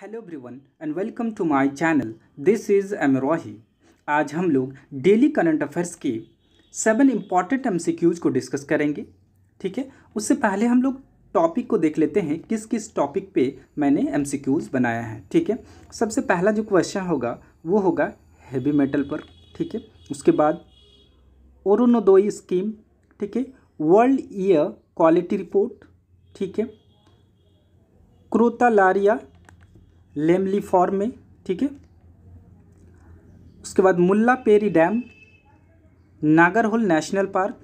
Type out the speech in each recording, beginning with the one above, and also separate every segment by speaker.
Speaker 1: Hello everyone and welcome to my channel this is M रोही आज हम लोग डेली करंट अफेयर्स के सेवन इम्पॉर्टेंट एम को डिस्कस करेंगे ठीक है उससे पहले हम लोग टॉपिक को देख लेते हैं किस किस टॉपिक पे मैंने एम बनाया है ठीक है सबसे पहला जो क्वेश्चन होगा वो होगा हैवी मेटल पर ठीक है उसके बाद ओरोनोदोई स्कीम ठीक है वर्ल्ड ईयर क्वालिटी रिपोर्ट ठीक है क्रोता लारिया लेमली फॉर्म में ठीक है उसके बाद Mulla Peri dam Nagarhole national park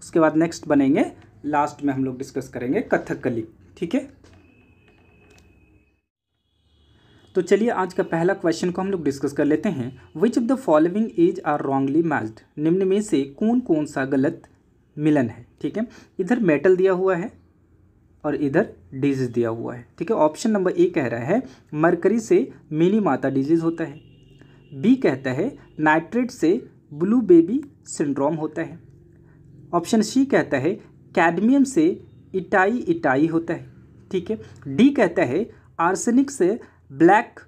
Speaker 1: उसके बाद नेक्स्ट बनेंगे लास्ट में हम लोग डिस्कस करेंगे कथकली ठीक है तो चलिए आज का पहला क्वेश्चन को हम लोग डिस्कस कर लेते हैं which of the following is are wrongly matched निम्न में से कौन कौन सा गलत मिलन है ठीक है इधर मेटल दिया हुआ है और इधर डिजीज़ दिया हुआ है ठीक है ऑप्शन नंबर ए कह रहा है मरकरी से मिनी माता डिजीज़ होता है बी कहता है नाइट्रेट से ब्लू बेबी सिंड्रोम होता है ऑप्शन सी कहता है कैडमियम से इटाई इटाई होता है ठीक है डी कहता है आर्सेनिक से ब्लैक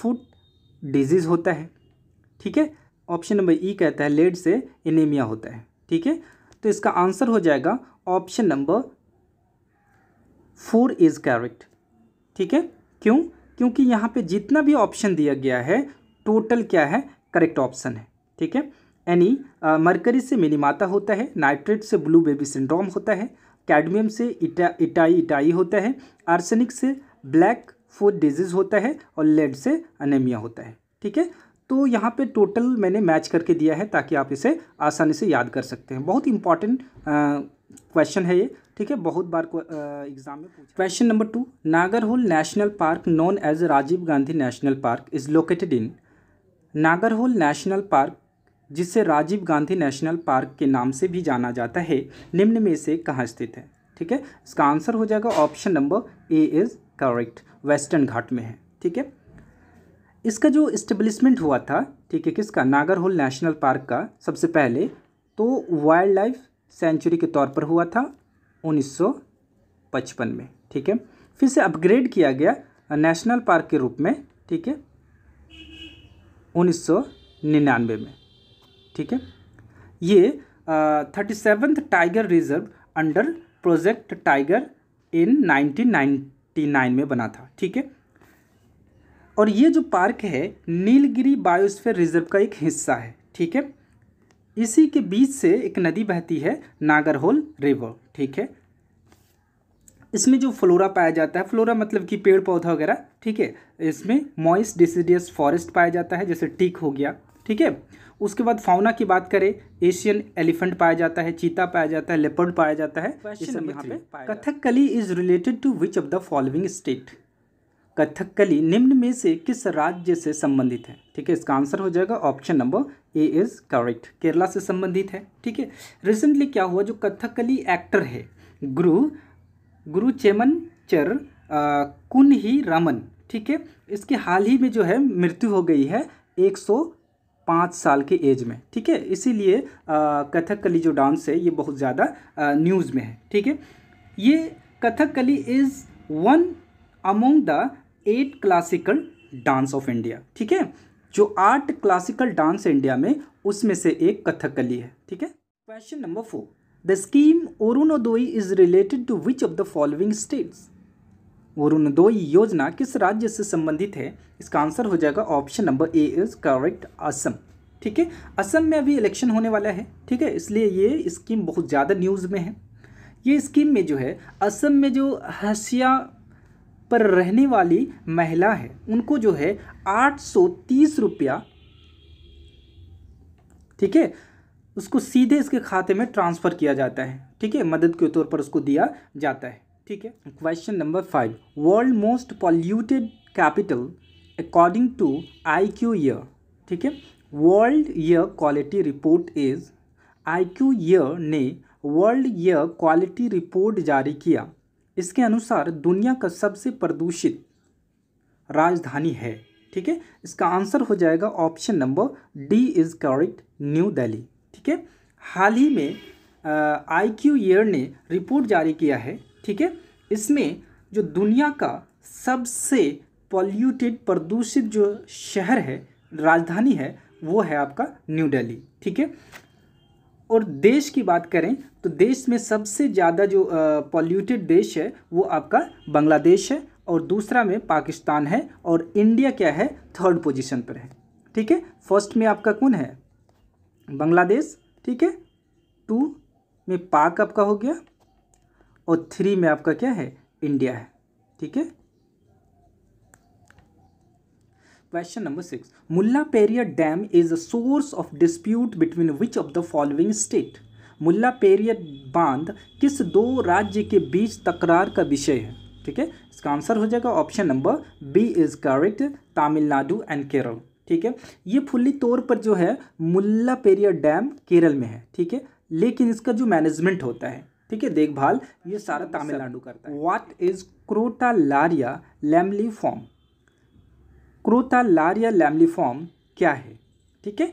Speaker 1: फुट डिजीज़ होता है ठीक है ऑप्शन नंबर ई कहता है लेड से एनीमिया होता है ठीक है तो इसका आंसर हो जाएगा option number four is correct ठीक है क्यों क्योंकि यहाँ पे जितना भी ऑप्शन दिया गया है टोटल क्या है करेक्ट ऑप्शन है ठीक है यानी मरकरी से मिनीमाता होता है नाइट्रेट से ब्लू बेबी सिंड्रोम होता है कैडमियम से इटा इटाई इटाई होता है आर्सेनिक से ब्लैक फूड डिजीज़ होता है और लेड से अनेमिया होता है ठीक है तो यहाँ पे टोटल मैंने मैच करके दिया है ताकि आप इसे आसानी से याद कर सकते हैं बहुत इंपॉर्टेंट क्वेश्चन है ये ठीक है बहुत बार एग्जाम में question number two Nagarhole national park known as Rajiv Gandhi national park is located in Nagarhole national park जिसे राजीव गांधी नेशनल पार्क के नाम से भी जाना जाता है निम्न में से कहाँ स्थित है ठीक है इसका आंसर हो जाएगा option number A is correct western Ghat में है ठीक है इसका जो इस्टेब्लिशमेंट हुआ था ठीक है किसका नागरहोल नेशनल पार्क का सबसे पहले तो वाइल्ड लाइफ सेंचुरी के तौर पर हुआ था 1955 में ठीक है फिर से अपग्रेड किया गया नेशनल पार्क के रूप में ठीक है 1999 में ठीक है ये thirty seventh tiger reserve under project tiger in 1999 में बना था ठीक है और ये जो पार्क है नीलगिरी बायोस्फीयर रिजर्व का एक हिस्सा है ठीक है इसी के बीच से एक नदी बहती है नागरहोल रिवर ठीक है इसमें जो फ्लोरा पाया जाता है फ्लोरा मतलब कि पेड़ पौधा वगैरह ठीक है इसमें मॉइस डिसीडियस फॉरेस्ट पाया जाता है जैसे टीक हो गया ठीक है उसके बाद फाउना की बात करें एशियन एलिफेंट पाया जाता है चीता पाया जाता है लेपर्ड पाया जाता है Kathakali Kathakali is related to which of the following state Kathakali निम्न में से किस राज्य से संबंधित है ठीक है इसका आंसर हो जाएगा option number A is correct Kerala से संबंधित है ठीक है रिसेंटली क्या हुआ जो कथकली एक्टर है गुरु गुरु चेमन चर कुन ही रामन ठीक है इसके हाल ही में जो है मृत्यु हो गई है एक सौ पाँच साल के एज में ठीक है इसीलिए कथकली जो डांस है ये बहुत ज़्यादा न्यूज़ में है ठीक है ये Kathakali is one among the eight classical dance of India ठीक है जो आर्ट क्लासिकल डांस है इंडिया में उसमें से एक कथकली है ठीक है question number four the scheme Orunodoi is related to which of the following states Orunodoi योजना किस राज्य से संबंधित है इसका आंसर हो जाएगा option number A is correct Assam ठीक है असम में अभी इलेक्शन होने वाला है ठीक है इसलिए ये स्कीम बहुत ज़्यादा न्यूज़ में है ये स्कीम में जो है असम में जो हसिया पर रहने वाली महिला है उनको जो है आठ सौ तीस रुपया ठीक है उसको सीधे इसके खाते में ट्रांसफ़र किया जाता है ठीक है मदद के तौर पर उसको दिया जाता है ठीक है question number five world most polluted capital according to I Q air ठीक है world air quality report is I Q air ने वर्ल्ड ईयर क्वालिटी रिपोर्ट जारी किया इसके अनुसार दुनिया का सबसे प्रदूषित राजधानी है ठीक है इसका आंसर हो जाएगा option number D is correct new Delhi ठीक है हाल ही में आई क्यू ईयर ने रिपोर्ट जारी किया है ठीक है इसमें जो दुनिया का सबसे पॉल्यूटेड प्रदूषित जो शहर है राजधानी है वो है आपका न्यू दिल्ली ठीक है और देश की बात करें तो देश में सबसे ज़्यादा जो पॉल्यूटेड देश है वो आपका बांग्लादेश है और दूसरा में पाकिस्तान है और इंडिया क्या है थर्ड पोजीशन पर है ठीक है फर्स्ट में आपका कौन है बांग्लादेश ठीक है टू में पाक आपका हो गया और थ्री में आपका क्या है इंडिया है ठीक है question number six Mulla Periyar dam is a source of dispute between which of the following state Mulla Periyar बांध किस दो राज्य के बीच तकरार का विषय है ठीक है इसका आंसर हो जाएगा option number B is correct Tamil Nadu and Kerala ठीक है ये फुल्ली तौर पर जो है मुल्ला पेरियर डैम केरल में है ठीक है लेकिन इसका जो मैनेजमेंट होता है ठीक है देखभाल ये सारा तमिलनाडु करता है व्हाट इज क्रोटा लारिया लेमली फॉर्म लैमली लैमलीफॉर्म क्या है ठीक है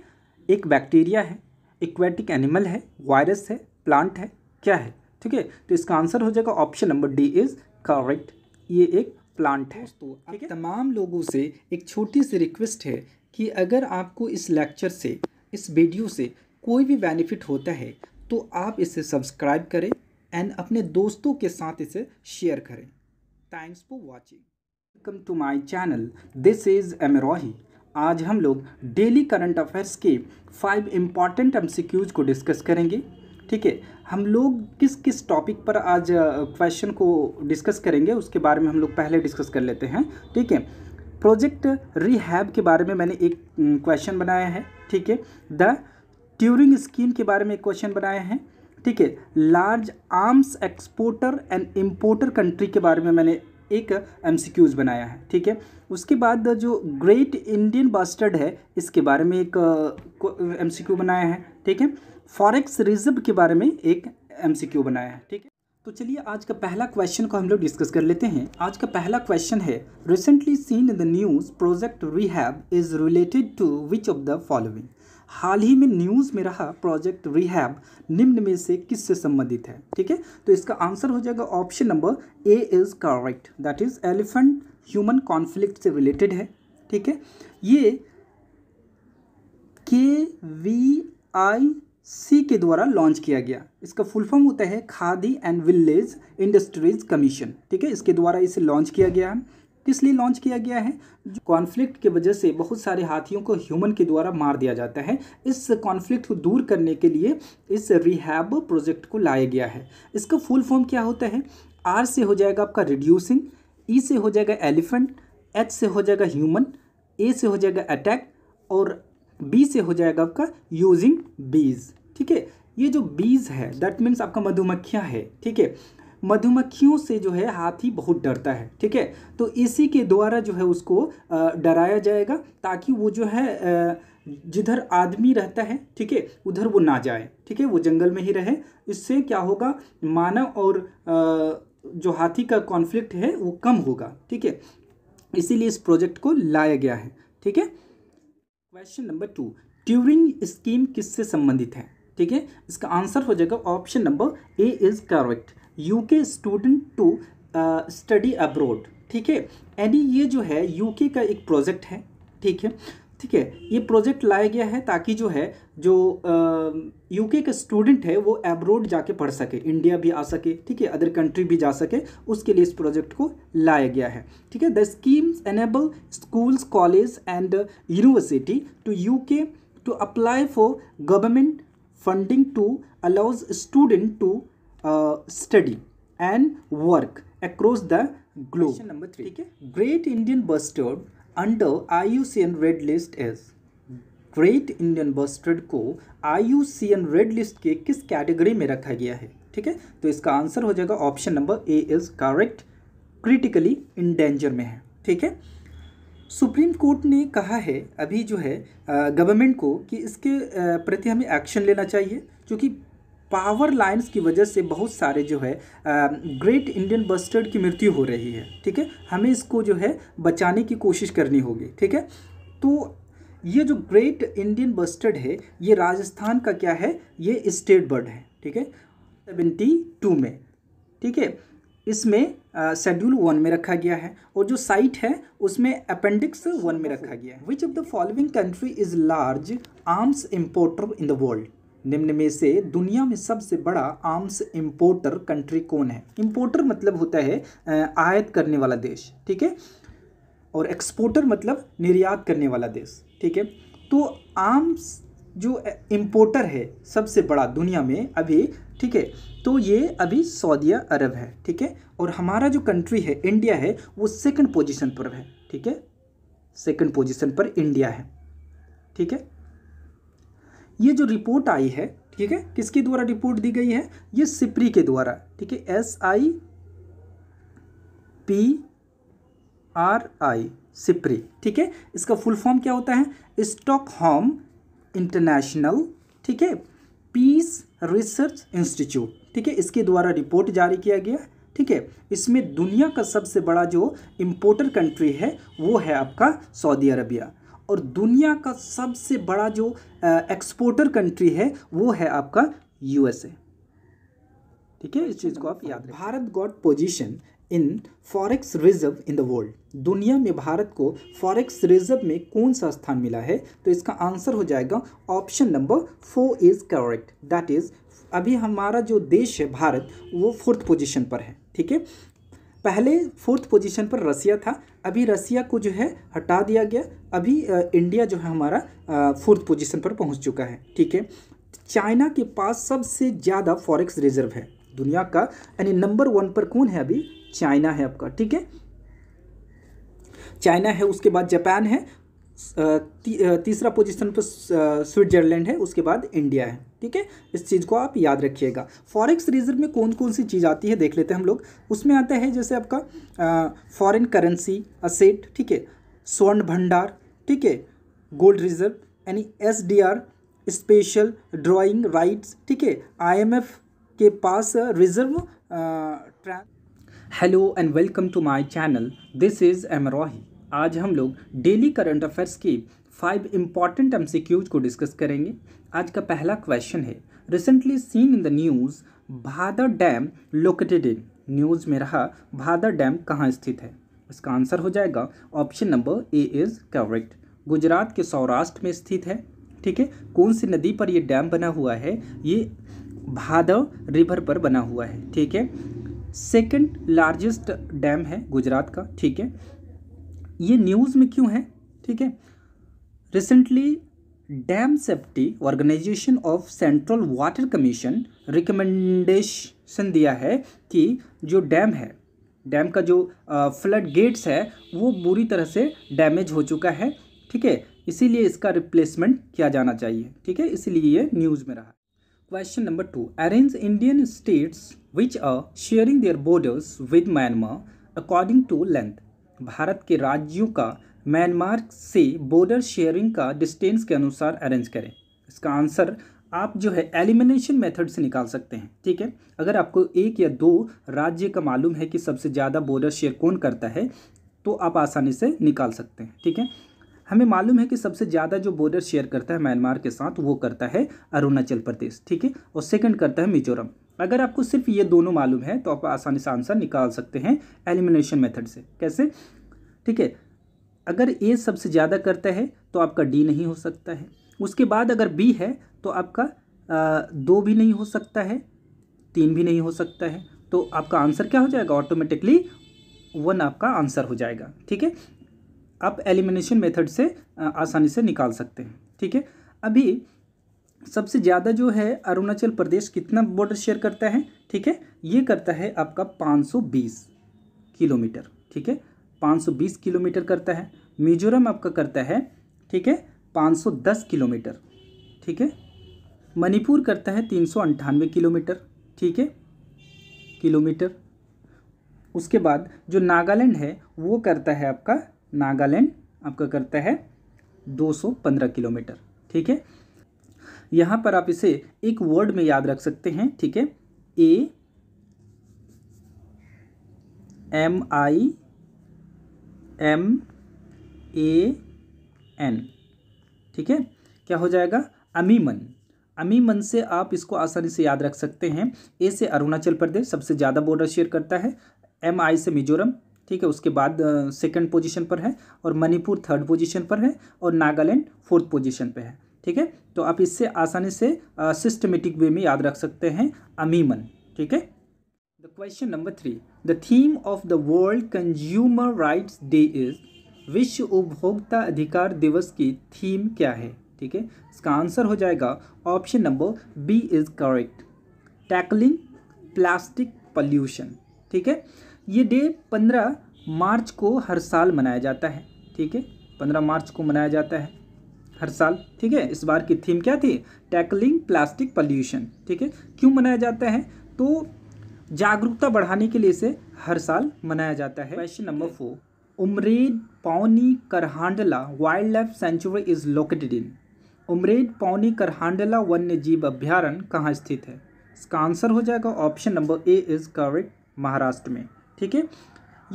Speaker 1: एक बैक्टीरिया है इक्वेटिक एनिमल है वायरस है प्लांट है क्या है ठीक है तो इसका आंसर हो जाएगा option number D is correct ये एक प्लांट है तो ठीक है तमाम लोगों से एक छोटी सी रिक्वेस्ट है कि अगर आपको इस लेक्चर से इस वीडियो से कोई भी बेनिफिट होता है तो आप इसे सब्सक्राइब करें एंड अपने दोस्तों के साथ इसे शेयर करें thanks for watching welcome to my channel this is M आज हम लोग डेली करंट अफेयर्स के फाइव इम्पॉर्टेंट एमसीक्यूज को डिस्कस करेंगे ठीक है हम लोग किस किस टॉपिक पर आज क्वेश्चन को डिस्कस करेंगे उसके बारे में हम लोग पहले डिस्कस कर लेते हैं ठीक है प्रोजेक्ट रिहैब के बारे में मैंने एक क्वेश्चन बनाया है ठीक है द ट्यूरिंग स्कीम के बारे में एक क्वेश्चन बनाया है ठीक है large arms exporter and importer country के बारे में मैंने एक एम बनाया है ठीक है उसके बाद जो ग्रेट इंडियन बास्टर्ड है इसके बारे में एक एम बनाया है ठीक है फॉरेक्स रिजर्व के बारे में एक एम बनाया है ठीक है तो चलिए आज का पहला क्वेश्चन को हम लोग डिस्कस कर लेते हैं आज का पहला क्वेश्चन है recently seen in the news project rehab is related to which of the following हाल ही में न्यूज़ में रहा प्रोजेक्ट रिहैब निम्न में से किससे संबंधित है ठीक है तो इसका आंसर हो जाएगा option number A is correct that is elephant human conflict से रिलेटेड है ठीक है ये के वी आई सी के द्वारा लॉन्च किया गया इसका फुल फॉर्म होता है Khadi and village industries commission ठीक है इसके द्वारा इसे लॉन्च किया गया है किस लिए लॉन्च किया गया है कॉन्फ्लिक्ट के वजह से बहुत सारे हाथियों को ह्यूमन के द्वारा मार दिया जाता है इस कॉन्फ्लिक्ट को दूर करने के लिए इस रिहैब प्रोजेक्ट को लाया गया है इसका फुल फॉर्म क्या होता है आर से हो जाएगा आपका रिड्यूसिंग ई e से हो जाएगा एलिफेंट एच से हो जाएगा ह्यूमन ए से हो जाएगा अटैक और बी से हो जाएगा आपका यूजिंग बीज ठीक है ये जो बीज है दैट मीन्स आपका मधुमक्खियाँ है ठीक है मधुमक्खियों से जो है हाथी बहुत डरता है ठीक है तो इसी के द्वारा जो है उसको डराया जाएगा ताकि वो जो है जिधर आदमी रहता है ठीक है उधर वो ना जाए ठीक है वो जंगल में ही रहे इससे क्या होगा मानव और जो हाथी का कॉन्फ्लिक्ट है वो कम होगा ठीक है इसीलिए इस प्रोजेक्ट को लाया गया है ठीक है question number two Turing scheme किससे संबंधित है ठीक है इसका आंसर हो जाएगा option number A is correct UK student to study abroad ठीक है यानी ये जो है यूके का एक प्रोजेक्ट है ठीक है ठीक है ये प्रोजेक्ट लाया गया है ताकि जो है जो यूके के स्टूडेंट है वो एब्रोड जाके पढ़ सके इंडिया भी आ सके ठीक है अदर कंट्री भी जा सके उसके लिए इस प्रोजेक्ट को लाया गया है ठीक है the schemes enable schools college and university to UK to apply for government funding to allows student to study and work across the globe number three ठीक है under I U C N red list as great Indian bustard को I red list के किस category में रखा गया है ठीक है तो इसका आंसर हो जाएगा option number A is correct critically in danger में है ठीक है सुप्रीम कोर्ट ने कहा है अभी जो है गवर्नमेंट uh, को कि इसके uh, प्रति हमें एक्शन लेना चाहिए क्योंकि पावर लाइन्स की वजह से बहुत सारे जो है ग्रेट इंडियन बस्टर्ड की मृत्यु हो रही है ठीक है हमें इसको जो है बचाने की कोशिश करनी होगी ठीक है तो ये जो ग्रेट इंडियन बस्टर्ड है ये राजस्थान का क्या है ये स्टेट बर्ड है ठीक है सेवेंटी टू में ठीक है इसमें शेड्यूल वन में रखा गया है और जो साइट है उसमें अपेंडिक्स वन में रखा गया है which of the following country is large arms importer in the world निम्न में से दुनिया में सबसे बड़ा आर्म्स इम्पोर्टर कंट्री कौन है इम्पोर्टर मतलब होता है आयात करने वाला देश ठीक है और एक्सपोर्टर मतलब निर्यात करने वाला देश ठीक है तो आर्म्स जो इम्पोर्टर है सबसे बड़ा दुनिया में अभी ठीक है तो ये अभी सऊदी अरब है ठीक है और हमारा जो कंट्री है इंडिया है वो सेकंड पोजीशन पर है ठीक है सेकंड पोजीशन पर इंडिया है ठीक है ये जो रिपोर्ट आई है ठीक है किसके द्वारा रिपोर्ट दी गई है ये सिप्री के द्वारा ठीक है S I P R I SIPRI ठीक है इसका फुल फॉर्म क्या होता है स्टॉकहोम इंटरनेशनल ठीक है पीस रिसर्च इंस्टीट्यूट ठीक है इसके द्वारा रिपोर्ट जारी किया गया ठीक है इसमें दुनिया का सबसे बड़ा जो इम्पोर्टर कंट्री है वो है आपका सऊदी अरबिया और दुनिया का सबसे बड़ा जो एक्सपोर्टर कंट्री है वो है आपका यूएसए ठीक है इस चीज़ को आप याद Bharat got position in forex reserve in the world दुनिया में भारत को फॉरेक्स रिजर्व में कौन सा स्थान मिला है तो इसका आंसर हो जाएगा option number four is correct that is अभी हमारा जो देश है भारत वो फोर्थ पोजीशन पर है ठीक है पहले फोर्थ पोजीशन पर रसिया था अभी रसिया को जो है हटा दिया गया अभी इंडिया जो है हमारा फोर्थ पोजीशन पर पहुंच चुका है ठीक है चाइना के पास सबसे ज़्यादा फॉरेक्स रिजर्व है दुनिया का यानी नंबर वन पर कौन है अभी चाइना है आपका ठीक है चाइना है उसके बाद जापान है ती, तीसरा पोजिशन पर स्विट्जरलैंड है उसके बाद इंडिया है ठीक है इस चीज़ को आप याद रखिएगा फॉरेक्स रिजर्व में कौन कौन सी चीज़ आती है देख लेते हैं हम लोग उसमें आता है जैसे आपका फॉरेन करेंसी असेट ठीक है स्वर्ण भंडार ठीक है गोल्ड रिजर्व यानी S D R special drawing rights ठीक है आईएमएफ के पास reserve track hello and welcome to my channel this is M आज हम लोग डेली करंट अफेयर्स की फाइव इम्पॉर्टेंट एम को डिस्कस करेंगे आज का पहला क्वेश्चन है recently seen in the news Bhadar dam located in news में रहा भादर डैम कहाँ स्थित है इसका आंसर हो जाएगा option number A is correct Gujarat के सौराष्ट्र में स्थित है ठीक है कौन सी नदी पर यह डैम बना हुआ है ये भादर रिवर पर बना हुआ है ठीक है सेकंड लार्जेस्ट डैम है गुजरात का ठीक है ये न्यूज़ में क्यों है ठीक है recently dam safety organisation of central water commission recommendation दिया है कि जो डैम है डैम का जो फ्लड गेट्स है वो बुरी तरह से डैमेज हो चुका है ठीक है इसीलिए इसका रिप्लेसमेंट किया जाना चाहिए ठीक है इसीलिए ये न्यूज़ में रहा question number two arrange Indian states which are sharing their borders with Myanmar according to length Bharat के राज्यों का म्यांमार से बॉर्डर शेयरिंग का डिस्टेंस के अनुसार अरेंज करें इसका आंसर आप जो है एलिमिनेशन मेथड से निकाल सकते हैं ठीक है अगर आपको एक या दो राज्य का मालूम है कि सबसे ज़्यादा बॉर्डर शेयर कौन करता है तो आप आसानी से निकाल सकते हैं ठीक है हमें मालूम है कि सबसे ज़्यादा जो बॉर्डर शेयर करता है म्यांमार के साथ वो करता है अरुणाचल प्रदेश ठीक है और सेकंड करता है मिजोरम अगर आपको सिर्फ ये दोनों मालूम है तो आप आसानी से आंसर निकाल सकते हैं एलिमिनेशन मेथड से कैसे ठीक है अगर ए सबसे ज़्यादा करता है तो आपका डी नहीं हो सकता है उसके बाद अगर बी है तो आपका आ, दो भी नहीं हो सकता है तीन भी नहीं हो सकता है तो आपका आंसर क्या हो जाएगा ऑटोमेटिकली वन आपका आंसर हो जाएगा ठीक है आप एलिमिनेशन मेथड से आ, आसानी से निकाल सकते हैं ठीक है अभी सबसे ज़्यादा जो है अरुणाचल प्रदेश कितना बॉर्डर शेयर करता है ठीक है ये करता है आपका 520 किलोमीटर ठीक है 520 किलोमीटर करता है मिजोरम आपका करता है ठीक है 510 किलोमीटर ठीक है मणिपुर करता है तीन किलोमीटर ठीक है किलोमीटर उसके बाद जो नागालैंड है वो करता है आपका नागालैंड आपका करता है 215 किलोमीटर ठीक है यहाँ पर आप इसे एक वर्ड में याद रख सकते हैं ठीक है A M I M A N ठीक है क्या हो जाएगा अमीमन अमीमन से आप इसको आसानी से याद रख सकते हैं ए से अरुणाचल प्रदेश सबसे ज़्यादा बॉर्डर शेयर करता है एम आई से मिजोरम ठीक है उसके बाद सेकंड पोजीशन पर है और मणिपुर थर्ड पोजीशन पर है और नागालैंड फोर्थ पोजीशन पर है ठीक है तो आप इससे आसानी से सिस्टमेटिक वे में याद रख सकते हैं अमीमन ठीक है The question number three. The theme of the World Consumer Rights Day is विश्व उपभोक्ता अधिकार दिवस की थीम क्या है ठीक है इसका आंसर हो जाएगा option number B is correct tackling plastic pollution ठीक है ये डे पंद्रह मार्च को हर साल मनाया जाता है ठीक है पंद्रह मार्च को मनाया जाता है हर साल ठीक है इस बार की थीम क्या थी टैकलिंग प्लास्टिक पल्यूशन ठीक है क्यों मनाया जाता है तो जागरूकता बढ़ाने के लिए इसे हर साल मनाया जाता है question number four Umred Pauni Karhandla wild life sanctuary is located in Umred Pauni Karhandla वन्य जीव अभ्यारण कहाँ स्थित है इसका आंसर हो जाएगा option number A is correct Maharashtra में ठीक है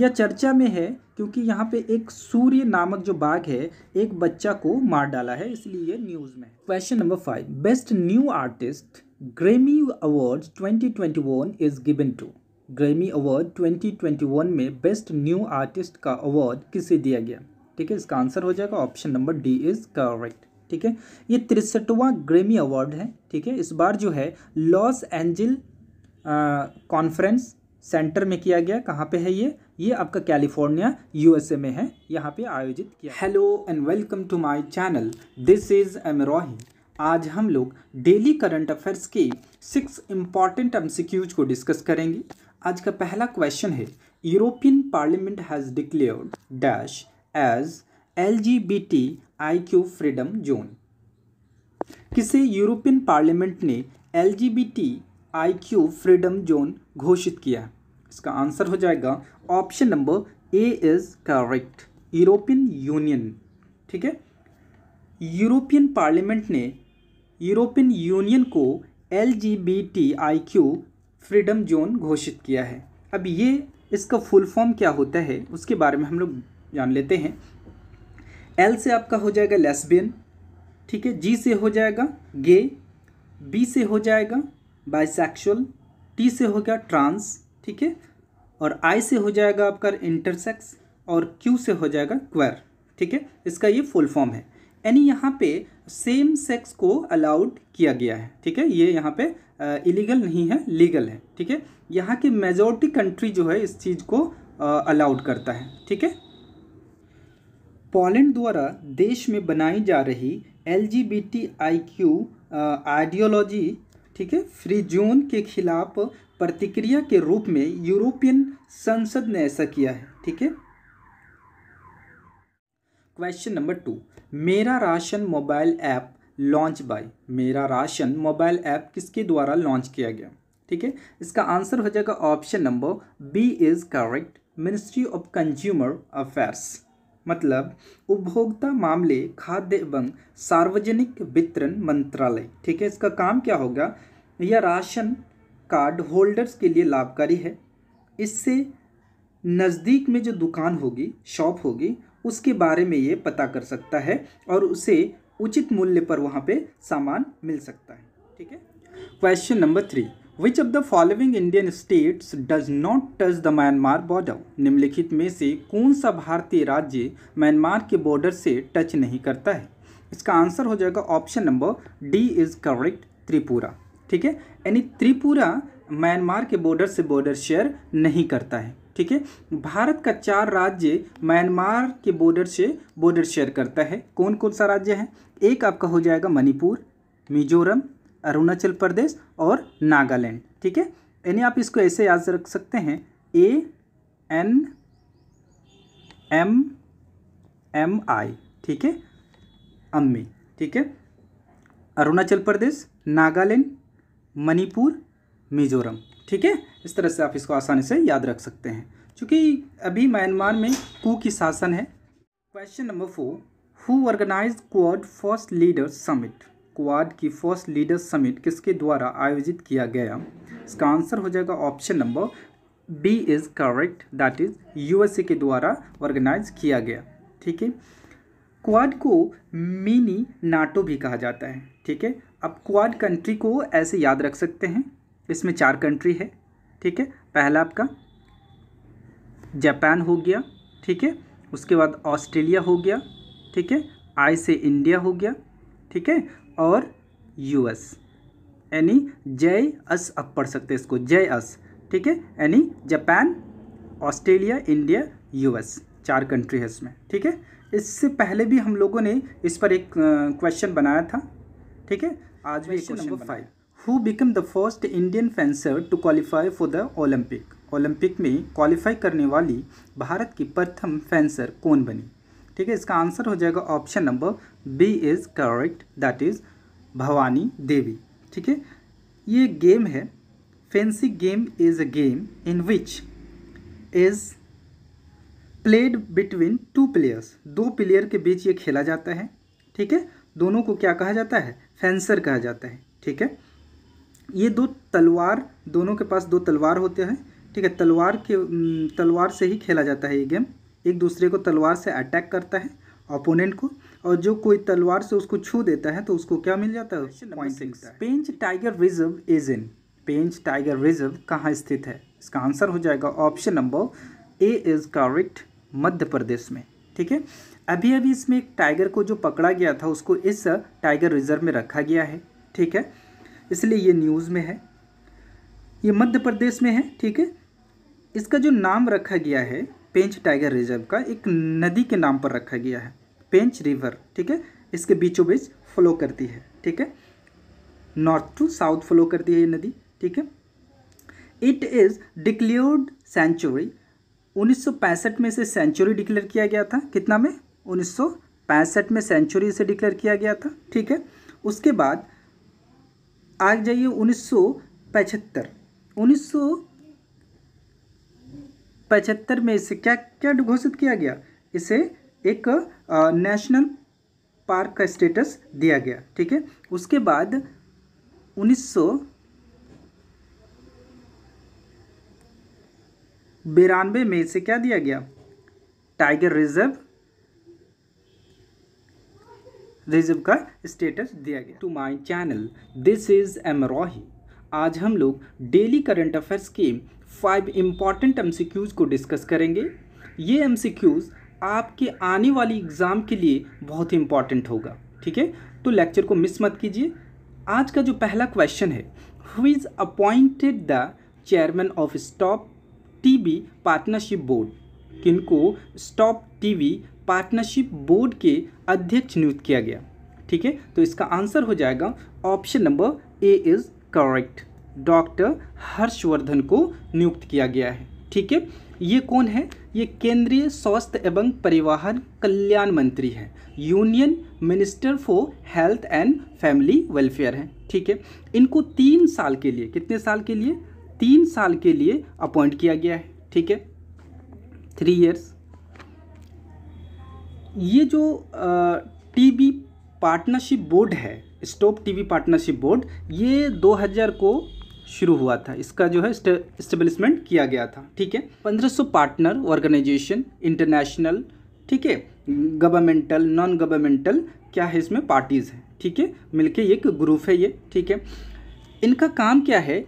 Speaker 1: यह चर्चा में है क्योंकि यहाँ पे एक सूर्य नामक जो बाघ है एक बच्चा को मार डाला है इसलिए ये न्यूज़ में question number five best new artist Grammy award 2021 is given to Grammy award 2021 में बेस्ट न्यू आर्टिस्ट का अवार्ड किसे दिया गया ठीक है इसका आंसर हो जाएगा option number D is correct ठीक है ये तिरसठवा ग्रेमी अवार्ड है ठीक है इस बार जो है लॉस एंजल कॉन्फ्रेंस सेंटर में किया गया कहाँ पे है ये ये आपका कैलिफोर्निया यूएसए में है यहाँ पे आयोजित किया hello and welcome to my channel this is M Rohit आज हम लोग डेली करंट अफेयर्स के सिक्स इंपॉर्टेंट एमसीक्यूज को डिस्कस करेंगे आज का पहला क्वेश्चन है European parliament has declared dash as L G B T I Q freedom zone किसे यूरोपियन पार्लियामेंट ने L G B T I Q freedom zone घोषित किया इसका आंसर हो जाएगा option number A is correct European union ठीक है European parliament ने यूरोपियन यूनियन को L G B T I Q freedom zone घोषित किया है अब ये इसका फुल फॉर्म क्या होता है उसके बारे में हम लोग जान लेते हैं एल से आपका हो जाएगा लेस्बियन ठीक है जी से हो जाएगा गे बी से हो जाएगा बाइसेक्शुअल टी से हो गया ट्रांस ठीक है और आई से हो जाएगा आपका इंटरसेक्स और क्यू से हो जाएगा क्वेर ठीक है इसका ये फुल फॉर्म है यानी यहाँ पे सेम सेक्स को अलाउड किया गया है ठीक है ये यहाँ पे इलीगल नहीं है लीगल है ठीक है यहाँ के मेजोरिटी कंट्री जो है इस चीज़ को अलाउड करता है ठीक है पोलैंड द्वारा देश में बनाई जा रही L G B T I Q ideology ठीक है फ्री जोन के खिलाफ प्रतिक्रिया के रूप में यूरोपियन संसद ने ऐसा किया है ठीक है question number two Mera ration mobile app launch by Mera ration mobile app किसके द्वारा लॉन्च किया गया ठीक है इसका आंसर हो जाएगा option number B is correct ministry of consumer affairs मतलब उपभोक्ता मामले खाद्य एवं सार्वजनिक वितरण मंत्रालय ठीक है इसका काम क्या होगा यह राशन कार्ड होल्डर्स के लिए लाभकारी है इससे नज़दीक में जो दुकान होगी शॉप होगी उसके बारे में ये पता कर सकता है और उसे उचित मूल्य पर वहाँ पे सामान मिल सकता है ठीक है question number three which of the following Indian states does not touch the Myanmar border निम्नलिखित में से कौन सा भारतीय राज्य म्यांमार के बॉर्डर से टच नहीं करता है इसका आंसर हो जाएगा option number D is correct Tripura ठीक है यानी त्रिपुरा म्यांमार के बॉर्डर से बॉर्डर शेयर नहीं करता है ठीक है भारत का चार राज्य म्यांमार के बॉर्डर से बॉर्डर शेयर करता है कौन कौन सा राज्य है एक आपका हो जाएगा मणिपुर मिजोरम अरुणाचल प्रदेश और नागालैंड ठीक है यानी आप इसको ऐसे याद रख सकते हैं A N M M I ठीक है अम्मी ठीक है अरुणाचल प्रदेश नागालैंड मणिपुर मिजोरम ठीक है इस तरह से आप इसको आसानी से याद रख सकते हैं चूँकि अभी म्यांमार में कू की शासन है question number four who organise quad first leader summit quad की फर्स्ट लीडर समिट किसके द्वारा आयोजित किया गया इसका आंसर हो जाएगा option number B is correct that is USA के द्वारा ऑर्गेनाइज किया गया ठीक है क्वाड को मिनी नाटो भी कहा जाता है ठीक है अब क्वाड कंट्री को ऐसे याद रख सकते हैं इसमें चार कंट्री है ठीक है पहला आपका जापान हो गया ठीक है उसके बाद ऑस्ट्रेलिया हो गया ठीक है आई से इंडिया हो गया ठीक है और यूएस यानी जय अस अब पढ़ सकते हैं इसको जय अस ठीक है यानी जापान ऑस्ट्रेलिया इंडिया यूएस चार कंट्री है इसमें ठीक है इससे पहले भी हम लोगों ने इस पर एक क्वेश्चन बनाया था ठीक है आज भी question number five who become the first Indian fencer to qualify for the Olympic Olympic में क्वालिफाई करने वाली भारत की प्रथम फेंसर कौन बनी ठीक है इसका आंसर हो जाएगा option number B is correct that is Bhavani Devi ठीक है ये गेम है fencing game is a game in which is played between two players दो प्लेयर के बीच ये खेला जाता है ठीक है दोनों को क्या कहा जाता है फेंसर कहा जाता है ठीक है ये दो तलवार दोनों के पास दो तलवार होते हैं ठीक है तलवार के तलवार से ही खेला जाता है ये गेम एक दूसरे को तलवार से अटैक करता है ओपोनेंट को और जो कोई तलवार से उसको छू देता है तो उसको क्या मिल जाता है Pench tiger reserve is in Pench tiger reserve कहाँ स्थित है इसका आंसर हो जाएगा option number A is correct Madhya Pradesh में ठीक है अभी अभी इसमें एक टाइगर को जो पकड़ा गया था उसको इस टाइगर रिजर्व में रखा गया है ठीक है इसलिए ये न्यूज़ में है ये मध्य प्रदेश में है ठीक है इसका जो नाम रखा गया है पेंच टाइगर रिजर्व का एक नदी के नाम पर रखा गया है पेंच रिवर ठीक है इसके बीचों बीच फ्लो करती है ठीक है नॉर्थ टू साउथ फ्लो करती है ये नदी ठीक है इट इज़ डिक्लेयर्ड सेंचुरी 1965 में से सेंचुरी डिक्लेयर किया गया था कितना में 1965 में सेंचुरी इसे डिक्लेयर किया गया था ठीक है उसके बाद आगे जाइए उन्नीस सौ पचहत्तर उन्नीस सौ पचहत्तर में इसे क्या क्या घोषित किया गया इसे एक नेशनल पार्क का स्टेटस दिया गया ठीक है उसके बाद उन्नीस सौ बिरानवे में इसे क्या दिया गया टाइगर रिजर्व रिज्म का स्टेटस दिया गया to my channel this is M रोही आज हम लोग डेली करंट अफेयर्स के फाइव इम्पॉर्टेंट एम को डिस्कस करेंगे ये एम आपके आने वाली एग्ज़ाम के लिए बहुत इम्पॉर्टेंट होगा ठीक है तो लेक्चर को मिस मत कीजिए आज का जो पहला क्वेश्चन है who is appointed the chairman of stop TV partnership board किनको स्टॉप टीवी पार्टनरशिप बोर्ड के अध्यक्ष नियुक्त किया गया ठीक है तो इसका आंसर हो जाएगा option number A is correct doctor Harshvardhan को नियुक्त किया गया है ठीक है ये कौन है ये केंद्रीय स्वास्थ्य एवं परिवहन कल्याण मंत्री है union minister for health and family welfare हैं ठीक है इनको तीन साल के लिए कितने साल के लिए तीन साल के लिए अपॉइंट किया गया है ठीक है थ्री ईयर्स ये जो टीबी पार्टनरशिप बोर्ड है स्टॉप वी पार्टनरशिप बोर्ड ये 2000 को शुरू हुआ था इसका जो है इस्टेब्लिशमेंट किया गया था ठीक है 1500 पार्टनर ऑर्गेनाइजेशन इंटरनेशनल ठीक है गवर्नमेंटल नॉन गवर्नमेंटल क्या है इसमें पार्टीज़ हैं ठीक है मिलके एक ग्रुप है ये ठीक है इनका काम क्या है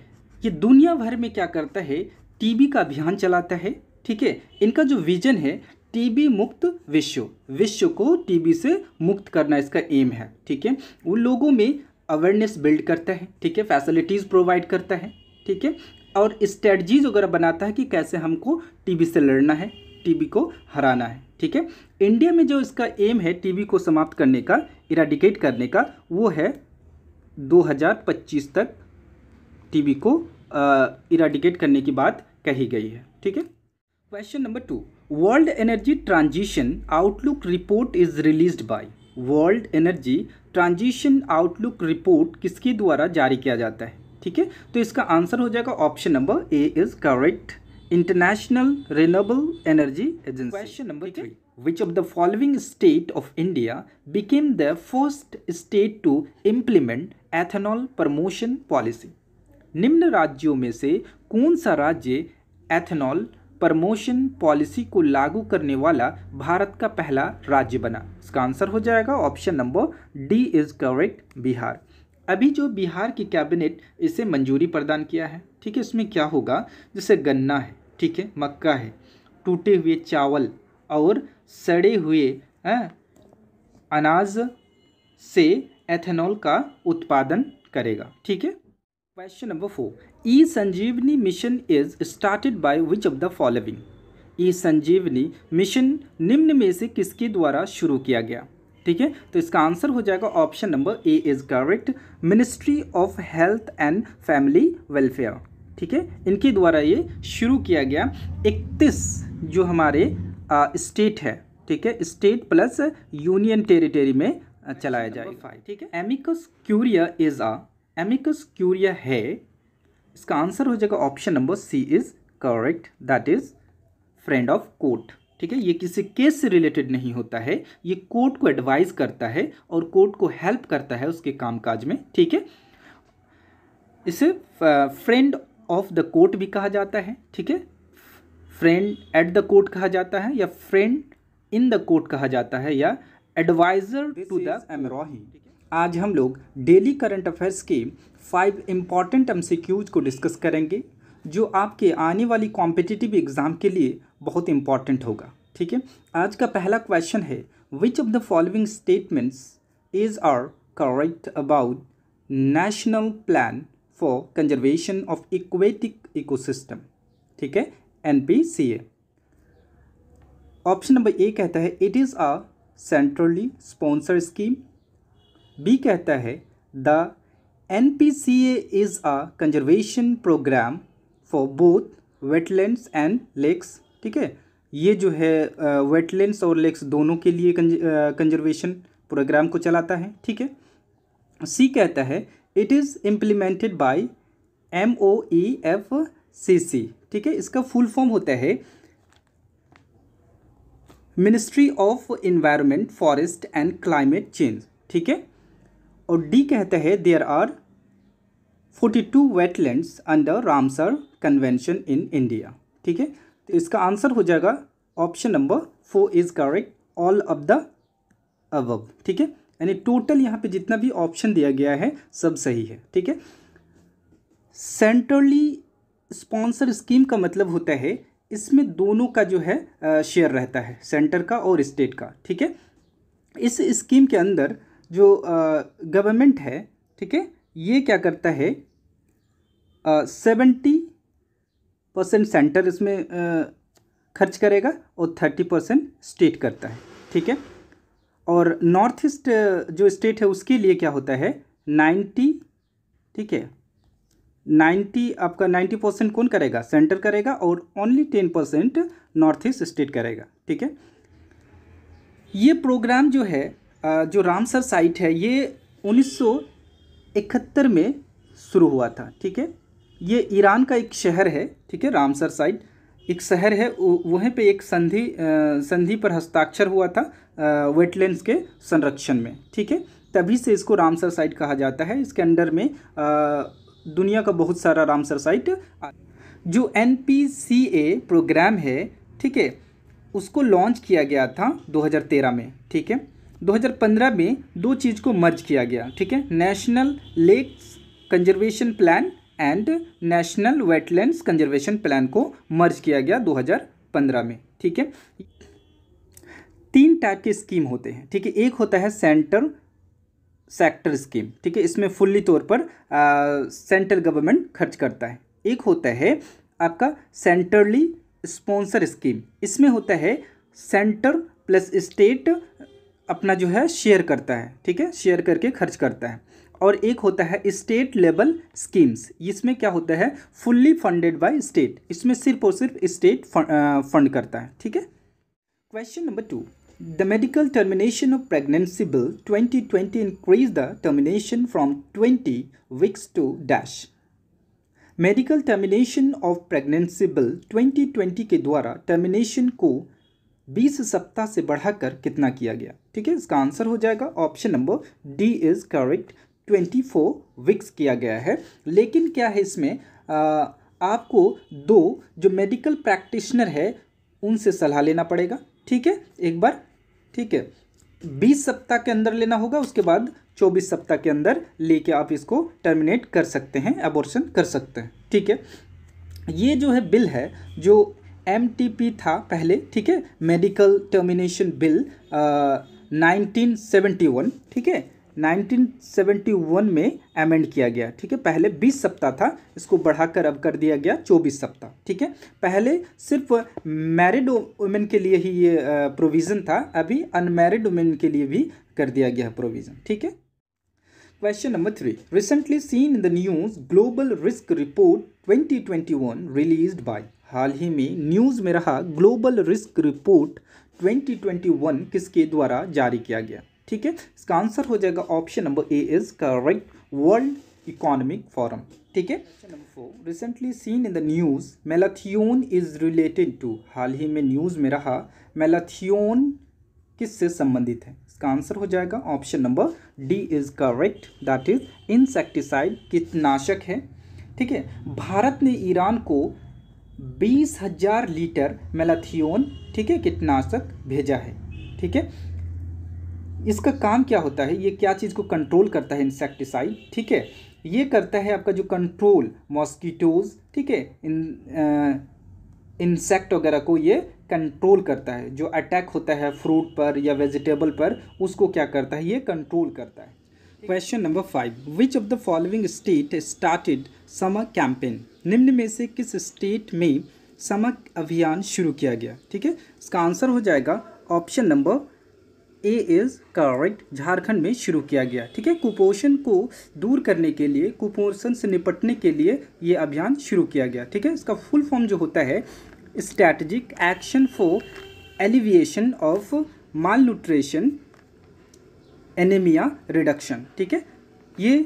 Speaker 1: ये दुनिया भर में क्या करता है टीबी का अभियान चलाता है ठीक है इनका जो विजन है टीबी मुक्त विश्व विश्व को टीबी से मुक्त करना इसका एम है ठीक है उन लोगों में अवेयरनेस बिल्ड करता है ठीक है फैसिलिटीज़ प्रोवाइड करता है ठीक है और स्ट्रेटजीज वगैरह बनाता है कि कैसे हमको टीबी से लड़ना है टीबी को हराना है ठीक है इंडिया में जो इसका एम है टीबी को समाप्त करने का इराडिकेट करने का वो है 2025 तक टीबी को इराडिकेट करने की बात कही गई है ठीक है question number two world energy transition outlook report is release by world energy transition outlook report किसके द्वारा जारी किया जाता है ठीक है तो इसका आंसर हो जाएगा option number A is correct international renewable energy agency question number three which of the following state of India became the first state to implement ethanol promotion policy निम्न राज्यों में से कौन सा राज्य एथेनॉल प्रमोशन पॉलिसी को लागू करने वाला भारत का पहला राज्य बना इसका आंसर हो जाएगा option number D is correct Bihar अभी जो बिहार की कैबिनेट इसे मंजूरी प्रदान किया है ठीक है इसमें क्या होगा जैसे गन्ना है ठीक है मक्का है टूटे हुए चावल और सड़े हुए आ, अनाज से एथेनॉल का उत्पादन करेगा ठीक है question number four E Sanjeevani mission is started by which of the following E Sanjeevani mission निम्न में से किसके द्वारा शुरू किया गया ठीक है तो इसका आंसर हो जाएगा option number A is correct ministry of health and family welfare ठीक है इनके द्वारा ये शुरू किया गया 31 जो हमारे स्टेट है ठीक है स्टेट प्लस यूनियन टेरिटरी में चलाया जाएगा ठीक है amicus curiae is a amicus curiae है इसका आंसर हो जाएगा option number C is correct that is friend of court ठीक है ये किसी केस से रिलेटेड नहीं होता है ये कोर्ट को एडवाइज करता है और कोर्ट को हेल्प करता है उसके कामकाज में ठीक है इसे फ्रेंड ऑफ द कोर्ट भी कहा जाता है ठीक है फ्रेंड एट द कोर्ट कहा जाता है या फ्रेंड इन द कोर्ट कहा जाता है या एडवाइजर टू द एमरोही आज हम लोग डेली करंट अफेयर्स के फाइव इम्पॉर्टेंट एम को डिस्कस करेंगे जो आपके आने वाली कॉम्पिटिटिव एग्ज़ाम के लिए बहुत इम्पॉर्टेंट होगा ठीक है आज का पहला क्वेश्चन है which of the following statements is are correct about national plan for conservation of aquatic ecosystem ठीक है N P C option number A कहता है it is a centrally sponsor scheme B कहता है the N P C A is a conservation programme for both wetlands and lakes ठीक है ये जो है वेटलैंड्स और लेक्स दोनों के लिए कंजर्वेशन प्रोग्राम को चलाता है ठीक है सी कहता है it is implemented by M O E F C C ठीक है इसका फुल फॉर्म होता है ministry of environment forest and climate change ठीक है और डी कहते हैं there are 42 wetlands under Ramsar convention in India ठीक है तो इसका आंसर हो जाएगा option number four is correct all of the above ठीक है यानी टोटल यहाँ पे जितना भी ऑप्शन दिया गया है सब सही है ठीक है सेंट्रली स्पॉन्सर स्कीम का मतलब होता है इसमें दोनों का जो है शेयर रहता है सेंटर का और स्टेट का ठीक है इस स्कीम के अंदर जो गवर्नमेंट है ठीक है ये क्या करता है सेवेंटी परसेंट सेंटर इसमें आ, खर्च करेगा और थर्टी परसेंट स्टेट करता है ठीक है और नॉर्थ ईस्ट जो स्टेट है उसके लिए क्या होता है नाइन्टी ठीक है नाइन्टी आपका नाइन्टी परसेंट कौन करेगा सेंटर करेगा और only ten percent north east state करेगा ठीक है ये प्रोग्राम जो है जो रामसर साइट है ये 1971 में शुरू हुआ था ठीक है ये ईरान का एक शहर है ठीक है रामसर साइट एक शहर है वहीं पे एक संधि संधि पर हस्ताक्षर हुआ था वेटलैंड्स के संरक्षण में ठीक है तभी से इसको रामसर साइट कहा जाता है इसके अंडर में आ, दुनिया का बहुत सारा रामसर साइट जो एन प्रोग्राम है ठीक है उसको लॉन्च किया गया था 2013 में ठीक है 2015 में दो चीज़ को मर्ज किया गया ठीक है national lakes conservation plan and national wetlands conservation plan को मर्ज किया गया 2015 में ठीक है तीन टाइप के स्कीम होते हैं ठीक है एक होता है सेंटर सेक्टर स्कीम ठीक है इसमें फुल्ली तौर पर सेंट्रल गवर्नमेंट खर्च करता है एक होता है आपका सेंट्रली स्पॉन्सर स्कीम इसमें होता है सेंटर प्लस स्टेट अपना जो है शेयर करता है ठीक है शेयर करके खर्च करता है और एक होता है स्टेट लेवल स्कीम्स इसमें क्या होता है फुल्ली फंडेड बाय स्टेट इसमें सिर्फ और सिर्फ स्टेट फंड करता है ठीक है question number two medical termination of pregnancy bill twenty 2020 increase the termination from 20 weeks to dash medical termination of pregnancy bill 2020 के द्वारा टर्मिनेशन को बीस सप्ताह से बढ़ाकर कितना किया गया ठीक है इसका आंसर हो जाएगा option number D is correct twenty four weeks किया गया है लेकिन क्या है इसमें आ, आपको दो जो मेडिकल प्रैक्टिशनर है उनसे सलाह लेना पड़ेगा ठीक है एक बार ठीक है बीस सप्ताह के अंदर लेना होगा उसके बाद चौबीस सप्ताह के अंदर लेके आप इसको टर्मिनेट कर सकते हैं एबोर्शन कर सकते हैं ठीक है ये जो है बिल है जो एम था पहले ठीक है medical termination bill nineteen seventy one ठीक है 1971 में अमेंड किया गया ठीक है पहले 20 सप्ताह था इसको बढ़ाकर अब कर दिया गया 24 सप्ताह ठीक है पहले सिर्फ मैरिड वुमेन के लिए ही ये प्रोविज़न था अभी अनमैरिड वुमेन के लिए भी कर दिया गया प्रोविज़न ठीक है three recently seen in the news global risk report twenty twenty 2021 release by हाल ही में न्यूज़ में रहा ग्लोबल रिस्क रिपोर्ट 2021 किसके द्वारा जारी किया गया ठीक है इसका आंसर हो जाएगा option number A is correct World Economic Forum ठीक है number four recently seen in the news malathion is related to हाल ही में न्यूज़ में रहा मेलाथियोन किससे संबंधित है इसका आंसर हो जाएगा option number D is correct that is insecticide कीटनाशक है ठीक है भारत ने ईरान को बीस हजार लीटर मेलाथियोन ठीक है कीटनाशक भेजा है ठीक है इसका काम क्या होता है ये क्या चीज़ को कंट्रोल करता है इंसेक्टिसाइड ठीक है ये करता है आपका जो कंट्रोल मॉस्किटोज ठीक है इन इंसेक्ट वगैरह को ये कंट्रोल करता है जो अटैक होता है फ्रूट पर या वेजिटेबल पर उसको क्या करता है ये कंट्रोल करता है question number five which of the following state started summer campaign निम्न में से किस स्टेट में समक अभियान शुरू किया गया ठीक है इसका आंसर हो जाएगा option number A is correct Jharkhand में शुरू किया गया ठीक है कुपोषण को दूर करने के लिए कुपोषण से निपटने के लिए ये अभियान शुरू किया गया ठीक है इसका फुल फॉर्म जो होता है strategic action for alleviation of malnutrition anaemia reduction ठीक है ये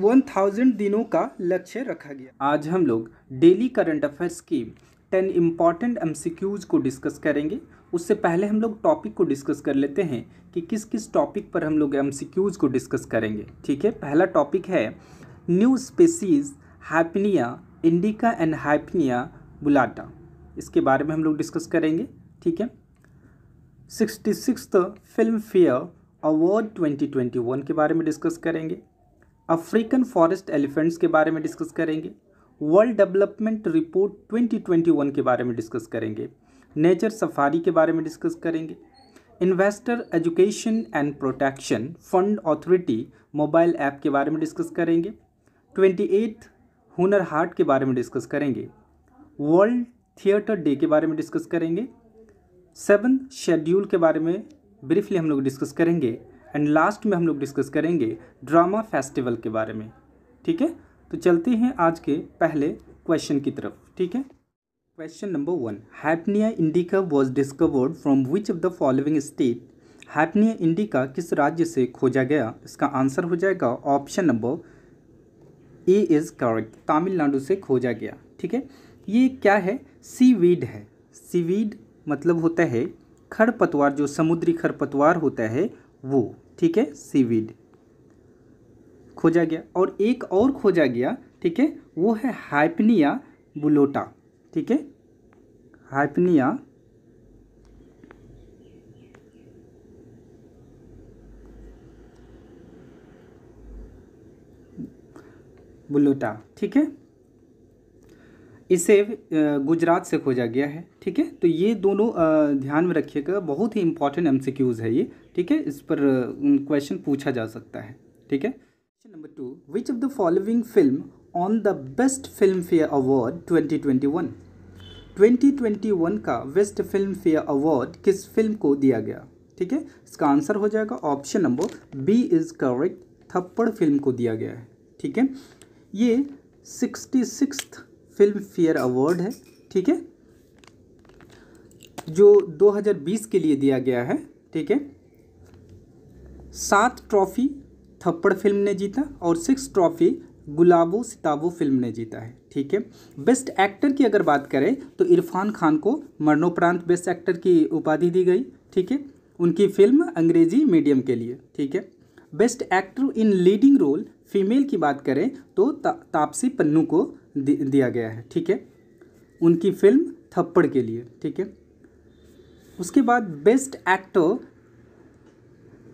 Speaker 1: 1000 दिनों का लक्ष्य रखा गया आज हम लोग डेली करंट अफेयर्स की टेन इम्पॉर्टेंट एम को डिस्कस करेंगे उससे पहले हम लोग टॉपिक को डिस्कस कर लेते हैं कि किस किस टॉपिक पर हम लोग एम को डिस्कस करेंगे ठीक है पहला टॉपिक है new species Hapnia indica and Hapnia bulata इसके बारे में हम लोग डिस्कस करेंगे ठीक है sixty six film fair award 2021 के बारे में डिस्कस करेंगे अफ्रीकन फॉरेस्ट एलिफेंट्स के बारे में डिस्कस करेंगे वर्ल्ड डेवलपमेंट रिपोर्ट 2021 के बारे में डिस्कस करेंगे नेचर सफारी के बारे में डिस्कस करेंगे Investor Education and Protection Fund Authority mobile app के बारे में डिस्कस करेंगे ट्वेंटी एथ हुनर हाट के बारे में डिस्कस करेंगे वर्ल्ड थिएटर डे के बारे में डिस्कस करेंगे सेवन शेड्यूल के बारे में ब्रीफली हम लोग डिस्कस करेंगे एंड लास्ट में हम लोग डिस्कस करेंगे ड्रामा फेस्टिवल के बारे में ठीक है तो चलते हैं आज के पहले क्वेश्चन की तरफ ठीक है question number one hapania indica was discovered from which of the following state hapania indica किस राज्य से खोजा गया इसका आंसर हो जाएगा option number A is correct Tamil Nadu से खोजा गया ठीक है ये क्या है सीवीड है सीवीड मतलब होता है खरपतवार जो समुद्री खरपतवार होता है वो ठीक है सीवीड खोजा गया और एक और खोजा गया ठीक है वो है हाइपनिया बुलोटा ठीक है हाइपनिया बुलोटा ठीक है इसे गुजरात से खोजा गया है ठीक है तो ये दोनों ध्यान में रखिएगा बहुत ही इंपॉर्टेंट एमसीक्यूज़ है ये ठीक है इस पर क्वेश्चन पूछा जा सकता है ठीक है question number two which of the following film on the best film fair award 2021 2021 का बेस्ट फिल्म फेयर अवार्ड किस फिल्म को दिया गया ठीक है इसका आंसर हो जाएगा option number B is correct Thappad film को दिया गया है ठीक है ये सिक्सटी फिल्म फेयर अवार्ड है ठीक है जो 2020 के लिए दिया गया है ठीक है सात ट्रॉफी थप्पड़ फिल्म ने जीता और six trophy Gulabo Sitabo film ने जीता है ठीक है बेस्ट एक्टर की अगर बात करें तो इरफान खान को मरणोपरांत बेस्ट एक्टर की उपाधि दी गई ठीक है उनकी फिल्म अंग्रेजी मीडियम के लिए ठीक है best actor in leading role female की बात करें तो ता, तापसी पन्नू को दि, दिया गया है ठीक है उनकी फिल्म थप्पड़ के लिए ठीक है उसके बाद बेस्ट एक्टर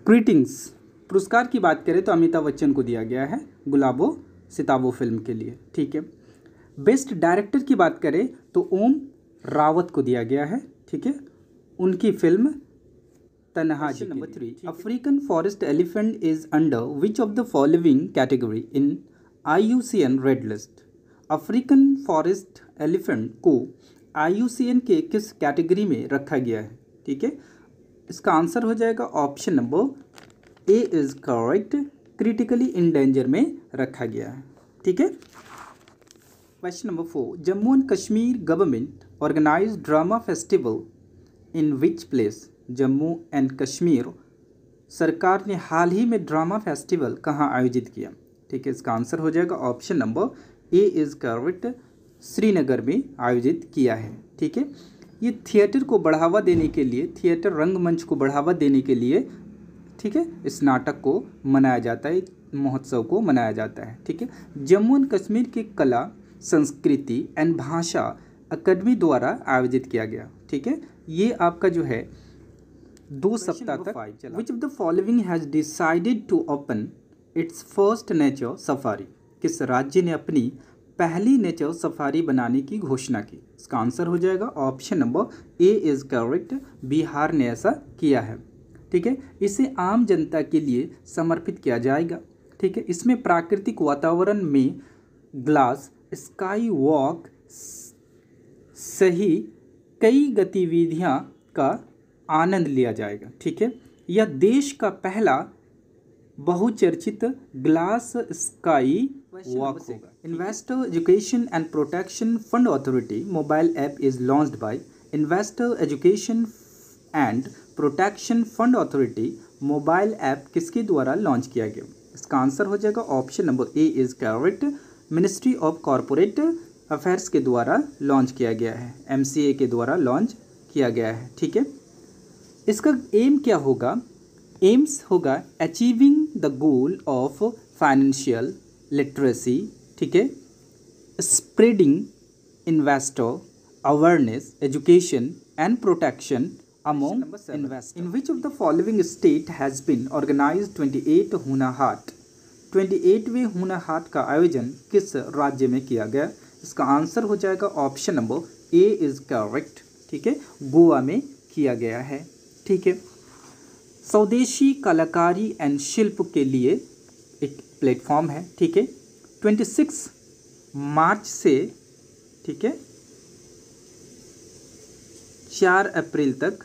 Speaker 1: ग्रीटिंग्स पुरस्कार की बात करें तो अमिताभ बच्चन को दिया गया है गुलाबो सिताबो फिल्म के लिए ठीक है बेस्ट डायरेक्टर की बात करें तो ओम रावत को दिया गया है ठीक है उनकी film Tanhaji number three African forest elephant is under which of the following category in I U C N red list African forest elephant को आई के किस कैटेगरी में रखा गया है ठीक है इसका आंसर हो जाएगा option number A is correct critically in danger में रखा गया है ठीक है question number four Jammu and Kashmir government organise drama festival in which place Jammu and Kashmir सरकार ने हाल ही में ड्रामा फेस्टिवल कहाँ आयोजित किया ठीक है इसका आंसर हो जाएगा option number A is correct Srinagar में आयोजित किया है ठीक है ये थिएटर को बढ़ावा देने के लिए थिएटर रंगमंच को बढ़ावा देने के लिए ठीक है इस नाटक को मनाया जाता है महोत्सव को मनाया जाता है ठीक है जम्मू एंड कश्मीर के कला संस्कृति एंड भाषा अकेडमी द्वारा आयोजित किया गया ठीक है ये आपका जो है दो सप्ताह तक which of the following has decided to open its first nature safari किस राज्य ने अपनी पहली नेचर सफारी बनाने की घोषणा की इसका आंसर हो जाएगा option number A is correct Bihar ने ऐसा किया है ठीक है इसे आम जनता के लिए समर्पित किया जाएगा ठीक है इसमें प्राकृतिक वातावरण में ग्लास स्काई वॉक सही कई गतिविधियां का आनंद लिया जाएगा ठीक है यह देश का पहला बहुचर्चित ग्लास स्काई वॉक होगा Investor Education and Protection Fund Authority mobile app is launched by Investor Education and Protection Fund Authority mobile app किसके द्वारा लॉन्च किया गया इसका आंसर हो जाएगा option number A is correct ministry of Corporate Affairs के द्वारा लॉन्च किया गया है एम के द्वारा लॉन्च किया गया है ठीक है इसका एम क्या होगा एम्स होगा achieving the goal of financial literacy ठीक है spreading investor awareness education and protection among invest in which of the following state has bin organise twenty eight Hunar Haat twenty एटवें हुना हाट का आयोजन किस राज्य में किया गया इसका आंसर हो जाएगा option number A is correct ठीक है गोवा में किया गया है ठीक है स्वदेशी कलाकारी एंड शिल्प के लिए एक प्लेटफॉर्म है ठीक है ट्वेंटी सिक्स मार्च से ठीक है चार अप्रैल तक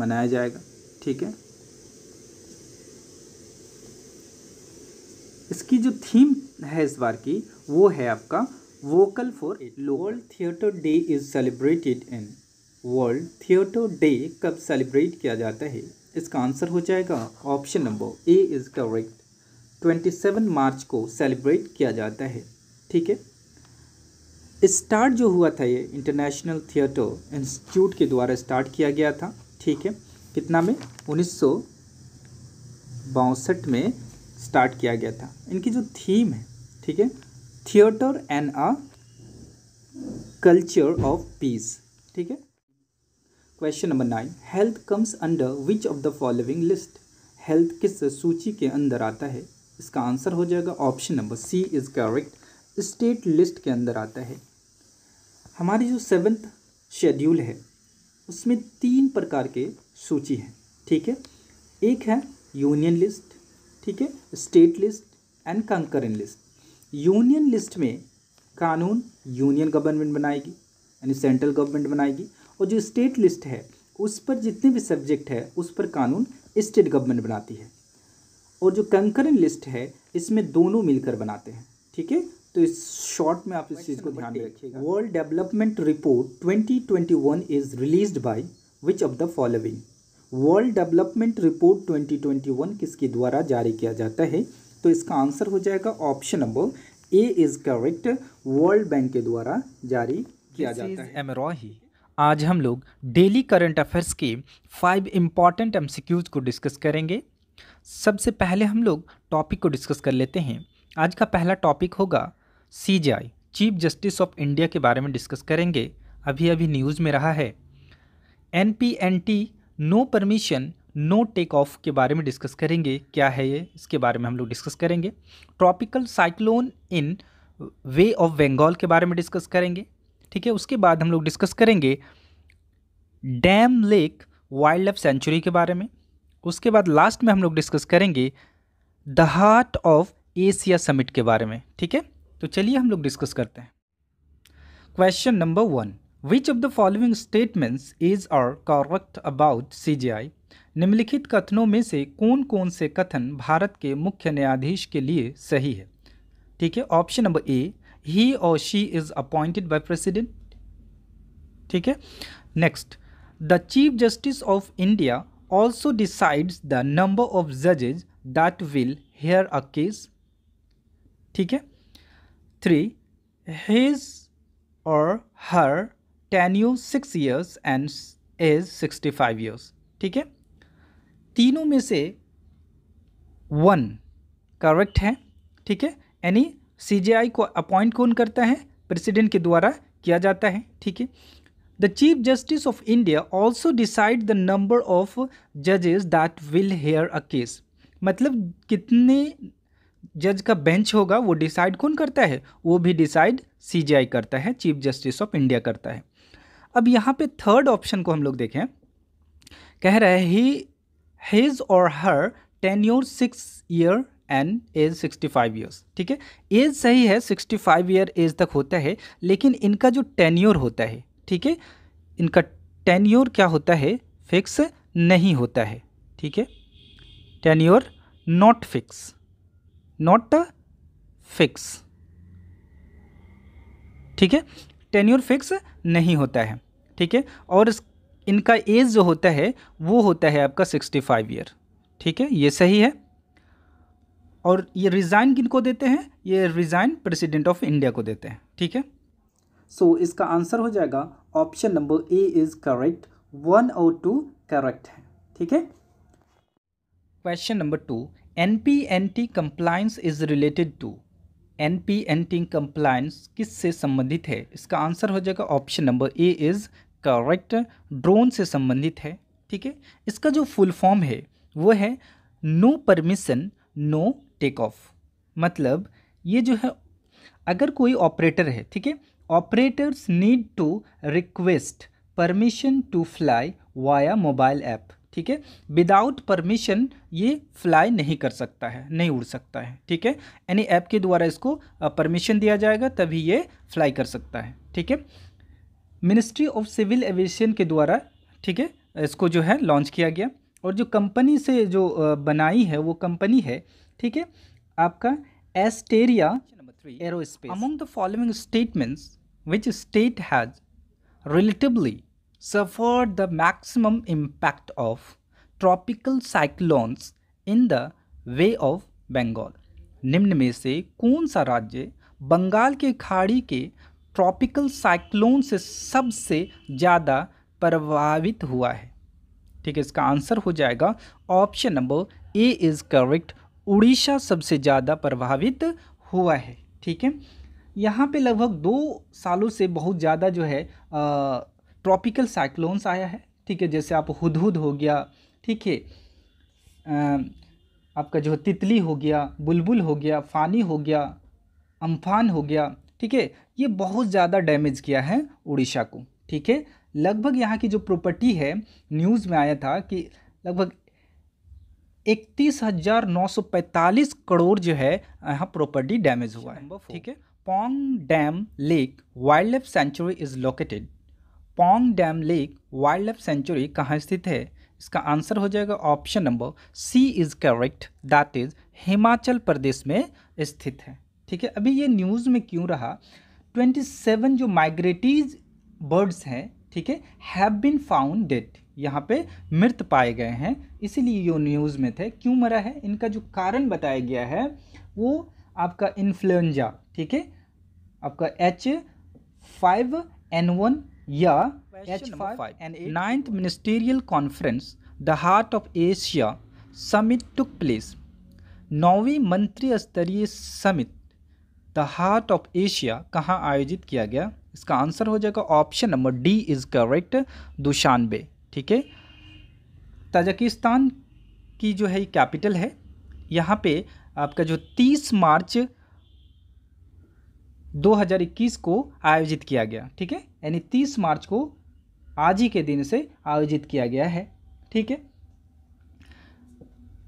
Speaker 1: मनाया जाएगा ठीक है इसकी जो थीम है इस बार की वो है आपका vocal for World Theatre Day is celebrated in World Theatre Day कब सेलिब्रेट किया जाता है इसका आंसर हो जाएगा option number A is correct 27 मार्च को सेलिब्रेट किया जाता है ठीक है स्टार्ट जो हुआ था ये इंटरनेशनल थिएटर इंस्टीट्यूट के द्वारा स्टार्ट किया गया था ठीक है कितना में उन्नीस में स्टार्ट किया गया था इनकी जो थीम है ठीक है theatre and a culture of peace ठीक है question number nine health comes under which of the following list health किस सूची के अंदर आता है इसका आंसर हो जाएगा option number C is correct state list के अंदर आता है हमारी जो सेवन्थ शेड्यूल है उसमें तीन प्रकार के सूची हैं ठीक है एक है यूनियन लिस्ट ठीक है state list and concurrent list union list में कानून यूनियन गवर्नमेंट बनाएगी यानी सेंट्रल गवर्नमेंट बनाएगी और जो स्टेट लिस्ट है उस पर जितने भी सब्जेक्ट है उस पर कानून स्टेट गवर्नमेंट बनाती है और जो कंकरेंट लिस्ट है इसमें दोनों मिलकर बनाते हैं ठीक है तो इस शॉर्ट में आप इस चीज़ को ध्यान रखिएगा World Development Report 2021 is release by which of the following World Development Report 2021 किसके द्वारा जारी किया जाता है तो इसका आंसर हो जाएगा option number A is correct World Bank के द्वारा जारी किया जाता है एमरोही आज हम लोग डेली करंट अफेयर्स के फाइव इंपॉर्टेंट एमसीक्यूज को डिस्कस करेंगे सबसे पहले हम लोग टॉपिक को डिस्कस कर लेते हैं आज का पहला टॉपिक होगा सी चीफ जस्टिस ऑफ इंडिया के बारे में डिस्कस करेंगे अभी अभी न्यूज़ में रहा है N P N T no permission no take off के बारे में डिस्कस करेंगे क्या है ये इसके बारे में हम लोग डिस्कस करेंगे tropical cyclone in bay of Bengal के बारे में डिस्कस करेंगे ठीक है उसके बाद हम लोग डिस्कस करेंगे dam lake wild life sanctuary के बारे में उसके बाद लास्ट में हम लोग डिस्कस करेंगे the Heart of Asia Summit के बारे में ठीक है तो चलिए हम लोग डिस्कस करते हैं question number one which of the following statements is or correct about I निम्नलिखित कथनों में से कौन कौन से कथन भारत के मुख्य न्यायाधीश के लिए सही है ठीक है option number A he or she is appointed by president ठीक है next the chief justice of India also decides the number of judges that will hear a case ठीक है three his or her tenure six years and age sixty five years ठीक है तीनों में से one correct है ठीक है यानी सीजेआई को अपॉइंट कौन करता है प्रेसिडेंट के द्वारा किया जाता है ठीक है The Chief Justice of India also decide the number of judges that will hear a case. मतलब कितने जज का बेंच होगा वो डिसाइड कौन करता है वो भी डिसाइड सीजीआई करता है चीफ जस्टिस ऑफ इंडिया करता है अब यहाँ पे थर्ड ऑप्शन को हम लोग देखें कह रहा है ही his or her tenure six year and age sixty five years ठीक है एज सही है सिक्सटी फाइव ईयर एज तक होता है लेकिन इनका जो टेन्योर होता है ठीक है इनका टेन्योर क्या होता है फिक्स नहीं होता है ठीक है tenure not fix not fix ठीक है टेन्योर फिक्स नहीं होता है ठीक है और इस इनका एज जो होता है वो होता है आपका सिक्सटी फाइव ईयर ठीक है ये सही है और ये रिज़ाइन किन को देते हैं ये रिज़ाइन प्रेसिडेंट ऑफ इंडिया को देते हैं ठीक है सो so, इसका आंसर हो जाएगा option number A is correct one और टू करेक्ट है ठीक है question number two N P N T compliance is related to N P N T compliance किस से संबंधित है इसका आंसर हो जाएगा option number A is correct drone से संबंधित है ठीक है इसका जो फुल फॉर्म है वो है no permission no take off मतलब ये जो है अगर कोई ऑपरेटर है ठीक है operators need to request permission to fly via mobile app ठीक है विदाउट परमिशन ये फ्लाई नहीं कर सकता है नहीं उड़ सकता है ठीक है यानी ऐप के द्वारा इसको परमिशन दिया जाएगा तभी ये फ्लाई कर सकता है ठीक है मिनिस्ट्री ऑफ सिविल एविएशन के द्वारा ठीक है इसको जो है लॉन्च किया गया और जो कंपनी से जो बनाई है वो कंपनी है ठीक है आपका Asteria Aerospace among the following statements which state has relatively suffered the maximum impact of tropical cyclones in the bay of Bengal निम्न में से कौन सा राज्य बंगाल के खाड़ी के ट्रॉपिकल साइक्लोन से सबसे ज़्यादा प्रभावित हुआ है ठीक है इसका आंसर हो जाएगा option number A is correct Orissa सबसे ज़्यादा प्रभावित हुआ है ठीक है यहाँ पे लगभग दो सालों से बहुत ज़्यादा जो है ट्रॉपिकल साइक्लोन्स आया है ठीक है जैसे आप हुदहुद हो गया ठीक है आपका जो तितली हो गया बुलबुल हो गया फ़ानी हो गया अम्फान हो गया ठीक है ये बहुत ज़्यादा डैमेज किया है उड़ीसा को ठीक है लगभग यहाँ की जो प्रॉपर्टी है न्यूज़ में आया था कि लगभग इकतीस हज़ार नौ सौ पैंतालीस करोड़ जो है यहाँ प्रॉपर्टी डैमेज हुआ है ठीक है Pong Dam Lake Wildlife Sanctuary is located. Pong dam lake wild life sanctuary कहाँ स्थित है इसका आंसर हो जाएगा option number C is correct that is Himachal Pradesh में स्थित है ठीक है अभी ये न्यूज़ में क्यों रहा 27 जो माइग्रेटीज बर्ड्स हैं ठीक है हैव बीन फाउंड डेड यहाँ पे मृत पाए गए हैं इसीलिए ये न्यूज़ में थे क्यों मरा है इनका जो कारण बताया गया है वो आपका इन्फ्लुएंजा ठीक है आपका एच फाइव एन वन या H five ninth ministerial conference the Heart of Asia Summit took place नौवीं मंत्री स्तरीय summit the Heart of Asia कहाँ आयोजित किया गया इसका आंसर हो जाएगा option number D is correct Dushanbe ठीक है तजकिस्तान की जो है कैपिटल है यहाँ पे आपका जो 30 मार्च 2021 को आयोजित किया गया ठीक है यानी 30 मार्च को आज ही के दिन से आयोजित किया गया है ठीक है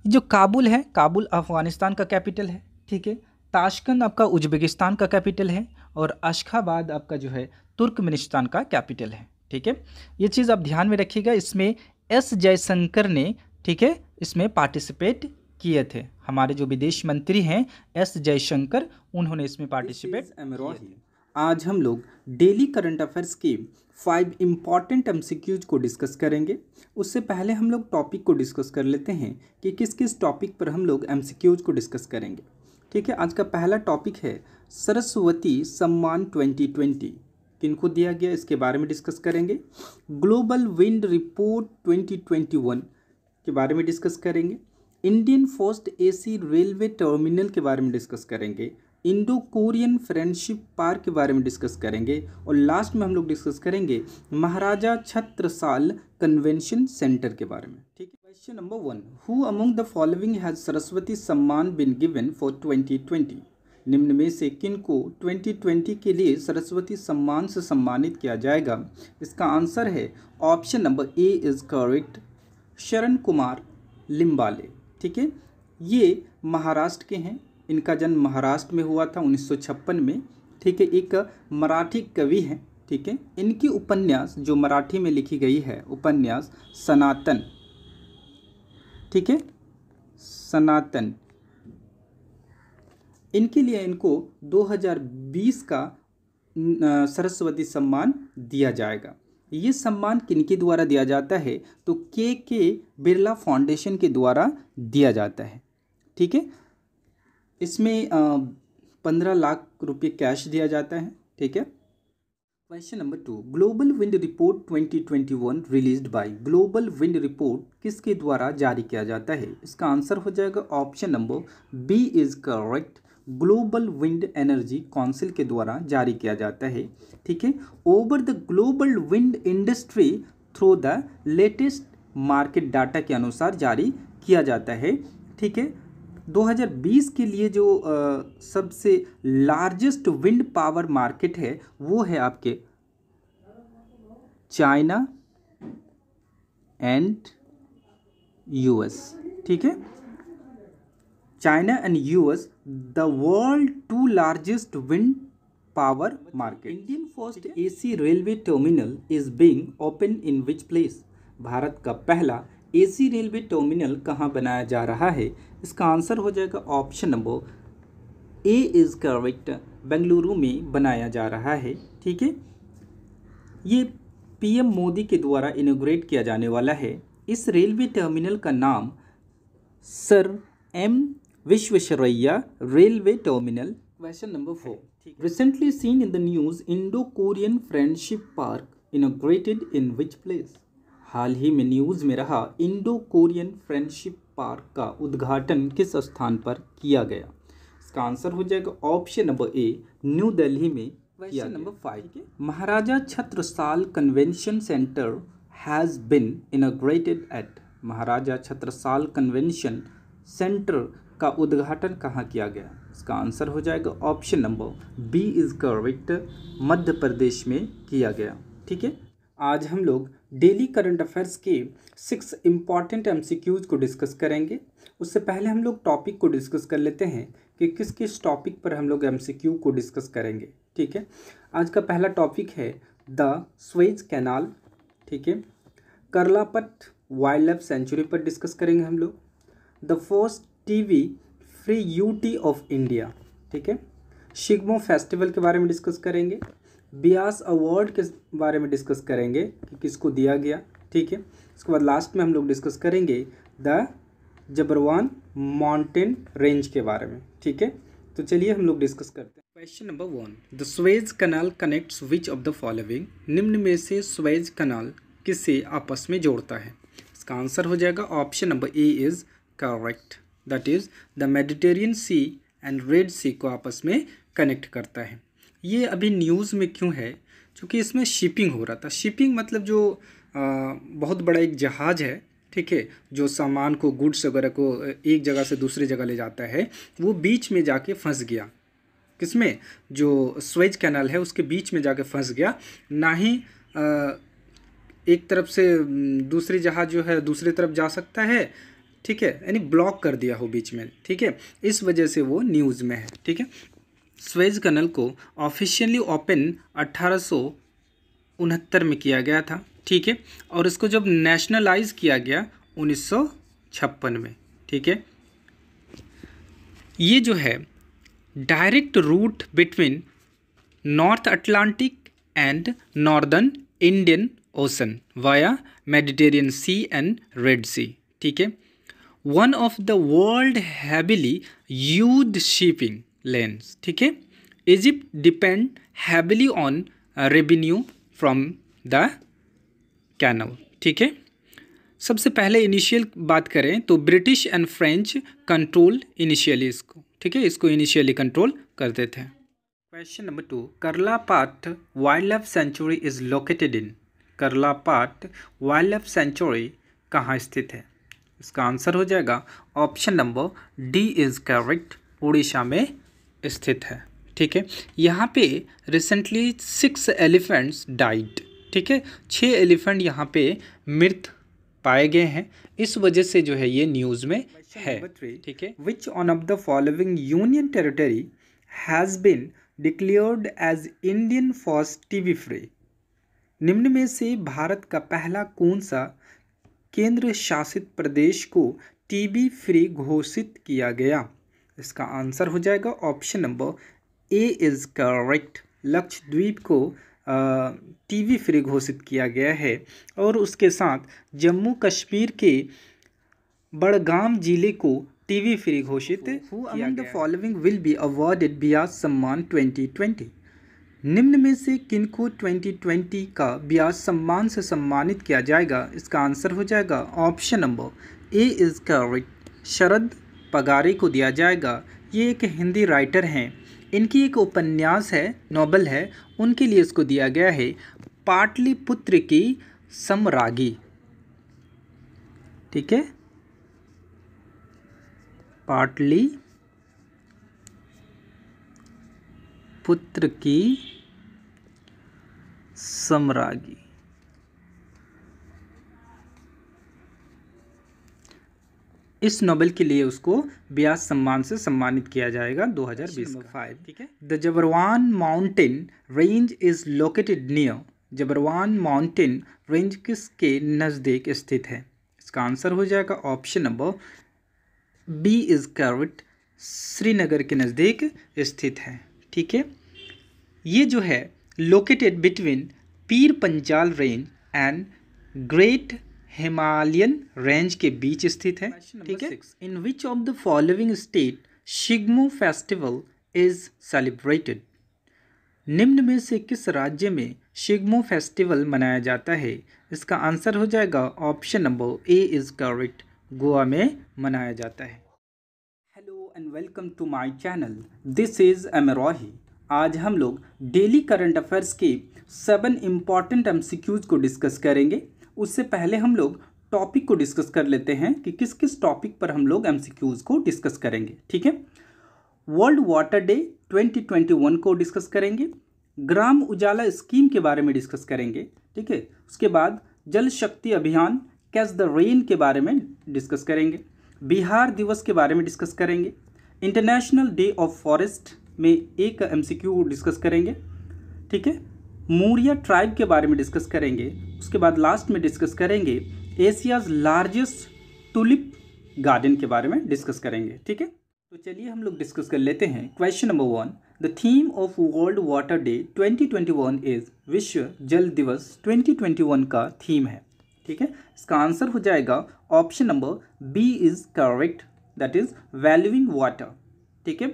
Speaker 1: जो काबुल है काबुल अफ़गानिस्तान का कैपिटल है ठीक है ताशकंद आपका उज्बेकिस्तान का कैपिटल है और अशखाबाद आपका जो है तुर्कमेनिस्तान का कैपिटल है ठीक है ये चीज़ आप ध्यान में रखिएगा इसमें एस जयशंकर ने ठीक है इसमें पार्टिसिपेट किए थे हमारे जो विदेश मंत्री हैं एस जयशंकर उन्होंने इसमें पार्टिसिपेट आज हम लोग डेली करंट अफेयर्स के फाइव इम्पॉर्टेंट एम को डिस्कस करेंगे उससे पहले हम लोग टॉपिक को डिस्कस कर लेते हैं कि किस किस टॉपिक पर हम लोग एम को डिस्कस करेंगे ठीक है आज का पहला टॉपिक है सरस्वती सम्मान 2020 किनको दिया गया इसके बारे में डिस्कस करेंगे ग्लोबल विंड रिपोर्ट 2021 के बारे में डिस्कस करेंगे Indian first AC railway terminal के बारे में डिस्कस करेंगे इंडो कोरियन फ्रेंडशिप पार्क के बारे में डिस्कस करेंगे और लास्ट में हम लोग डिस्कस करेंगे महाराजा छत्रसाल कन्वेंशन सेंटर के बारे में ठीक है question number one who among the following has Saraswati Samman bin given for 2020 निम्न में से किन को 2020 के लिए सरस्वती सम्मान से सम्मानित किया जाएगा इसका आंसर है option number A is correct Sharan Kumar Limbale ठीक है ये महाराष्ट्र के हैं इनका जन्म महाराष्ट्र में हुआ था 1956 में ठीक है एक मराठी कवि हैं ठीक है इनकी उपन्यास जो मराठी में लिखी गई है उपन्यास सनातन ठीक है सनातन इनके लिए इनको 2020 का सरस्वती सम्मान दिया जाएगा ये सम्मान किनके द्वारा दिया जाता है तो के के बिरला फाउंडेशन के द्वारा दिया जाता है ठीक है इसमें पंद्रह लाख रुपये कैश दिया जाता है ठीक है question number two Global Wind Report 2021 released by Global Wind Report किसके द्वारा जारी किया जाता है इसका आंसर हो जाएगा option number B is correct Global Wind Energy Council के द्वारा जारी किया जाता है ठीक है over the global wind industry through the latest market data के अनुसार जारी किया जाता है ठीक है 2020 के लिए जो आ, सबसे लार्जेस्ट विंड पावर मार्केट है वो है आपके चाइना एंड यूएस ठीक है China and US the world two largest wind power market Indian first AC railway terminal is being open in which place Bharat का पहला एसी रेलवे टर्मिनल कहाँ बनाया जा रहा है इसका आंसर हो जाएगा option number A is correct Bengaluru में बनाया जा रहा है ठीक है ये पीएम मोदी के द्वारा इनोग्रेट किया जाने वाला है इस रेलवे टर्मिनल का नाम sir M Vishwesharaya railway terminal question number four recently seen in the news Indo Korean friendship park inaugurated in which place हाल ही में न्यूज़ में रहा इंडो कोरियन फ्रेंडशिप पार्क का उद्घाटन किस स्थान पर किया गया इसका आंसर हो जाएगा option number A New Delhi में question number five Maharaja Chhatrasal convention centre has been inaugurated at Maharaja Chhatrasal convention centre का उद्घाटन कहाँ किया गया इसका आंसर हो जाएगा option number B is correct Madhya Pradesh में किया गया ठीक है आज हम लोग डेली करंट अफेयर्स के सिक्स इम्पॉर्टेंट एमसीक्यूज को डिस्कस करेंगे उससे पहले हम लोग टॉपिक को डिस्कस कर लेते हैं कि किस किस टॉपिक पर हम लोग एम को डिस्कस करेंगे ठीक है आज का पहला टॉपिक है द स्वेज कैनाल ठीक है करलापट वाइल्ड लाइफ सेंचुरी पर डिस्कस करेंगे हम लोग the first TB free UT of India ठीक है शिगमो फेस्टिवल के बारे में डिस्कस करेंगे ब्यास अवार्ड के बारे में डिस्कस करेंगे कि किसको दिया गया ठीक है उसके बाद लास्ट में हम लोग डिस्कस करेंगे द जबरवान माउंटेन रेंज के बारे में ठीक है तो चलिए हम लोग डिस्कस करते हैं question number one the Suez canal connects which of the following निम्न में से स्वेज कनाल किसे आपस में जोड़ता है इसका आंसर हो जाएगा option number A is correct that is the Mediterranean sea and red sea को आपस में कनेक्ट करता है ये अभी न्यूज़ में क्यों है क्योंकि इसमें शिपिंग हो रहा था शिपिंग मतलब जो आ, बहुत बड़ा एक जहाज़ है ठीक है जो सामान को गुड्स वगैरह को एक जगह से दूसरी जगह ले जाता है वो बीच में जाके फंस गया किसमें जो स्वेज कैनल है उसके बीच में जाके फंस गया ना ही आ, एक तरफ से दूसरी जहाज़ जो है दूसरी तरफ जा सकता है ठीक है यानी ब्लॉक कर दिया हो बीच में ठीक है इस वजह से वो न्यूज़ में है ठीक है स्वेज कनल को ऑफिशियली ओपन अट्ठारह में किया गया था ठीक है और इसको जब नेशनलाइज किया गया उन्नीस में ठीक है ये जो है direct route between north Atlantic and northern Indian ocean via Mediterranean sea and red sea ठीक है one of the world heavily used shipping lanes ठीक है Egypt depend heavily on revenue from the canal ठीक है सबसे पहले initial बात करें तो British and French control initially इसको ठीक है इसको इनिशियली कंट्रोल करते थे question number two Karlapat wild life sanctuary is located in Karlapat wild life sanctuary कहाँ स्थित है इसका आंसर हो जाएगा option number D is correct Orissa में स्थित है ठीक है यहाँ पे रिसेंटली सिक्स एलिफेंट्स डाइड ठीक है छः एलिफेंट यहाँ पे मृत पाए गए हैं इस वजह से जो है ये न्यूज़ में है ठीक है which one of the following union territory has been declared as India's first TB free निम्न में से भारत का पहला कौन सा केंद्र शासित प्रदेश को टीबी फ्री घोषित किया गया इसका आंसर हो जाएगा option number A is correct Lakshadweep को टीबी फ्री घोषित किया गया है और उसके साथ जम्मू कश्मीर के बड़गाम जिले को टीवी फ्री घोषित who among the following will be awarded Vyas Samman 2020 निम्न में से किनको 2020 का ब्याज सम्मान से सम्मानित किया जाएगा इसका आंसर हो जाएगा option number A is correct Sharad Pagare को दिया जाएगा ये एक हिंदी राइटर हैं इनकी एक उपन्यास है नॉबल है उनके लिए इसको दिया गया है पाटली पुत्र की समरागी ठीक है पाटली पुत्र की समरागी इस नोबेल के लिए उसको ब्यास सम्मान से सम्मानित किया जाएगा 2025 का ठीक है the Zabarwan mountain range is located near Zabarwan mountain range किसके नज़दीक स्थित है इसका आंसर हो जाएगा option number B is correct Srinagar के नज़दीक स्थित है ठीक है ये जो है located between Pir Panjal range and great Himalayan range के बीच स्थित है ठीक है in which of the following state Shigmo festival is celebrated निम्न में से किस राज्य में शिगमो फेस्टिवल मनाया जाता है इसका आंसर हो जाएगा option number A is correct Goa में मनाया जाता है hello and welcome to my channel this is एमरोही आज हम लोग डेली करंट अफेयर्स के सेवन इम्पॉर्टेंट एमसीक्यूज को डिस्कस करेंगे उससे पहले हम लोग टॉपिक को डिस्कस कर लेते हैं कि किस किस टॉपिक पर हम लोग एमसीक्यूज को डिस्कस करेंगे ठीक है वर्ल्ड वाटर डे 2021 को डिस्कस करेंगे ग्राम उजाला स्कीम के बारे में डिस्कस करेंगे ठीक है उसके बाद जल Shakti Abhiyan catch the rain के बारे में डिस्कस करेंगे बिहार दिवस के बारे में डिस्कस करेंगे इंटरनेशनल डे ऑफ फॉरेस्ट में एक एम डिस्कस करेंगे ठीक है मूरिया ट्राइब के बारे में डिस्कस करेंगे उसके बाद लास्ट में डिस्कस करेंगे एशियाज लार्जेस्ट टूलिप गार्डन के बारे में डिस्कस करेंगे ठीक है तो चलिए हम लोग डिस्कस कर लेते हैं question number one the theme of world water day 2021 is विश्व जल दिवस 2021 का थीम है ठीक है इसका आंसर हो जाएगा option number B is correct that is valuing water ठीक है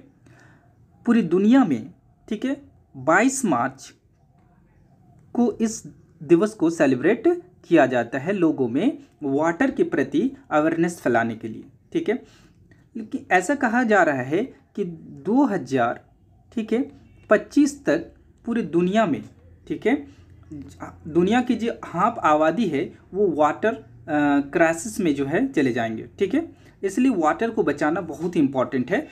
Speaker 1: पूरी दुनिया में ठीक है बाईस मार्च को इस दिवस को सेलिब्रेट किया जाता है लोगों में वाटर के प्रति अवेयरनेस फैलाने के लिए ठीक है लेकिन ऐसा कहा जा रहा है कि 2000 ठीक है पच्चीस तक पूरी दुनिया में ठीक है दुनिया की जो हाफ आबादी है वो वाटर क्राइसिस में जो है चले जाएंगे ठीक है इसलिए वाटर को बचाना बहुत ही इम्पॉर्टेंट है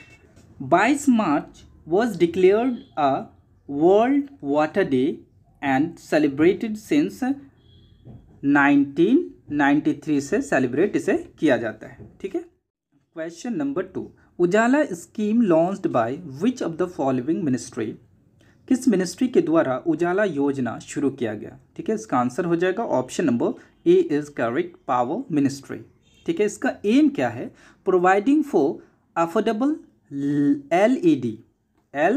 Speaker 1: 22 मार्च was declared a World Water Day and celebrated since 1993 से सेलिब्रेट इसे किया जाता है ठीक है question number two Ujala scheme launch by which of the following ministry किस मिनिस्ट्री के द्वारा उजाला योजना शुरू किया गया ठीक है इसका आंसर हो जाएगा option number A is correct power ministry ठीक है इसका एम क्या है providing for affordable L E D L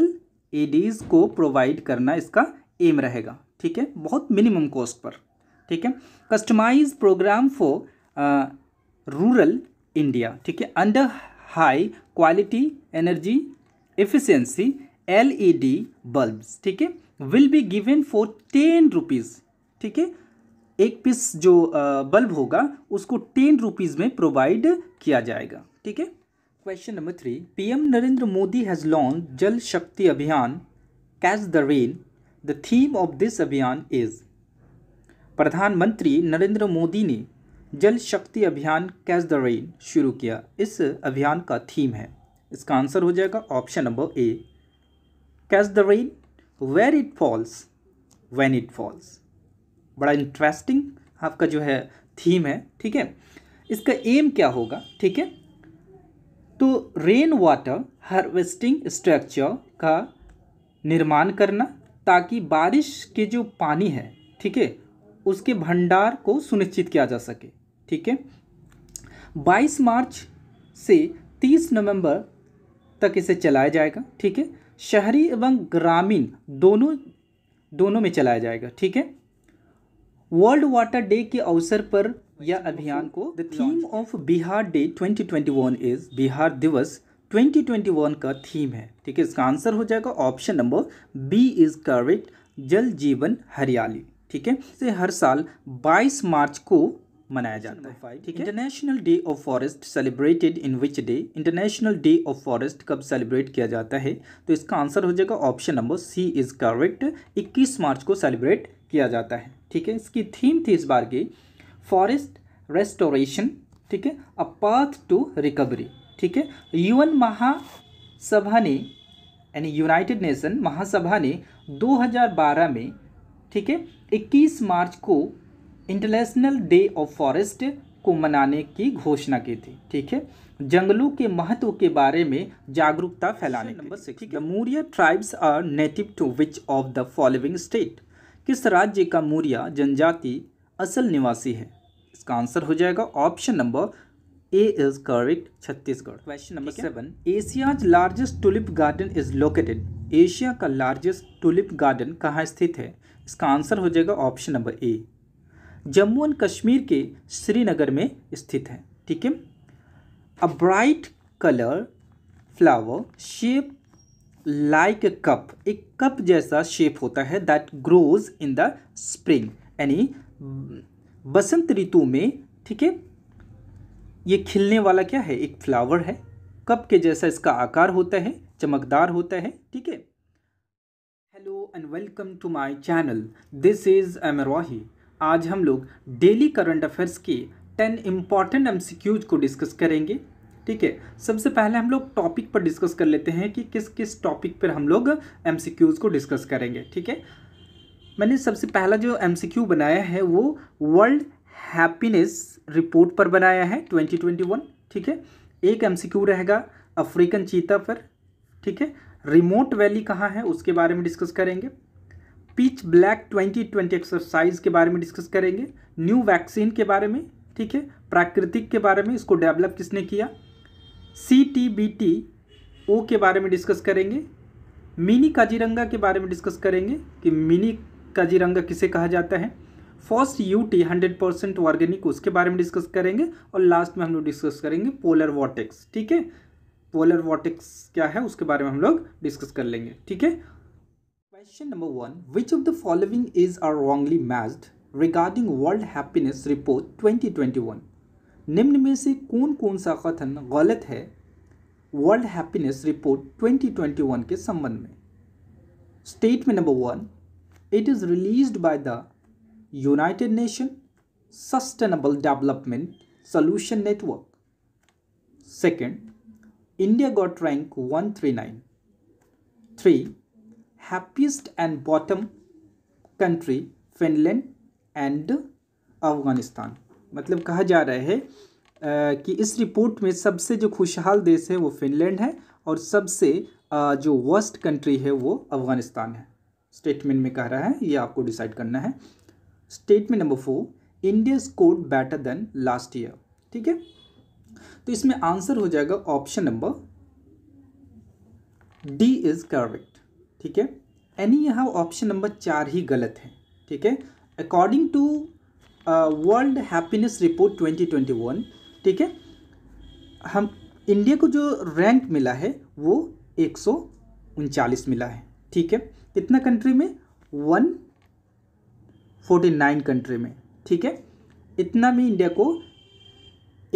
Speaker 1: E Ds को प्रोवाइड करना इसका एम रहेगा ठीक है बहुत मिनिमम कॉस्ट पर ठीक है customise programme for rural India ठीक है under high quality energy efficiency L E D bulbs ठीक है will be given for ten rupees ठीक है एक पीस जो बल्ब uh, होगा उसको टेन रुपीज़ में प्रोवाइड किया जाएगा ठीक है question number three PM Narendra Modi has launch Jal Shakti Abhiyan catch the rain the theme of this abhiyan is प्रधानमंत्री नरेंद्र मोदी ने जल Shakti Abhiyan catch the rain शुरू किया इस अभियान का थीम है इसका आंसर हो जाएगा option number A catch the rain where it falls when it falls बड़ा इंटरेस्टिंग आपका जो है थीम है ठीक है इसका एम क्या होगा ठीक है तो रेन वाटर हार्वेस्टिंग स्ट्रक्चर का निर्माण करना ताकि बारिश के जो पानी है ठीक है उसके भंडार को सुनिश्चित किया जा सके ठीक है बाईस मार्च से तीस नवंबर तक इसे चलाया जाएगा ठीक है शहरी एवं ग्रामीण दोनों दोनों में चलाया जाएगा ठीक है वर्ल्ड वाटर डे के अवसर पर या अभियान को the theme of Bihar day 2021 is Bihar दिवस 2021 का थीम है ठीक है इसका आंसर हो जाएगा option number B is correct Jal Jeevan हरियाली ठीक है इसे हर साल 22 मार्च को मनाया जाता है ठीक है international day of forest celebrated in which day international day of forest कब सेलिब्रेट किया जाता है तो इसका आंसर हो जाएगा option number C is correct 21 मार्च को सेलिब्रेट किया जाता है ठीक है इसकी थीम थी इस बार की फॉरेस्ट रेस्टोरेशन ठीक है अ पाथ टू रिकवरी ठीक है यूएन महासभा ने यानी यूनाइटेड नेशन महासभा ने 2012 में ठीक है 21 मार्च को इंटरनेशनल डे ऑफ फॉरेस्ट को मनाने की घोषणा की थी ठीक है जंगलों के महत्व के बारे में जागरूकता फैलाने नंबर सिक्स है Muria tribes are native to which of the following state किस राज्य का मूरिया जनजाति असल निवासी है इसका आंसर हो जाएगा option number A is correct Chhattisgarh question number seven Asia's largest tulip garden is located Asia का लार्जेस्ट टुलिप गार्डन कहाँ स्थित है इसका आंसर हो जाएगा option number A Jammu and Kashmir के श्रीनगर में स्थित है ठीक है a bright colour flower shape like a cup एक कप जैसा शेप होता है that grows in the spring यानी बसंत ऋतु में ठीक है ये खिलने वाला क्या है एक फ्लावर है कप के जैसा इसका आकार होता है चमकदार होता है ठीक है hello and welcome to my channel this is एमरवाही आज हम लोग डेली करंट अफेयर्स के टेन इम्पॉर्टेंट एमसीक्यूज को डिस्कस करेंगे ठीक है सबसे पहले हम लोग टॉपिक पर डिस्कस कर लेते हैं कि किस किस टॉपिक पर हम लोग एम को डिस्कस करेंगे ठीक है मैंने सबसे पहला जो एम बनाया है वो वर्ल्ड हैप्पीनेस रिपोर्ट पर बनाया है 2021 ठीक है एक क्यू रहेगा अफ्रीकन चीता पर ठीक है रिमोट वैली कहाँ है उसके बारे में डिस्कस करेंगे पीच ब्लैक 2020 एक्सरसाइज के बारे में डिस्कस करेंगे न्यू वैक्सीन के बारे में ठीक है प्राकृतिक के बारे में इसको डेवलप किसने किया C T B T O के बारे में डिस्कस करेंगे मिनी काजीरंगा के बारे में डिस्कस करेंगे कि मिनी काजीरंगा किसे कहा जाता है first UT hundred percent organic उसके बारे में डिस्कस करेंगे और लास्ट में हम लोग डिस्कस करेंगे पोलर वॉटिक्स ठीक है पोलर वॉटिक्स क्या है उसके बारे में हम लोग डिस्कस कर लेंगे ठीक है question number one which of the following is are wrongly matched regarding world happiness report 2021 निम्न में से कौन कौन सा कथन गलत है वर्ल्ड हैप्पीनेस रिपोर्ट 2021 के संबंध में statement number one It is released by the United nation Sustainable Development Solution Network. Second, India got rank 139. three Happiest and bottom country finland and afghanistan मतलब कहा जा रहा है कि इस रिपोर्ट में सबसे जो खुशहाल देश है वो फिनलैंड है और सबसे जो वर्स्ट कंट्री है वो अफगानिस्तान है स्टेटमेंट में कह रहा है ये आपको डिसाइड करना है statement number four India score better than last year ठीक है तो इसमें आंसर हो जाएगा option number D is correct ठीक है यानी यहाँ ऑप्शन नंबर चार ही गलत है ठीक है according to world happiness report 2021 ठीक है हम इंडिया को जो रैंक मिला है वो एक मिला है ठीक है कितना कंट्री में वन फोर्टी नाइन कंट्री में ठीक है इतना में इंडिया को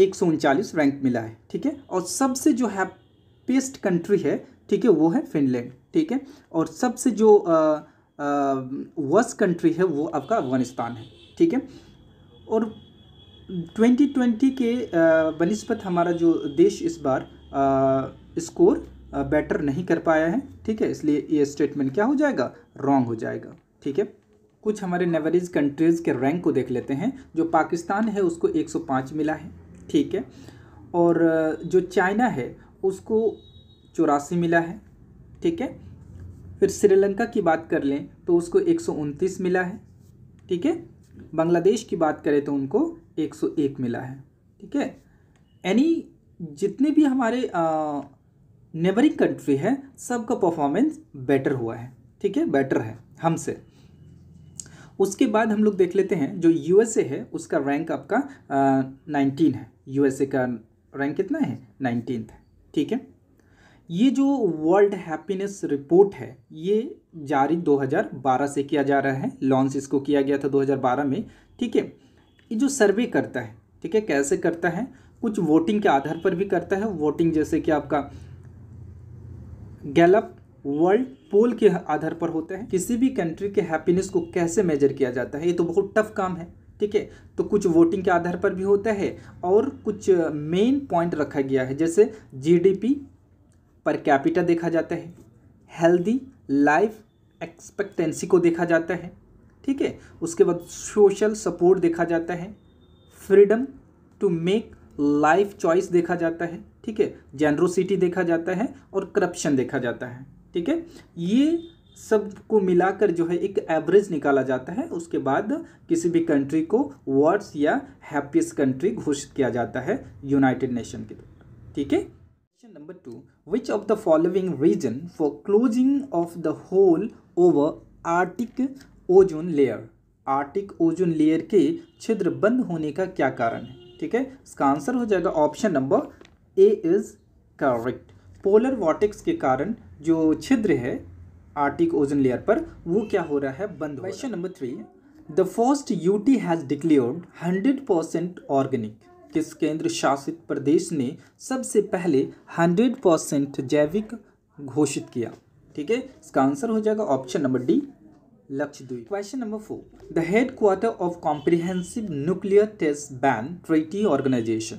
Speaker 1: एक सौ उनचालीस रैंक मिला है ठीक है और सबसे जो हैप्पीस्ट कंट्री है ठीक है वो है फिनलैंड ठीक है और सबसे जो वर्स्ट कंट्री है वो आपका अफगानिस्तान है ठीक है और 2020 के बनस्पत हमारा जो देश इस बार आ, स्कोर बेटर नहीं कर पाया है ठीक है इसलिए ये स्टेटमेंट क्या हो जाएगा रॉन्ग हो जाएगा ठीक है कुछ हमारे नेवरेज कंट्रीज़ के रैंक को देख लेते हैं जो पाकिस्तान है उसको 105 मिला है ठीक है और जो चाइना है उसको चौरासी मिला है ठीक है फिर श्रीलंका की बात कर लें तो उसको एक मिला है ठीक है बांग्लादेश की बात करें तो उनको 101 मिला है ठीक है एनी जितने भी हमारे नेबरिंग कंट्री है सबका परफॉर्मेंस बेटर हुआ है ठीक है बेटर है हमसे उसके बाद हम लोग देख लेते हैं जो यूएसए है उसका रैंक आपका नाइनटीन है यूएसए का रैंक कितना है नाइनटीन है ठीक है ये जो वर्ल्ड हैप्पीनेस रिपोर्ट है ये जारी 2012 से किया जा रहा है लॉन्च इसको किया गया था 2012 में ठीक है ये जो सर्वे करता है ठीक है कैसे करता है कुछ वोटिंग के आधार पर भी करता है वोटिंग जैसे कि आपका गैलप वर्ल्ड पोल के आधार पर होते हैं किसी भी कंट्री के हैप्पीनेस को कैसे मेजर किया जाता है ये तो बहुत टफ काम है ठीक है तो कुछ वोटिंग के आधार पर भी होता है और कुछ मेन पॉइंट रखा गया है जैसे जीडीपी पर कैपिटा देखा जाता है हेल्दी लाइफ एक्सपेक्टेंसी को देखा जाता है ठीक है उसके बाद सोशल सपोर्ट देखा जाता है freedom to make life choice देखा जाता है ठीक है जेनरोसिटी देखा जाता है और करप्शन देखा जाता है ठीक है ये सबको मिलाकर जो है एक एवरेज निकाला जाता है उसके बाद किसी भी कंट्री को वर्ड्स या हैप्पीस्ट कंट्री घोषित किया जाता है यूनाइटेड नेशन के द्वारा ठीक है question number two which of the following reason for closing of the hole over Arctic ozone layer Arctic ozone layer के छिद्र बंद होने का क्या कारण है ठीक है इसका आंसर हो जाएगा option number A is correct polar vortex के कारण जो छिद्र है आर्टिक ओजन लेयर पर वो क्या हो रहा है बंद question number three the first UT has declared hundred percent organic किस केंद्र शासित प्रदेश ने सबसे पहले हंड्रेड परसेंट जैविक घोषित किया ठीक है इसका आंसर हो जाएगा option number D Lakshadweep question number four the headquarter of comprehensive nuclear test ban treaty organisation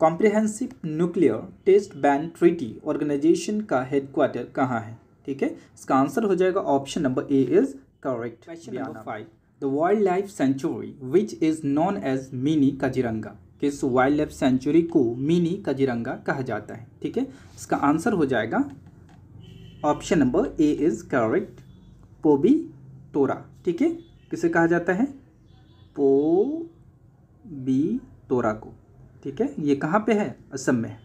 Speaker 1: comprehensive nuclear test ban treaty organisation का हेडक्वार्टर कहाँ है ठीक है इसका आंसर हो जाएगा option number A is correct question number five the wild life sanctuary which is known as mini Kaziranga किस wild life sanctuary को मिनी काजीरंगा कहा जाता है ठीक है इसका आंसर हो जाएगा option number A is correct Pobitora ठीक है किसे कहा जाता है पो बी तोरा को ठीक है ये कहाँ पे है असम में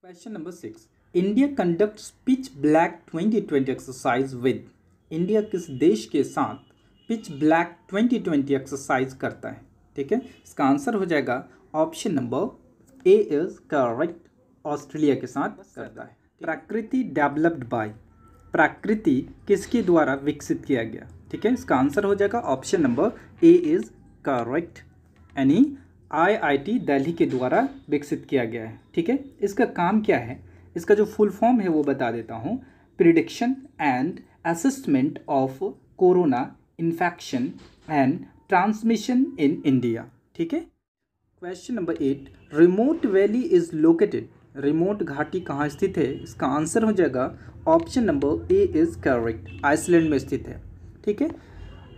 Speaker 1: question number six India conduct pitch black 2020 exercise with India किस देश के साथ पिच ब्लैक 2020 एक्सरसाइज करता है ठीक है इसका आंसर हो जाएगा option number A is correct Australia के साथ करता है प्राकृति डेवलप्ड बाय प्रकृति किसके द्वारा विकसित किया गया ठीक है इसका आंसर हो जाएगा option number A is correct यानी आईआईटी दिल्ली के द्वारा विकसित किया गया है ठीक है इसका काम क्या है इसका जो फुल फॉर्म है वो बता देता हूँ prediction and assessment of corona infection and transmission in India ठीक है question number eight remote valley is located remote घाटी कहाँ स्थित है इसका आंसर हो जाएगा option number A is correct Iceland में स्थित है ठीक है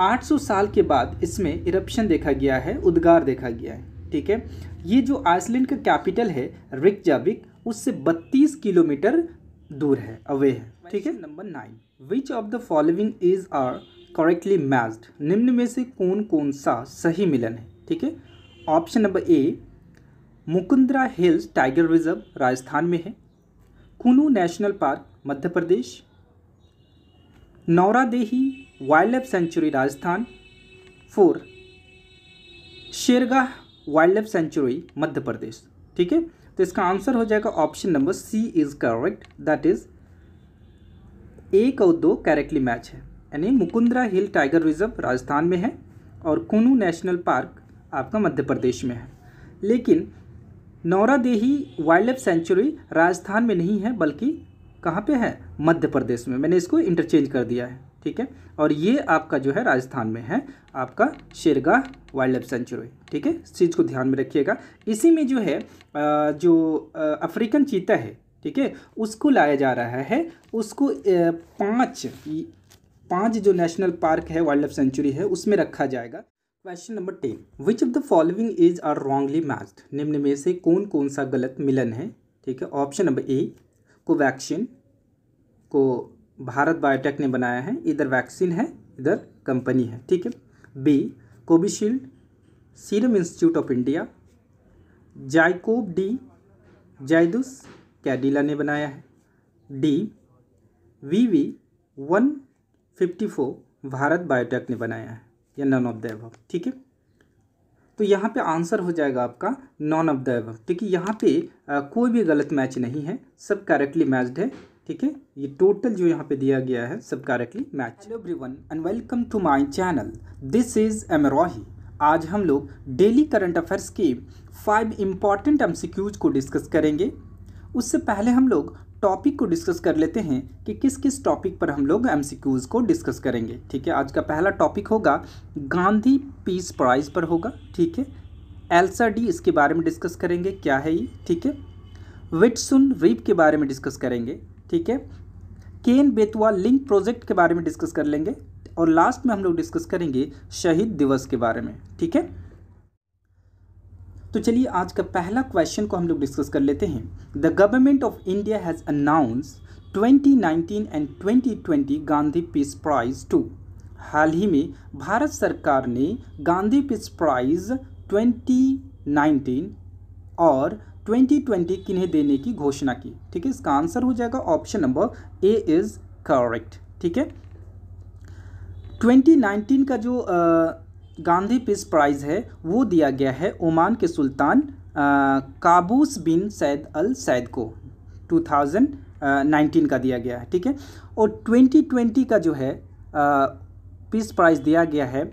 Speaker 1: 800 साल के बाद इसमें इरप्शन देखा गया है उद्गार देखा गया है ठीक है ये जो आइसलैंड का कैपिटल है रिकजाविक उससे 32 किलोमीटर दूर है अवे है ठीक है number nine which of the following is are correctly matched निम्न में से कौन कौन सा सही मिलन है ठीक है option number A Mukundra hills tiger reserve Rajasthan में है Kuno national park Madhya Pradesh Nauradehi wild life sanctuary Rajasthan four Shergarh wild life sanctuary Madhya Pradesh ठीक है तो इसका आंसर हो जाएगा option number C is correct that is एक और दो कैरेक्टली मैच है यानी Mukundra hill tiger reserve Rajasthan में है और कुनू नेशनल पार्क आपका मध्य प्रदेश में है लेकिन नौरा देही वाइल्ड लाइफ सेंचुरी राजस्थान में नहीं है बल्कि कहाँ पे है मध्य प्रदेश में मैंने इसको इंटरचेंज कर दिया है ठीक है और ये आपका जो है राजस्थान में है आपका शेरगा वाइल्ड लाइफ सेंचुरी ठीक है इस चीज़ को ध्यान में रखिएगा इसी में जो है जो अफ्रीकन चीता है ठीक है उसको लाया जा रहा है उसको पाँच पाँच जो नेशनल पार्क है वाइल्ड लाइफ सेंचुरी है उसमें रखा जाएगा question number ten which of the following is are wrongly matched निम्न में से कौन कौन सा गलत मिलन है ठीक है ऑप्शन नंबर ए कोवैक्सिन को भारत बायोटेक ने बनाया है इधर वैक्सीन है इधर कंपनी है ठीक है B Covishield Serum Institute of India ZyCoV D Zydus Cadila ने बनाया है D V V one fifty four Bharat Biotech ने बनाया है या नॉन ऑफ द एव ठीक है तो यहाँ पे आंसर हो जाएगा आपका नॉन ऑफ द एव ठीक है यहाँ पे आ, कोई भी गलत मैच नहीं है सब करेक्टली मैच्ड है ठीक है ये टोटल जो यहाँ पे दिया गया है सब correctly match hello everyone and welcome to my channel this is एमरोही आज हम लोग डेली करंट अफेयर्स के फाइव इम्पॉर्टेंट एम को डिस्कस करेंगे उससे पहले हम लोग टॉपिक को डिस्कस कर लेते हैं कि किस किस टॉपिक पर हम लोग एम को डिस्कस करेंगे ठीक है आज का पहला टॉपिक होगा गांधी पीस प्राइज़ पर होगा ठीक है एल्सा डी इसके बारे में डिस्कस करेंगे क्या है ये ठीक है विट्सुन रीप के बारे में डिस्कस करेंगे ठीक है केन बेतवा लिंक प्रोजेक्ट के बारे में डिस्कस कर लेंगे और लास्ट में हम लोग डिस्कस करेंगे शहीद दिवस के बारे में ठीक है तो चलिए आज का पहला क्वेश्चन को हम लोग डिस्कस कर लेते हैं the government of India has announce 2019 and 2020 Gandhi peace prize to हाल ही में भारत सरकार ने गांधी पीस प्राइज़ 2019 और 2020 किन्हें देने की घोषणा की ठीक है इसका आंसर हो जाएगा option number A is correct ठीक है 2019 का जो गांधी पीस प्राइज़ है वो दिया गया है ओमान के सुल्तान Qaboos bin Said al Said को 2019 का दिया गया है ठीक है और 2020 का जो है पीस प्राइज़ दिया गया है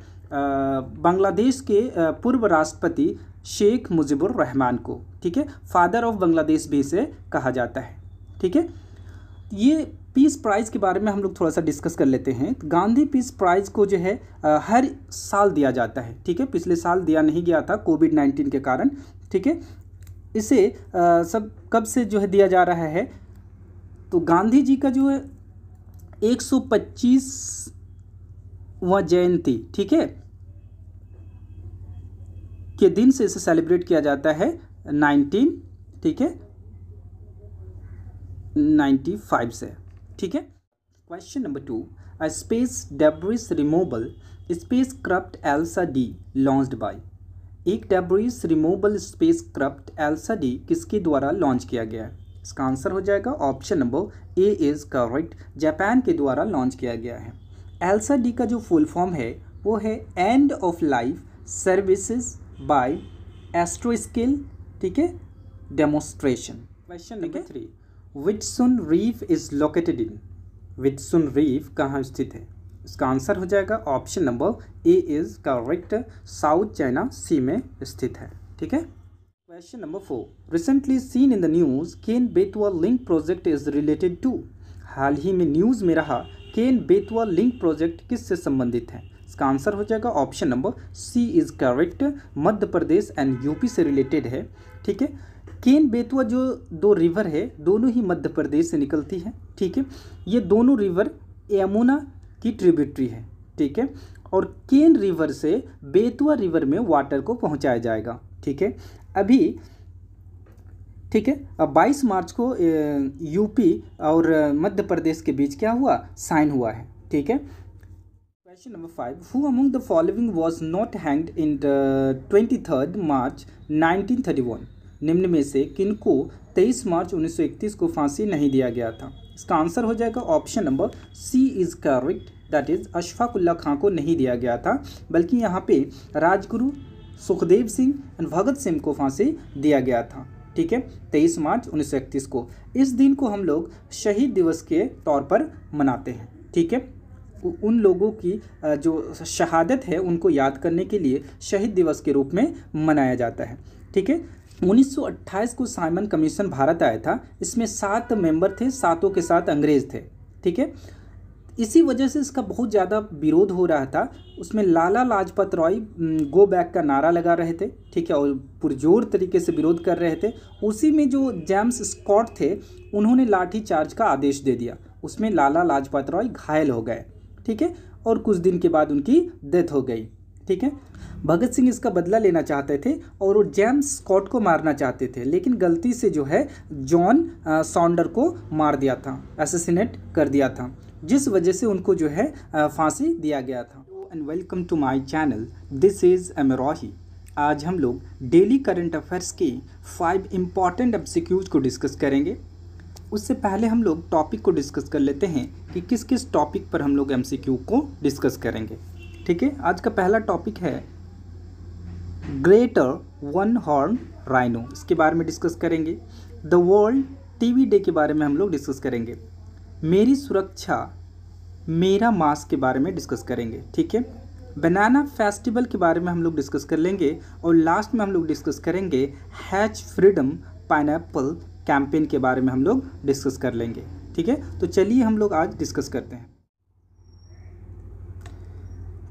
Speaker 1: बांग्लादेश के पूर्व राष्ट्रपति शेख मुजीबुर रहमान को ठीक है फादर ऑफ बांग्लादेश भी इसे कहा जाता है ठीक है ये पीस प्राइज़ के बारे में हम लोग थोड़ा सा डिस्कस कर लेते हैं गांधी पीस प्राइज़ को जो है आ, हर साल दिया जाता है ठीक है पिछले साल दिया नहीं गया था कोविड नाइन्टीन के कारण ठीक है इसे आ, सब कब से जो है दिया जा रहा है तो गांधी जी का जो है एक सौ पच्चीस व जयंती ठीक है के दिन से इसे सेलिब्रेट किया जाता है नाइन्टीन ठीक है नाइन्टी फाइव से ठीक है question number two a space debris removal spacecraft ELSA D launch by एक debris removal spacecraft ELSA D किसके द्वारा लॉन्च किया गया है इसका आंसर हो जाएगा option number A is correct Japan के द्वारा लॉन्च किया गया है एल्सा डी का जो फुल फॉर्म है वो है end of life services by Astroscale ठीक है demonstration question number three Sun Reef is located in Sun Reef कहाँ स्थित है इसका आंसर हो जाएगा option number A is correct South China Sea में स्थित है ठीक है question number four recently seen in the news Ken Betwa link project is related to हाल ही में न्यूज़ में रहा केन बेतुआ लिंक प्रोजेक्ट किससे संबंधित है इसका आंसर हो जाएगा option number C is correct Madhya Pradesh and UP से रिलेटेड है ठीक है केन बेतुआ जो दो रिवर है दोनों ही मध्य प्रदेश से निकलती है ठीक है ये दोनों रिवर यमुना की ट्रिब्यूटरी है ठीक है और केन रिवर से बेतुआ रिवर में वाटर को पहुंचाया जाएगा ठीक है अभी ठीक है अब 22 मार्च को यूपी और मध्य प्रदेश के बीच क्या हुआ साइन हुआ है ठीक है who among the following was not hanged in the twenty third March nineteen thirty one निम्न में से किनको तेईस मार्च उन्नीस सौ इकतीस को फांसी नहीं दिया गया था इसका आंसर हो जाएगा option number C is correct that is Ashfaqulla Khan को नहीं दिया गया था बल्कि यहाँ पे राजगुरु सुखदेव सिंह एंड भगत सिंह को फांसी दिया गया था ठीक है तेईस मार्च उन्नीस को इस दिन को हम लोग शहीद दिवस के तौर पर मनाते हैं ठीक है उन लोगों की जो शहादत है उनको याद करने के लिए शहीद दिवस के रूप में मनाया जाता है ठीक है 1928 को साइमन कमीशन भारत आया था इसमें सात मेंबर थे सातों के साथ अंग्रेज थे ठीक है इसी वजह से इसका बहुत ज़्यादा विरोध हो रहा था उसमें लाला लाजपत रॉय गो बैक का नारा लगा रहे थे ठीक है और पुरजोर तरीके से विरोध कर रहे थे उसी में जो जेम्स स्कॉट थे उन्होंने लाठी चार्ज का आदेश दे दिया उसमें लाला लाजपत रॉय घायल हो गए ठीक है और कुछ दिन के बाद उनकी डेथ हो गई ठीक है भगत सिंह इसका बदला लेना चाहते थे और वो जेम्स स्कॉट को मारना चाहते थे लेकिन गलती से जो है जॉन सॉन्डर को मार दिया था एसेसिनेट कर दिया था जिस वजह से उनको जो है फांसी दिया गया था and welcome to my channel this is एमरोही आज हम लोग डेली करंट अफेयर्स के फाइव इंपॉर्टेंट एब्सिक्यूज को डिस्कस करेंगे उससे पहले हम लोग टॉपिक को डिस्कस कर लेते हैं कि किस किस टॉपिक पर हम लोग एम को डिस्कस करेंगे ठीक है आज का पहला टॉपिक है ग्रेटर वन हॉर्न राइनो इसके बारे में डिस्कस करेंगे द वर्ल्ड टीवी डे के बारे में हम लोग डिस्कस करेंगे मेरी सुरक्षा मेरा मास्क के बारे में डिस्कस करेंगे ठीक है बनाना फेस्टिवल के बारे में हम लोग डिस्कस कर लेंगे और लास्ट में हम लोग डिस्कस करेंगे हैच फ्रीडम पाइनएप्पल कैंपेन के बारे में हम लोग डिस्कस कर लेंगे ठीक है तो चलिए हम लोग आज डिस्कस करते हैं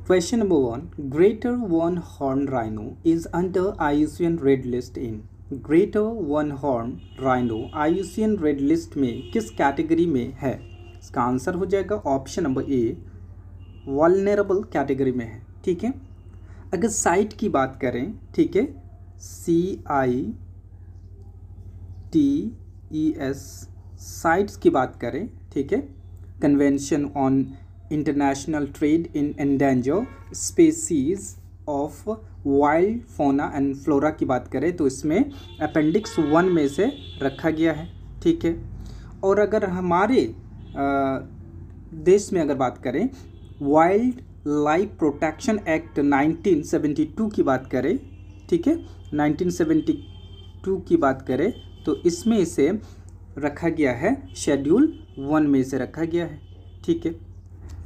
Speaker 1: question number one greater one horn rhino is under IUCN red list in greater one horn rhino IUCN red list में किस कैटेगरी में है इसका आंसर हो जाएगा option number A vulnerable category में है ठीक है अगर साइट की बात करें ठीक है C I T E S CITES की बात करें ठीक है convention on international trade in endanger species of wild fauna and flora की बात करें तो इसमें अपेंडिक्स वन में से रखा गया है ठीक है और अगर हमारे देश में अगर बात करें वाइल्ड लाइफ प्रोटेक्शन एक्ट 1972 की बात करें ठीक है 1972 की बात करें तो इसमें इसे रखा गया है शेड्यूल वन में इसे रखा गया है ठीक है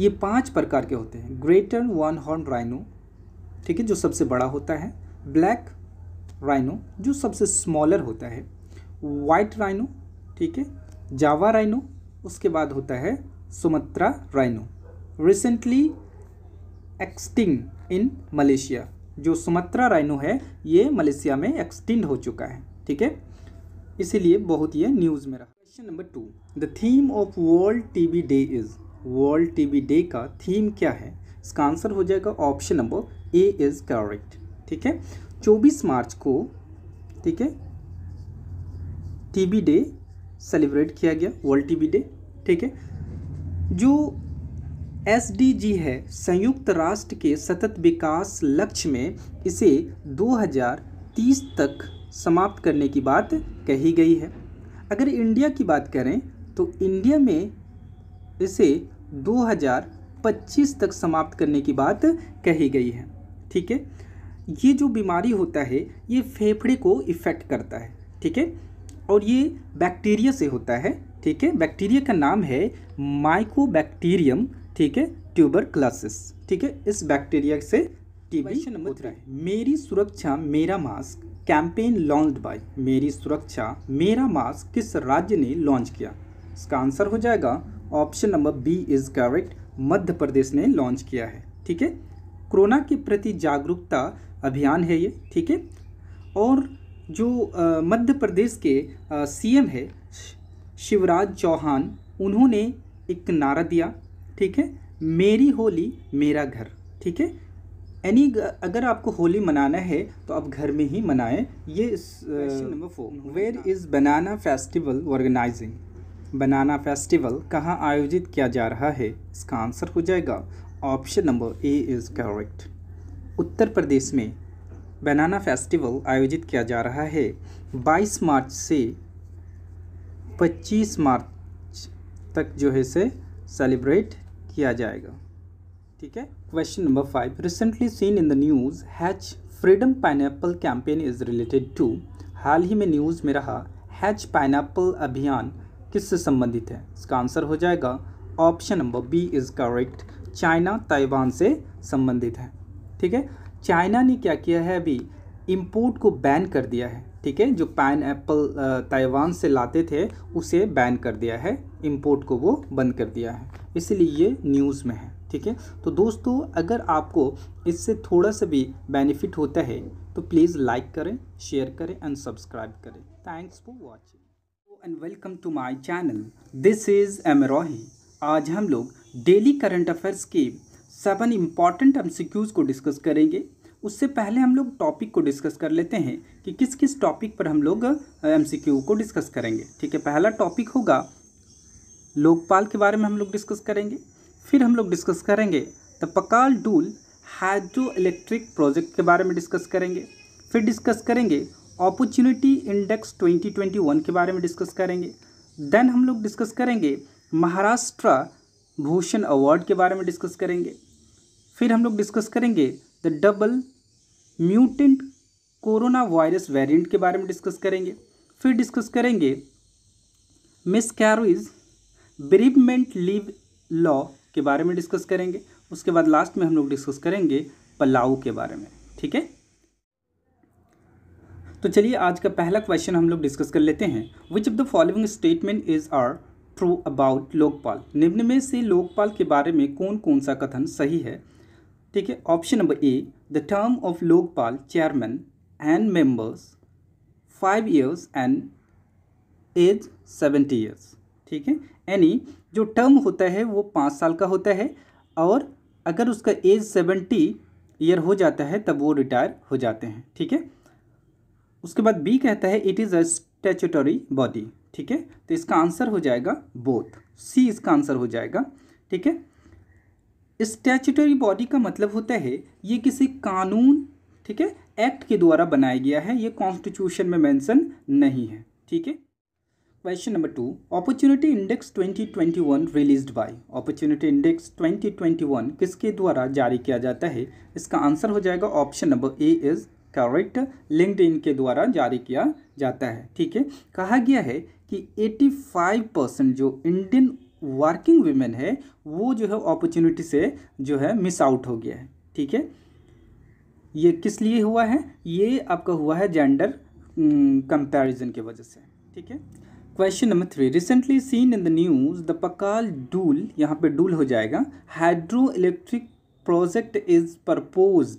Speaker 1: ये पांच प्रकार के होते हैं ग्रेटर वन हॉर्न राइनो ठीक है जो सबसे बड़ा होता है ब्लैक राइनो जो सबसे स्मॉलर होता है वाइट राइनो ठीक है जावा राइनो उसके बाद होता है Sumatra rhino recently extinct in Malaysia जो सुमत्रा राइनो है ये मलेशिया में एक्सटिंड हो चुका है ठीक है इसीलिए बहुत ये न्यूज़ में रहा question number two the theme of world V day is world V day का थीम क्या है इसका आंसर हो जाएगा option number A is correct ठीक है 24 मार्च को ठीक है टीबी डे सेलिब्रेट किया गया वर्ल्ड वी डे ठीक है जो एस है संयुक्त राष्ट्र के सतत विकास लक्ष्य में इसे 2030 तक समाप्त करने की बात कही गई है अगर इंडिया की बात करें तो इंडिया में इसे 2025 तक समाप्त करने की बात कही गई है ठीक है ये जो बीमारी होता है ये फेफड़े को इफ़ेक्ट करता है ठीक है और ये बैक्टीरिया से होता है ठीक है बैक्टीरिया का नाम है माइकोबैक्टीरियम ठीक है ट्यूबर क्लासेस ठीक है इस बैक्टीरिया से टीबी नंबर मेरी सुरक्षा मेरा मास्क कैंपेन लॉन्च बाय मेरी सुरक्षा मेरा मास्क किस राज्य ने लॉन्च किया इसका आंसर हो जाएगा option number B is correct Madhya Pradesh ने लॉन्च किया है ठीक है कोरोना के प्रति जागरूकता अभियान है ये ठीक है और जो मध्य प्रदेश के सीएम है शिवराज चौहान उन्होंने एक नारा दिया ठीक है मेरी होली मेरा घर ठीक है एनी अगर आपको होली मनाना है तो आप घर में ही मनाएं ये number four where is banana festival organizing banana festival कहाँ आयोजित किया जा रहा है इसका आंसर हो जाएगा option number A is correct Uttar Pradesh में बनाना फेस्टिवल आयोजित किया जा रहा है 22 मार्च से 25 मार्च तक जो है से सेलिब्रेट किया जाएगा ठीक है Question number 5. Recently seen in the news, hash freedom pineapple campaign is related to हाल ही में न्यूज़ में रहा हैच पाइनएप्पल अभियान किससे संबंधित है इसका आंसर हो जाएगा option number B is correct China Taiwan से संबंधित है ठीक है चाइना ने क्या किया है अभी इम्पोर्ट को बैन कर दिया है ठीक है जो पाइन एप्पल ताइवान से लाते थे उसे बैन कर दिया है इम्पोर्ट को वो बंद कर दिया है इसलिए ये न्यूज़ में है ठीक है तो दोस्तों अगर आपको इससे थोड़ा सा भी बेनिफिट होता है तो प्लीज़ लाइक करें शेयर करें एंड सब्सक्राइब करें thanks for watching and welcome to my channel this is M रोही आज हम लोग डेली करंट अफेयर्स के सेवन इम्पॉर्टेंट एम को डिस्कस करेंगे उससे पहले हम लोग टॉपिक को डिस्कस कर लेते हैं कि किस किस टॉपिक पर हम लोग एम को डिस्कस करेंगे ठीक है पहला टॉपिक होगा लोकपाल के बारे में हम लोग डिस्कस करेंगे फिर हम लोग डिस्कस करेंगे the Pakal Dul hydroelectric project के बारे में डिस्कस करेंगे फिर डिस्कस करेंगे अपॉर्चुनिटी इंडेक्स 2021 के बारे में डिस्कस करेंगे देन हम लोग डिस्कस करेंगे महाराष्ट्र भूषण अवार्ड के बारे में डिस्कस करेंगे फिर हम लोग डिस्कस करेंगे the double mutant coronavirus variant के बारे में डिस्कस करेंगे फिर डिस्कस करेंगे miscarriage bereavement leave law के बारे में डिस्कस करेंगे उसके बाद लास्ट में हम लोग डिस्कस करेंगे पलाऊ के बारे में ठीक है तो चलिए आज का पहला क्वेश्चन हम लोग डिस्कस कर लेते हैं which of the following statement is are true about Lokpal निम्न में से लोकपाल के बारे में कौन कौन सा कथन सही है ठीक है option number A the term of Lokpal chairman and members five years and age seventy years ठीक है यानी जो टर्म होता है वो पाँच साल का होता है और अगर उसका एज सेवेंटी ईयर हो जाता है तब वो रिटायर हो जाते हैं ठीक है उसके बाद बी कहता है it is a statutory body ठीक है तो इसका आंसर हो जाएगा बोथ सी इसका आंसर हो जाएगा ठीक है स्टैचुटरी बॉडी का मतलब होता है ये किसी कानून ठीक है एक्ट के द्वारा बनाया गया है ये कॉन्स्टिट्यूशन में मेंशन नहीं है ठीक है question number two opportunity index 2021 released by opportunity index 2021 किसके द्वारा जारी किया जाता है इसका आंसर हो जाएगा option number A is correct LinkedIn के द्वारा जारी किया जाता है ठीक है कहा गया है कि 85 परसेंट जो इंडियन वर्किंग वीमेन है वो जो है अपॉर्चुनिटी से जो है मिस आउट हो गया है ठीक है ये किस लिए हुआ है ये आपका हुआ है जेंडर कंपेरिजन की वजह से ठीक है question number three recently seen in the news the Pakal Dul यहाँ पे डूल हो जाएगा hydroelectric project is propose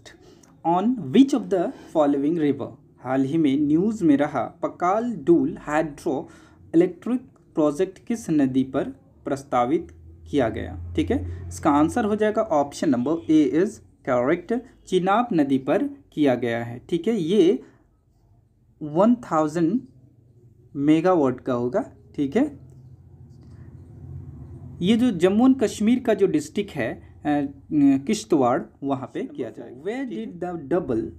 Speaker 1: on which of the following river हाल ही में न्यूज़ में रहा Pakal Dul hydroelectric project किस नदी पर प्रस्तावित किया गया ठीक है इसका आंसर हो जाएगा option number A is correct Chenab नदी पर किया गया है ठीक है ये वन थाउजेंड मेगावाट का होगा ठीक है ये जो जम्मू एंड कश्मीर का जो डिस्ट्रिक्ट है किश्तवाड़ वहाँ पे किया जाएगा where did the double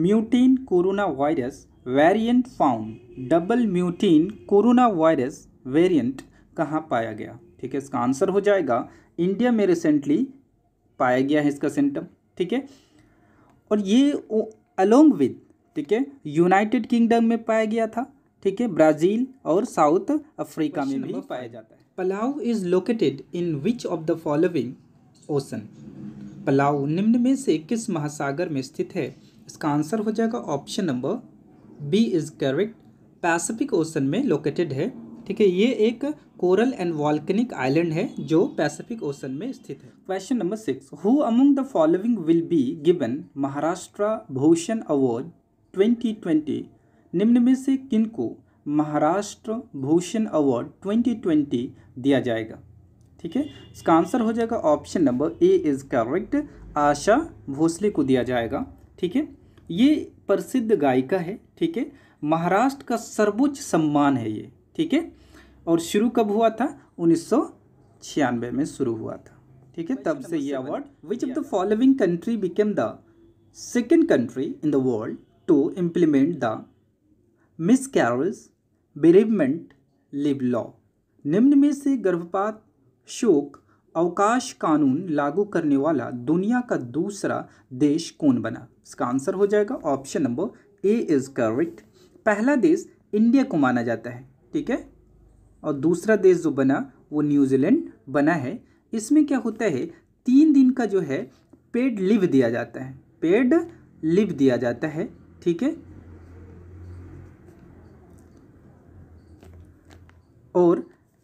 Speaker 1: mutant coronavirus variant found double mutant coronavirus variant कहाँ पाया गया ठीक है इसका आंसर हो जाएगा इंडिया में रिसेंटली पाया गया है इसका सिम्टम ठीक है और ये अलोंग विद ठीक है यूनाइटेड किंगडम में पाया गया था ठीक है ब्राज़ील और साउथ अफ्रीका में भी पाया जाता है Palau is located in which of the following ocean Palau निम्न में से किस महासागर में स्थित है इसका आंसर हो जाएगा option number B is correct Pacific Ocean में लोकेटेड है ठीक है ये एक कोरल एंड वॉल्कनिक आइलैंड है जो पैसिफिक ओशन में स्थित है question number six who among the following will be given Maharashtra Bhushan award 2020 निम्न में से किन को महाराष्ट्र भूषण अवार्ड 2020 दिया जाएगा ठीक है इसका आंसर हो जाएगा option number A is correct Asha Bhosle को दिया जाएगा ठीक है ये प्रसिद्ध गायिका है ठीक है महाराष्ट्र का सर्वोच्च सम्मान है ये ठीक है और शुरू कब हुआ था उन्नीस में शुरू हुआ था ठीक है तब से ये award which of the following country became the second country in the world to implement the miscarriage bereavement leave law निम्न में से गर्भपात शोक अवकाश कानून लागू करने वाला दुनिया का दूसरा देश कौन बना इसका आंसर हो जाएगा option number A is correct पहला देश इंडिया को माना जाता है ठीक है और दूसरा देश जो बना वो न्यूजीलैंड बना है इसमें क्या होता है तीन दिन का जो है पेड लिव दिया जाता है पेड लिव दिया जाता है ठीक है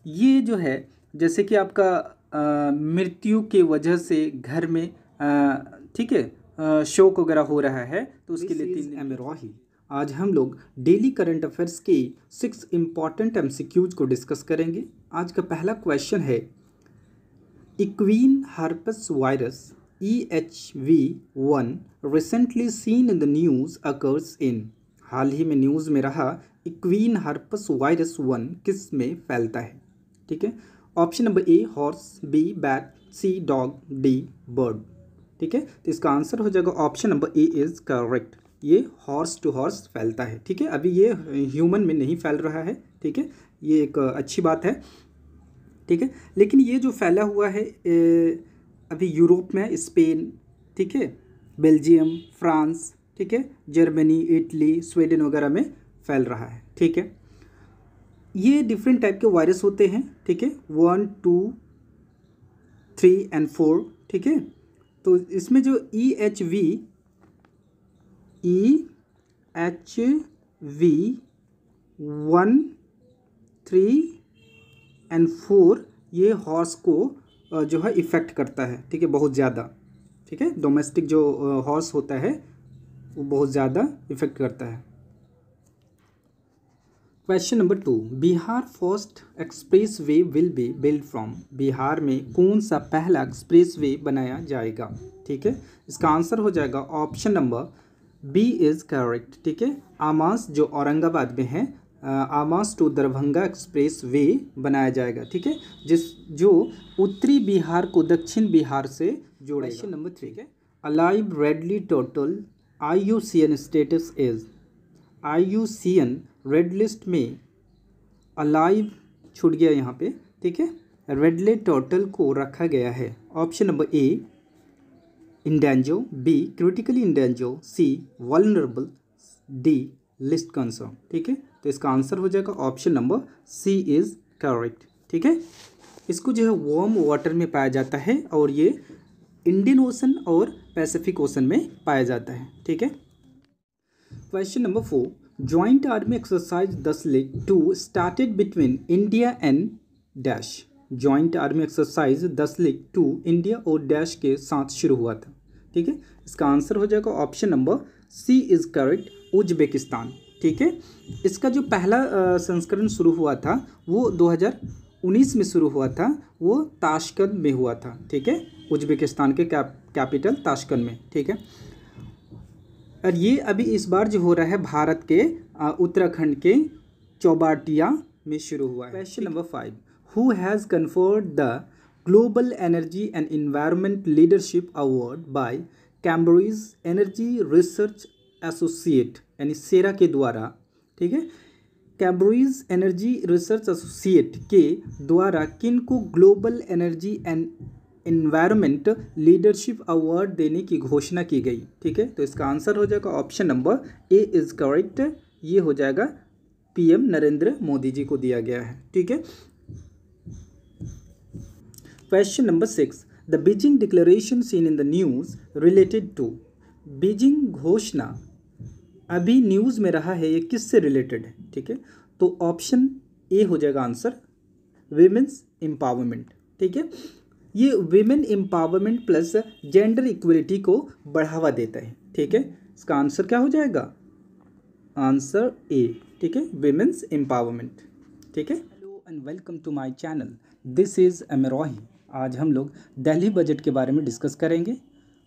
Speaker 1: ये जो है जैसे कि आपका मृत्यु के वजह से घर में ठीक है शोक वगैरह हो रहा है तो उसके लिए तीन एम रोही आज हम लोग डेली करंट अफेयर्स के सिक्स इम्पॉर्टेंट एम को डिस्कस करेंगे आज का पहला क्वेश्चन है equine herpes virus E H V one recently seen in the news occurs in हाल ही में न्यूज़ में रहा इक्वीन हार्पस वायरस वन किस में फैलता है ठीक है option number A horse B bat C dog D bird ठीक है तो इसका आंसर हो जाएगा option number A is correct ये हॉर्स टू हॉर्स फैलता है ठीक है अभी ये ह्यूमन में नहीं फैल रहा है ठीक है ये एक अच्छी बात है ठीक है लेकिन ये जो फैला हुआ है ए, अभी यूरोप में स्पेन ठीक है बेल्जियम फ्रांस ठीक है जर्मनी इटली स्वीडन वगैरह में फैल रहा है ठीक है ये डिफरेंट टाइप के वायरस होते हैं ठीक है one two three and four ठीक है तो इसमें जो E H V E H V one three and four ये हॉर्स को जो है इफ़ेक्ट करता है ठीक है बहुत ज़्यादा ठीक है डोमेस्टिक जो हॉर्स होता है वो बहुत ज़्यादा इफ़ेक्ट करता है question number two Bihar first expressway will be build from Bihar में कौन सा पहला एक्सप्रेस वे बनाया जाएगा ठीक है इसका आंसर हो जाएगा option number B is correct ठीक है आमास जो औरंगाबाद में है Amas to Darbhanga expressway बनाया जाएगा ठीक है जिस जो उत्तरी बिहार को दक्षिण बिहार से जोड़े क्वेश्चन नंबर थ्री ठीक है olive ridley turtle I U C N status is I U C N red list में अलाइव छूट गया यहाँ पे ठीक है रेडले टोटल को रखा गया है option number A endangered B critically endangered C vulnerable D least concern ठीक है तो इसका आंसर हो जाएगा option number C is correct ठीक है इसको जो है वार्म वाटर में पाया जाता है और ये इंडियन ओशन और पैसिफिक ओशन में पाया जाता है ठीक है question number four joint army exercise दस exercise two 2 between India and dash joint army exercise दस daslik टू इंडिया और डैश के साथ शुरू हुआ था ठीक है इसका आंसर हो जाएगा option number C is correct Uzbekistan ठीक है इसका जो पहला संस्करण शुरू हुआ था वो 2019 में शुरू हुआ था वो ताशकंद में हुआ था ठीक है उज्बेकिस्तान के कैपिटल ताशकंद में ठीक है और ये अभी इस बार जो हो रहा है भारत के उत्तराखंड के चौबाटिया में शुरू हुआ है question number five who has conferred the global energy and environment leadership award by Cambridge energy research associate यानी सेरा के द्वारा ठीक है कैम्ब्रिज एनर्जी रिसर्च एसोसिएट के द्वारा किन को global energy and environment leadership award देने की घोषणा की गई ठीक है तो इसका आंसर हो जाएगा option number A is correct ये हो जाएगा पीएम नरेंद्र मोदी जी को दिया गया है ठीक है question number six the Beijing declaration seen in the news related to Beijing घोषणा अभी न्यूज़ में रहा है ये किससे रिलेटेड है ठीक है तो ऑप्शन ए हो जाएगा आंसर वीमेंस एम्पावरमेंट ठीक है ये women empowerment plus gender equality को बढ़ावा देता है ठीक है इसका आंसर क्या हो जाएगा आंसर ए ठीक है वेमेंस एम्पावरमेंट ठीक है hello and welcome to my channel this is Amrohi आज हम लोग दिल्ली बजट के बारे में डिस्कस करेंगे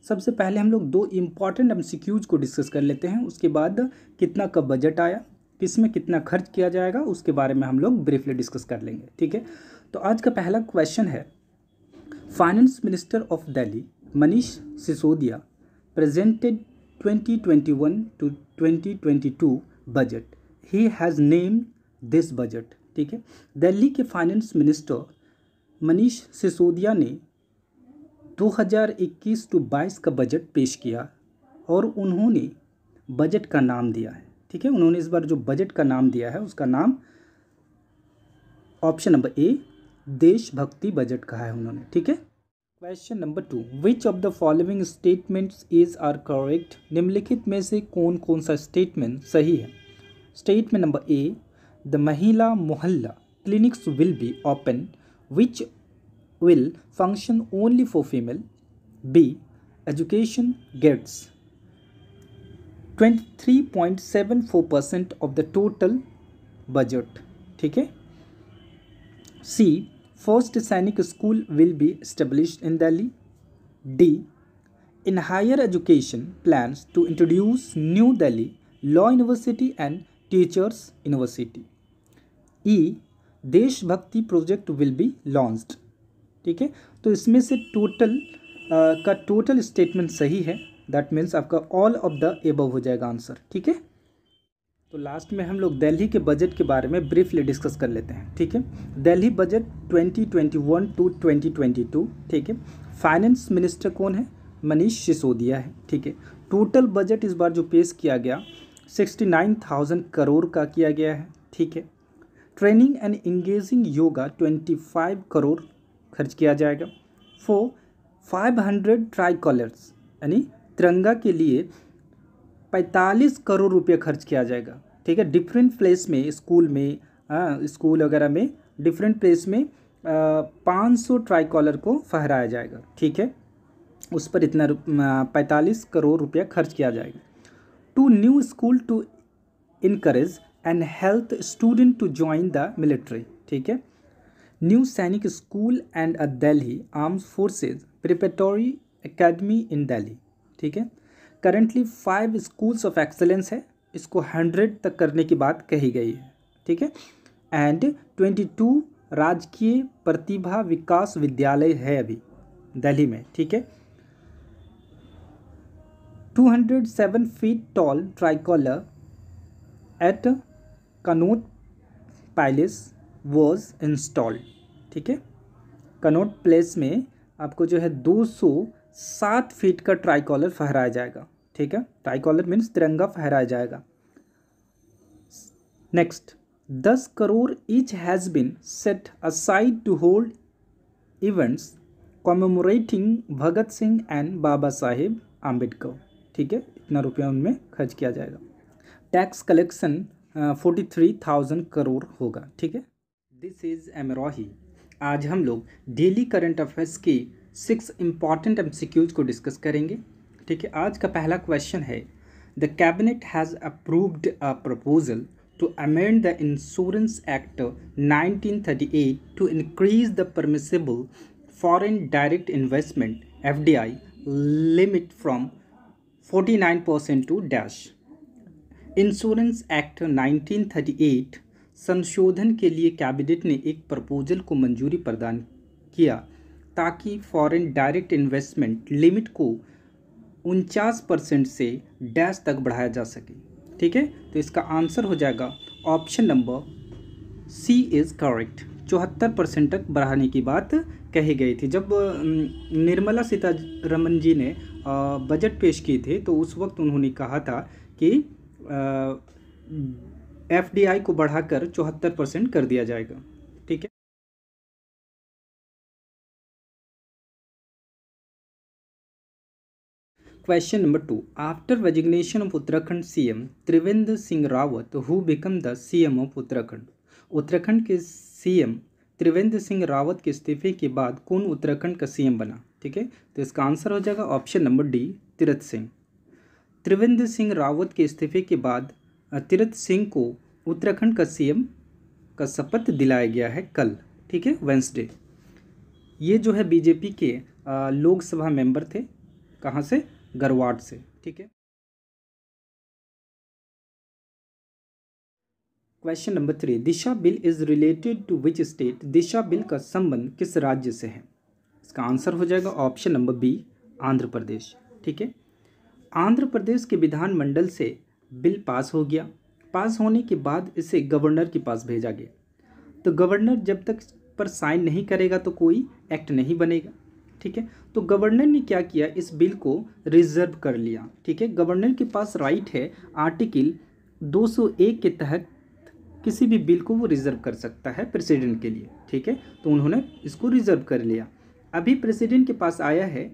Speaker 1: सबसे पहले हम लोग दो इम्पॉर्टेंट एम को डिस्कस कर लेते हैं उसके बाद कितना कब बजट आया किस में कितना खर्च किया जाएगा उसके बारे में हम लोग ब्रीफली डिस्कस कर लेंगे ठीक है तो आज का पहला क्वेश्चन है Finance Minister of Delhi, Manish Sisodia, presented 2021 to 2022 budget. He has named this budget. ठीक है दिल्ली के फाइनेंस मिनिस्टर मनीष सिसोदिया ने 2021 टू 22 का बजट पेश किया और उन्होंने बजट का नाम दिया है ठीक है उन्होंने इस बार जो बजट का नाम दिया है उसका नाम ऑप्शन नंबर ए देशभक्ति बजट कहा है उन्होंने ठीक है question number two which of the following statements is are correct निम्नलिखित में से कौन कौन सा स्टेटमेंट सही है statement number A the Mahila Mohalla clinics will be open which will function only for female B education gets 23.74 percent of the total budget ठीक है सी First Sainik School will be established in Delhi. D. In higher education, plans to introduce New Delhi Law University and Teachers University. E. देश भक्ति project will be launched ठीक है तो इसमें से total का टोटल स्टेटमेंट सही है दैट मीन्स आपका ऑल ऑफ द एबव हो जाएगा आंसर ठीक है तो लास्ट में हम लोग दिल्ली के बजट के बारे में ब्रीफली डिस्कस कर लेते हैं ठीक है दिल्ली बजट 2021 टू 2022 ठीक है फाइनेंस मिनिस्टर कौन है मनीष सिसोदिया है ठीक है टोटल बजट इस बार जो पेश किया गया 69,000 करोड़ का किया गया है ठीक है training and engaging yoga 25 crore खर्च किया जाएगा फॉर फाइव ट्राई कॉलर्स यानी तिरंगा के लिए पैंतालीस करोड़ रुपये खर्च किया जाएगा ठीक है डिफरेंट प्लेस में स्कूल में स्कूल हाँ, वगैरह में डिफरेंट प्लेस में पाँच सौ ट्राईकॉलर को फहराया जाएगा ठीक है उस पर इतना पैंतालीस करोड़ रुपया खर्च किया जाएगा to new school to increase and health student to join the military ठीक है new Sainik school and a Delhi arms forces preparatory academy in Delhi ठीक है currently five schools of excellence है इसको हंड्रेड तक करने की बात कही गई है ठीक है एंड ट्वेंटी टू राजकीय प्रतिभा विकास विद्यालय है अभी दिल्ली में ठीक है two hundred seven feet tall tricolour at Connaught Place was installed ठीक है कनोट प्लेस में आपको जो है दो सौ सात फीट का ट्राइकॉलर फहराया जाएगा ठीक है ट्राइकॉलर मीन्स तिरंगा फहराया जाएगा नेक्स्ट दस crore each has been set aside to hold events commemorating Bhagat Singh and Baba Saheb Ambedkar ठीक है इतना रुपया उनमें खर्च किया जाएगा tax collection forty three thousand crore होगा ठीक है दिस इज़ एमरोही आज हम लोग डेली करंट अफेयर्स के सिक्स इंपॉर्टेंट एम को डिस्कस करेंगे ठीक है आज का पहला क्वेश्चन है the cabinet has approved a proposal to amend the insurance act 1938 to increase the permissible foreign direct investment F limit from 49% to dash insurance act 1938 संशोधन के लिए कैबिनेट ने एक प्रपोजल को मंजूरी प्रदान किया ताकि फॉरेन डायरेक्ट इन्वेस्टमेंट लिमिट को उनचास परसेंट से डैश तक बढ़ाया जा सके ठीक है तो इसका आंसर हो जाएगा option number C is correct चौहत्तर परसेंट तक बढ़ाने की बात कही गई थी जब निर्मला सीतारमन जी ने बजट पेश किए थे तो उस वक्त उन्होंने कहा था कि एफ को बढ़ाकर चौहत्तर परसेंट कर दिया जाएगा question number two after resignation of Uttarakhand CM Trivendra Singh Rawat who become the CM of Uttarakhand Uttarakhand के सीएम त्रिवेंद्र सिंह रावत के इस्तीफे के बाद कौन उत्तराखंड का सीएम बना ठीक है तो इसका आंसर हो जाएगा option number D Tirath Singh Trivendra Singh Rawat के इस्तीफे के बाद तीरथ सिंह को उत्तराखंड का सी का शपथ दिलाया गया है कल ठीक है वेंसडे ये जो है बीजेपी के लोकसभा मेंबर थे कहाँ से गरवाट से ठीक है question number three Disha bill is related to which state Disha bill का संबंध किस राज्य से है इसका आंसर हो जाएगा option number B Andhra Pradesh ठीक है आंध्र प्रदेश के विधानमंडल से बिल पास हो गया पास होने के बाद इसे गवर्नर के पास भेजा गया तो गवर्नर जब तक पर साइन नहीं करेगा तो कोई एक्ट नहीं बनेगा ठीक है तो गवर्नर ने क्या किया इस बिल को रिजर्व कर लिया ठीक है गवर्नर के पास राइट है आर्टिकल 201 के तहत किसी भी बिल को वो रिजर्व कर सकता है प्रेसिडेंट के लिए ठीक है तो उन्होंने इसको रिजर्व कर लिया अभी प्रेसिडेंट के पास आया है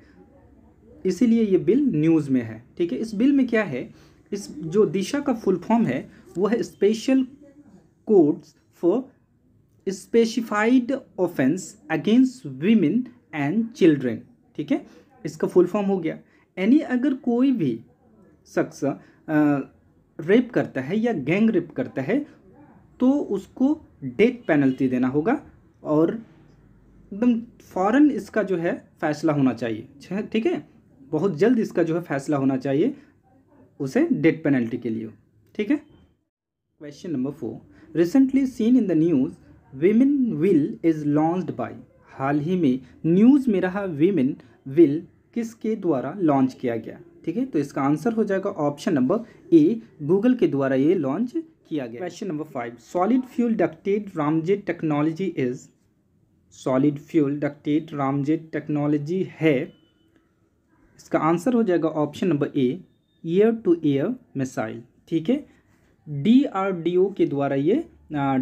Speaker 1: इसीलिए ये बिल न्यूज़ में है ठीक है इस बिल में क्या है इस जो दिशा का फुल फॉर्म है वो है special codes for specified offence against women and children ठीक है इसका फुल फॉर्म हो गया यानी अगर कोई भी शख्स रेप करता है या गैंग रेप करता है तो उसको डेथ पेनल्टी देना होगा और एकदम फ़ौरन इसका जो है फैसला होना चाहिए ठीक है बहुत जल्द इसका जो है फैसला होना चाहिए उसे डेथ पेनल्टी के लिए ठीक है question number four recently seen in the news women will is launched by हाल ही में न्यूज़ में रहा वीमेन विल किसके द्वारा लॉन्च किया गया ठीक है तो इसका आंसर हो जाएगा ऑप्शन नंबर ए गूगल के द्वारा ये लॉन्च किया गया question number five solid fuel ducted ramjet technology is solid fuel ducted ramjet technology है इसका आंसर हो जाएगा option number A air to air missile ठीक है डी आर डी ओ के द्वारा ये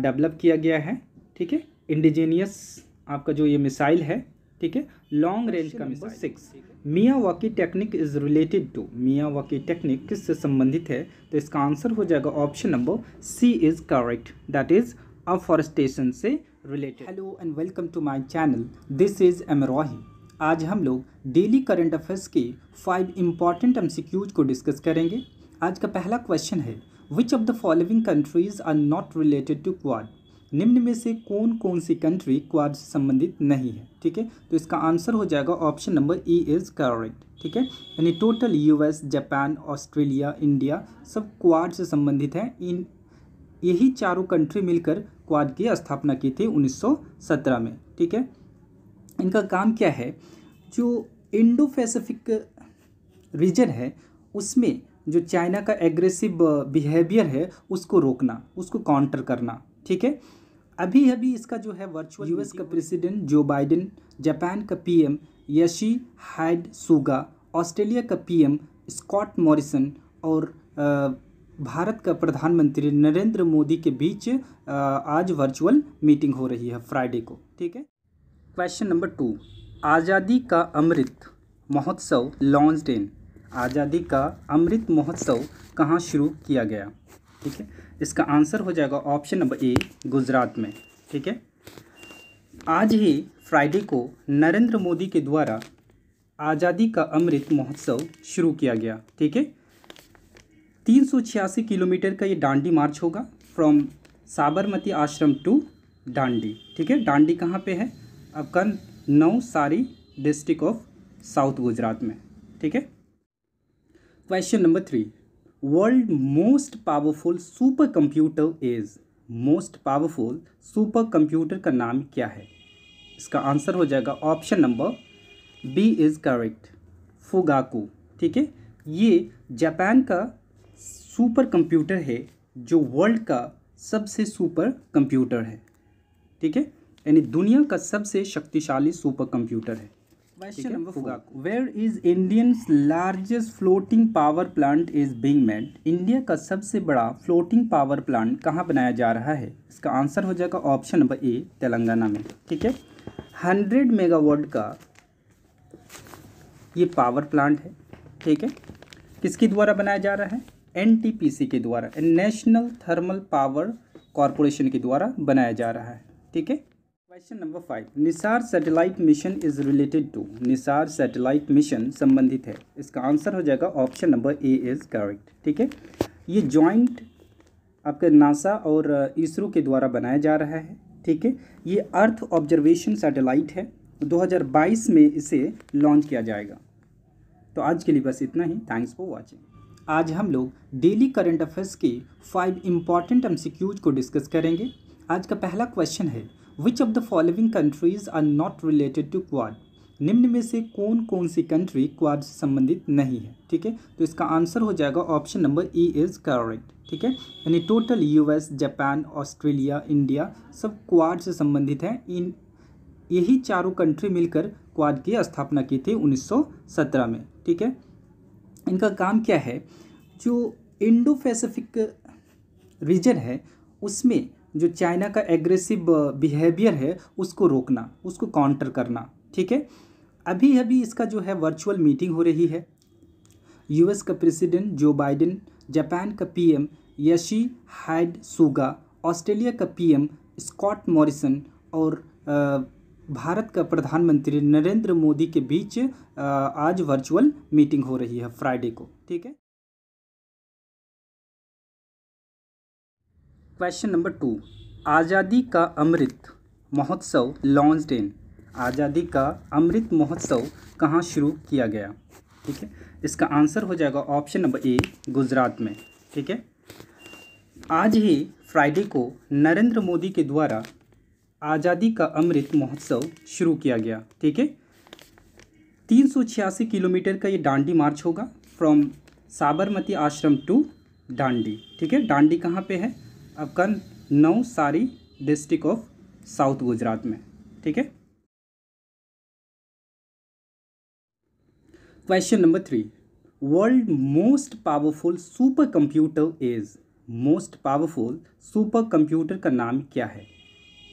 Speaker 1: डेवलप किया गया है ठीक है इंडिजीनियस आपका जो ये मिसाइल है ठीक है लॉन्ग रेंज का missile six Miyawaki technique is related to Miyawaki technique से संबंधित है तो इसका आंसर हो जाएगा option number C is correct that is afforestation से related hello and welcome to my channel this is M आज हम लोग डेली करंट अफेयर्स के फाइव इंपॉर्टेंट एम को डिस्कस करेंगे आज का पहला क्वेश्चन है which of the following countries are not related to Quad निम्न में से कौन कौन सी कंट्री क्वाड से संबंधित नहीं है ठीक है तो इसका आंसर हो जाएगा option number E is correct ठीक है यानी total US Japan Australia India सब क्वाड से संबंधित हैं इन यही चारों कंट्री मिलकर क्वाड की स्थापना की थी 1917 में ठीक है इनका काम क्या है जो इंडो पैसिफिक रीजन है उसमें जो चाइना का एग्रेसिव बिहेवियर है उसको रोकना उसको काउंटर करना ठीक है अभी अभी इसका जो है वर्चुअल यूएस का प्रेसिडेंट जो बाइडेन जापान का PM Yoshihide Suga Australia का पीएम स्कॉट मॉरिसन और भारत का प्रधानमंत्री नरेंद्र मोदी के बीच आज वर्चुअल मीटिंग हो रही है फ्राइडे को ठीक है क्वेश्चन नंबर टू आज़ादी का अमृत महोत्सव लॉन्च डेन आज़ादी का अमृत महोत्सव कहाँ शुरू किया गया ठीक है इसका आंसर हो जाएगा ऑप्शन नंबर ए गुजरात में ठीक है आज ही फ्राइडे को नरेंद्र मोदी के द्वारा आज़ादी का अमृत महोत्सव शुरू किया गया ठीक है तीन सौ छियासी किलोमीटर का ये डांडी मार्च होगा फ्रॉम साबरमती आश्रम टू डांडी ठीक है डांडी कहाँ पे है आपका Navsari district of south Gujarat में ठीक है question number three world most powerful super computer is most powerful super computer का नाम क्या है इसका आंसर हो जाएगा option number B is correct Fugaku ठीक है ये जापान का सुपर कंप्यूटर है जो वर्ल्ड का सबसे सुपर कंप्यूटर है ठीक है यानी दुनिया का सबसे शक्तिशाली सुपर कंप्यूटर है where is Indian largest floating power plant is being made India का सबसे बड़ा फ्लोटिंग पावर प्लांट कहाँ बनाया जा रहा है इसका आंसर हो जाएगा ऑप्शन नंबर ए तेलंगाना में ठीक है हंड्रेड मेगावाट का ये पावर प्लांट है ठीक है किसके द्वारा बनाया जा रहा है एन के द्वारा नेशनल थर्मल पावर कॉरपोरेशन के द्वारा बनाया जा रहा है ठीक है question number five NISAR satellite mission is related to NISAR satellite mission संबंधित है इसका आंसर हो जाएगा option number A is correct ठीक है ये जॉइंट आपके नासा और इसरो के द्वारा बनाया जा रहा है ठीक है ये अर्थ ऑब्जर्वेशन सैटेलाइट है 2022 में इसे लॉन्च किया जाएगा तो आज के लिए बस इतना ही थैंक्स फॉर वॉचिंग आज हम लोग डेली करंट अफेयर्स के फाइव इंपॉर्टेंट एम को डिस्कस करेंगे आज का पहला क्वेश्चन है which of the following countries are not related to Quad निम्न में से कौन कौन सी कंट्री क्वाड से संबंधित नहीं है ठीक है तो इसका आंसर हो जाएगा option number E is correct ठीक है यानी total US Japan Australia India सब क्वाड से संबंधित हैं इन यही चारों कंट्री मिलकर क्वाड की स्थापना की थी 1917 में ठीक है इनका काम क्या है जो इंडो पैसिफिक रीजन है उसमें जो चाइना का एग्रेसिव बिहेवियर है उसको रोकना उसको काउंटर करना ठीक है अभी अभी इसका जो है वर्चुअल मीटिंग हो रही है यूएस का प्रेसिडेंट जो बाइडेन जापान का PM Yoshihide Suga Australia का पीएम स्कॉट मॉरिसन और भारत का प्रधानमंत्री नरेंद्र मोदी के बीच आज वर्चुअल मीटिंग हो रही है फ्राइडे को ठीक है क्वेश्चन नंबर टू आज़ादी का अमृत महोत्सव लॉन्च इन आज़ादी का अमृत महोत्सव कहाँ शुरू किया गया ठीक है इसका आंसर हो जाएगा ऑप्शन नंबर ए गुजरात में ठीक है आज ही फ्राइडे को नरेंद्र मोदी के द्वारा आज़ादी का अमृत महोत्सव शुरू किया गया ठीक है तीन सौ छियासी किलोमीटर का ये डांडी मार्च होगा फ्रॉम साबरमती आश्रम टू डांडी ठीक है डांडी कहाँ पे है आपका सारी डिस्ट्रिक्ट ऑफ साउथ गुजरात में ठीक है question number three world most powerful super computer is most powerful super computer का नाम क्या है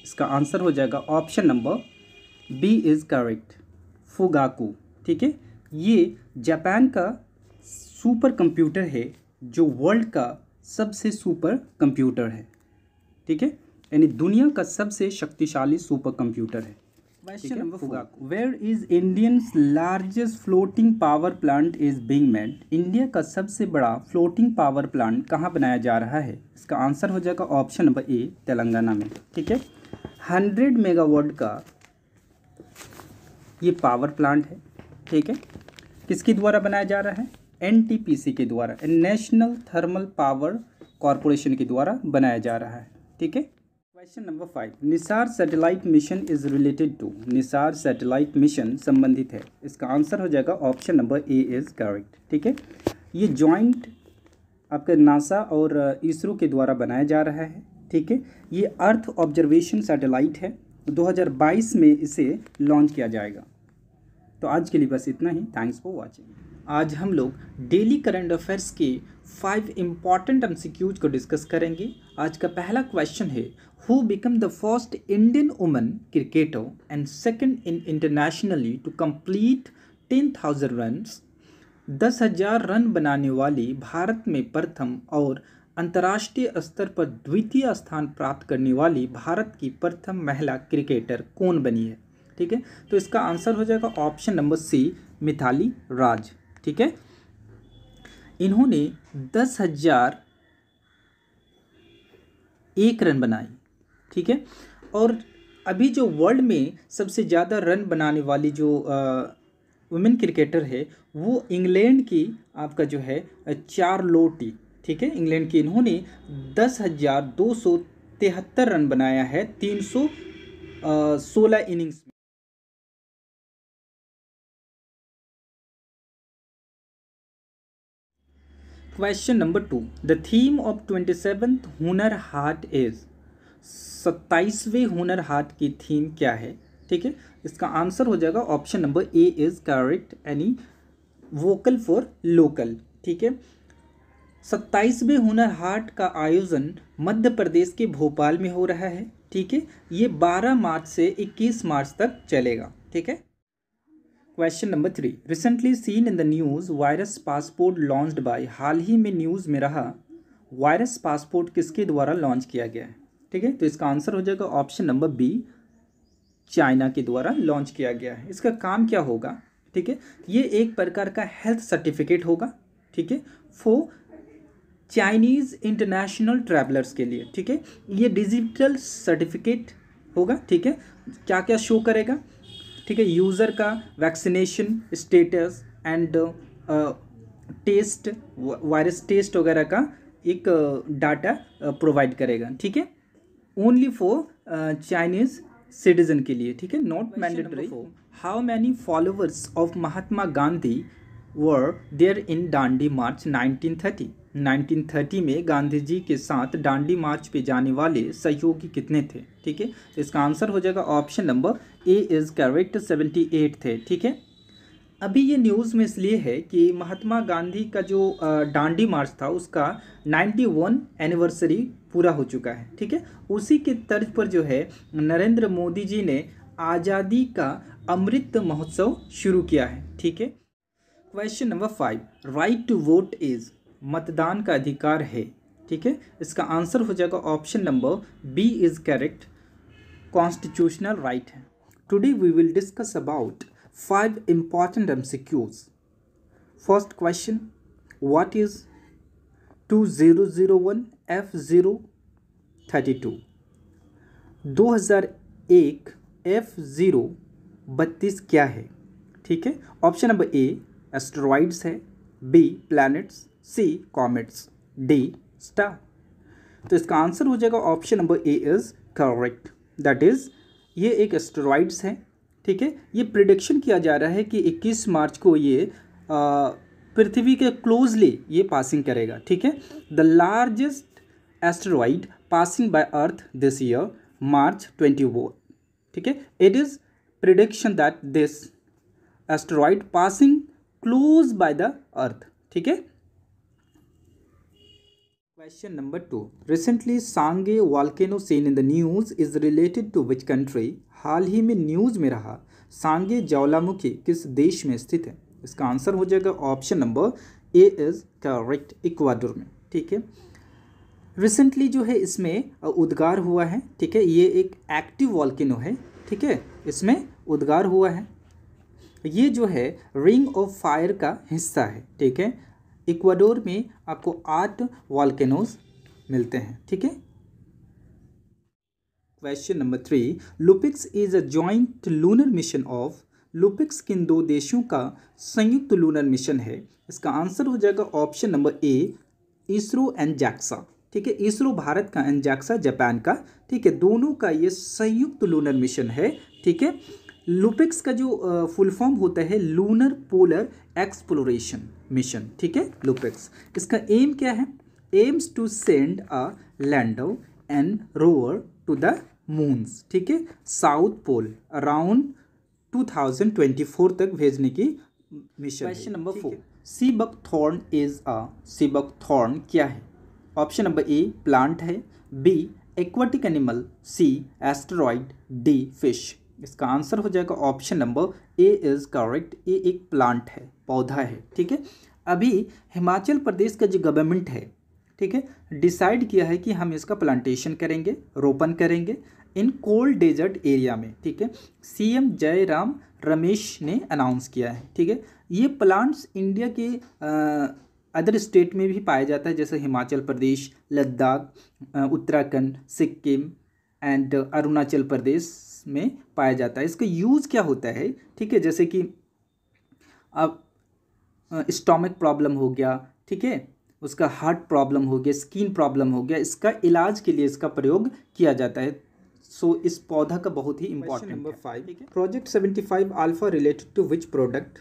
Speaker 1: इसका आंसर हो जाएगा option number B is correct Fugaku ठीक है ये जापान का सुपर कंप्यूटर है जो वर्ल्ड का सबसे सुपर कंप्यूटर है ठीक है यानी दुनिया का सबसे शक्तिशाली सुपर कंप्यूटर है question number where is Indian largest floating power plant is being made India का सबसे बड़ा फ्लोटिंग पावर प्लांट कहाँ बनाया जा रहा है इसका आंसर हो जाएगा ऑप्शन नंबर ए तेलंगाना में ठीक है हंड्रेड मेगावाट का ये पावर प्लांट है ठीक है किसके द्वारा बनाया जा रहा है एनटीपीसी के द्वारा नेशनल थर्मल पावर कॉरपोरेशन के द्वारा बनाया जा रहा है ठीक है question number five NISAR satellite mission is related to NISAR satellite mission संबंधित है इसका आंसर हो जाएगा option number A is correct ठीक है ये जॉइंट आपके नासा और इसरो के द्वारा बनाया जा रहा है ठीक है ये अर्थ ऑब्जर्वेशन सैटेलाइट है 2022 में इसे लॉन्च किया जाएगा तो आज के लिए बस इतना ही थैंक्स फॉर वॉचिंग आज हम लोग डेली करंट अफेयर्स के फाइव इम्पॉर्टेंट एम को डिस्कस करेंगे आज का पहला क्वेश्चन है who become the first Indian woman cricketer and second in internationally to complete ten thousand run दस हजार रन बनाने वाली भारत में प्रथम और अंतर्राष्ट्रीय स्तर पर द्वितीय स्थान प्राप्त करने वाली भारत की प्रथम महिला क्रिकेटर कौन बनी है ठीक है तो इसका आंसर हो जाएगा option number C Mithali Raj ठीक है इन्होंने दस हजार एक रन बनाए ठीक है और अभी जो वर्ल्ड में सबसे ज़्यादा रन बनाने वाली जो वुमेन क्रिकेटर है वो इंग्लैंड की आपका जो है चार लोटी ठीक है इंग्लैंड की इन्होंने दस हज़ार दो सौ तिहत्तर रन बनाया है तीन सौ सोलह innings question number two the theme of twenty seventh Hunar Haat is सत्ताईसवें हुनर हाट की थीम क्या है ठीक है इसका आंसर हो जाएगा option number A is correct यानी वोकल फॉर लोकल ठीक है सत्ताईसवें हुनर हाट का आयोजन मध्य प्रदेश के भोपाल में हो रहा है ठीक है ये बारह मार्च से इक्कीस मार्च तक चलेगा ठीक है question number three recently seen in the news virus passport launched by हाल ही में न्यूज़ में रहा वायरस पासपोर्ट किसके द्वारा लॉन्च किया गया है ठीक है तो इसका आंसर हो जाएगा ऑप्शन नंबर बी चाइना के द्वारा लॉन्च किया गया है इसका काम क्या होगा ठीक है ये एक प्रकार का हेल्थ सर्टिफिकेट होगा ठीक है फो चाइनीज़ इंटरनेशनल ट्रैवलर्स के लिए ठीक है ये डिजिटल सर्टिफिकेट होगा ठीक है क्या क्या शो करेगा ठीक है यूज़र का vaccination status and test virus test वगैरह का एक डाटा uh, प्रोवाइड uh, करेगा ठीक है ओनली फॉर चाइनीज़ सिटीजन के लिए ठीक है not mandatory how many followers of Mahatma Gandhi were there in Dandi march 1930 1930 में गांधी जी के साथ डांडी मार्च पे जाने वाले सहयोगी कितने थे ठीक है तो इसका आंसर हो जाएगा option number A is correct 78 थे ठीक है अभी ये न्यूज़ में इसलिए है कि महात्मा गांधी का जो डांडी मार्च था उसका 91 एनिवर्सरी पूरा हो चुका है ठीक है उसी के तर्ज पर जो है नरेंद्र मोदी जी ने आज़ादी का अमृत महोत्सव शुरू किया है ठीक है question number five right to vote is मतदान का अधिकार है ठीक है इसका आंसर हो जाएगा option number B is correct constitutional right है today we will discuss about five important M first question is two two zero zero zero one F thirty दो हज़ार एक एफ ज़ीरो बत्तीस क्या है ठीक है ऑप्शन नंबर ए एस्ट्रॉइड्स है B planets C comets D star तो इसका आंसर हो जाएगा option number A is correct that is ये एक एस्ट्रॉइड्स है ठीक है ये प्रिडिक्शन किया जा रहा है कि 21 मार्च को ये पृथ्वी के क्लोजली ये पासिंग करेगा ठीक है the largest asteroid passing by earth this year March twenty वो ठीक है it is prediction that this asteroid passing close by the earth ठीक है Question number 2. Recently Sangay volcano seen in the news is related to which country हाल ही में news में रहा सांगे ज्वालामुखी किस देश में स्थित है इसका आंसर हो जाएगा option number A is correct Ecuador में ठीक है रिसेंटली जो है इसमें उद्गार हुआ है ठीक है ये एक एक्टिव वॉल्किनो है ठीक है इसमें उद्गार हुआ है ये जो है रिंग ऑफ फायर का हिस्सा है ठीक है इक्वाडोर में आपको आठ वाल्केनोज मिलते हैं ठीक है question number three LUPEX is a joint lunar mission of LUPEX किन दो देशों का संयुक्त लूनर मिशन है इसका आंसर हो जाएगा option number A ISRO and JAXA ठीक है इसरो भारत का एंड जैक्सा जापान का ठीक है दोनों का ये संयुक्त लूनर मिशन है ठीक है लुपिक्स का जो फुल फॉर्म होता है लूनर पोलर एक्सप्लोरेशन मिशन ठीक है लुपेक्स इसका एम क्या है aims to send a land and rover to the moon's ठीक है साउथ पोल अराउंड 2024 तक भेजने की mission question number four sea buckthorn is a sea buckthorn क्या है ऑप्शन नंबर ए प्लांट है B aquatic animal C asteroid D fish इसका answer हो जाएगा option number A is correct ये एक प्लांट है पौधा है ठीक है अभी हिमाचल प्रदेश का जो गवर्नमेंट है ठीक है डिसाइड किया है कि हम इसका प्लांटेशन करेंगे रोपण करेंगे इन कोल्ड डेजर्ट एरिया में ठीक है सीएम जयराम रमेश ने अनाउंस किया है ठीक है ये प्लांट्स इंडिया के आ, अदर स्टेट में भी पाया जाता है जैसे हिमाचल प्रदेश लद्दाख उत्तराखंड सिक्किम एंड अरुणाचल प्रदेश में पाया जाता है इसका यूज़ क्या होता है ठीक है जैसे कि अब स्टोमिक प्रॉब्लम हो गया ठीक है उसका हार्ट प्रॉब्लम हो गया स्किन प्रॉब्लम हो गया इसका इलाज के लिए इसका प्रयोग किया जाता है सो so, इस पौधा का बहुत ही important number five project seventy five alpha related to which product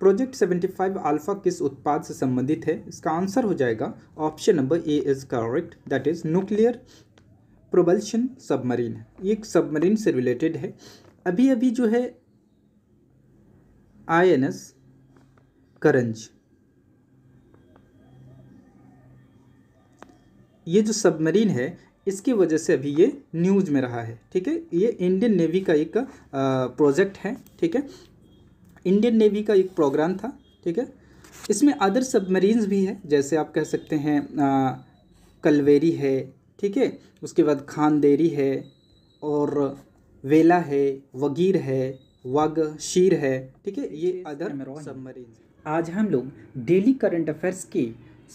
Speaker 1: project seventy five alpha किस उत्पाद से संबंधित है इसका आंसर हो जाएगा option number A is correct that is nuclear propulsion submarine है ये एक सबमरीन से रिलेटेड है अभी अभी जो है आई एन एस करंज ये जो सबमरीन है इसकी वजह से अभी ये न्यूज़ में रहा है ठीक है ये इंडियन नेवी का एक प्रोजेक्ट है ठीक है इंडियन नेवी का एक प्रोग्राम था ठीक है इसमें अदर सबमरीन्स भी है जैसे आप कह सकते हैं आ, कलवेरी है ठीक है उसके बाद खानदेरी है और वेला है वगीर है वग शीर है ठीक है ये अदर सबमरीन आज हम लोग डेली करंट अफेयर्स के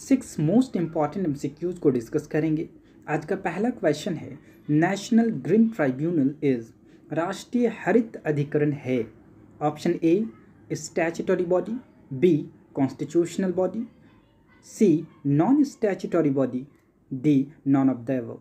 Speaker 1: सिक्स मोस्ट इम्पॉर्टेंट एम को डिस्कस करेंगे आज का पहला क्वेश्चन है नेशनल ग्रीन ट्राइब्यूनल इज राष्ट्रीय हरित अधिकरण है option A statutory body B constitutional body C non statutory body D none of the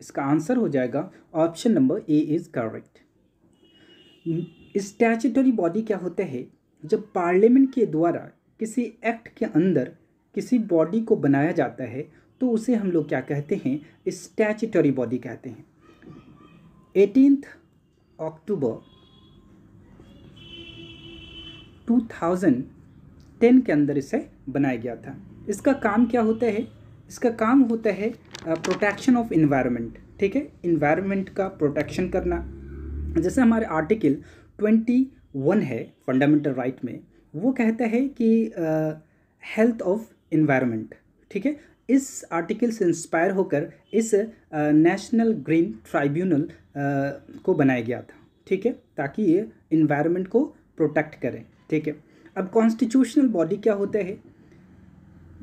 Speaker 1: इसका आंसर हो जाएगा option number A is correct statutory body क्या होते हैं जब पार्लियामेंट के द्वारा किसी एक्ट के अंदर किसी बॉडी को बनाया जाता है तो उसे हम लोग क्या कहते हैं स्टैचुटरी बॉडी कहते हैं एटीनथ अक्टूबर 2010 के अंदर इसे बनाया गया था इसका काम क्या होता है इसका काम होता है प्रोटेक्शन ऑफ इन्वायरमेंट ठीक है इन्वायरमेंट का प्रोटेक्शन करना जैसे हमारे आर्टिकल ट्वेंटी वन है फंडामेंटल राइट right में वो कहता है कि हेल्थ ऑफ इन्वायरमेंट ठीक है इस आर्टिकल से इंस्पायर होकर इस नेशनल ग्रीन ट्राइब्यूनल को बनाया गया था ठीक है ताकि ये इन्वायरमेंट को प्रोटेक्ट करें ठीक है अब कॉन्स्टिट्यूशनल बॉडी क्या होता है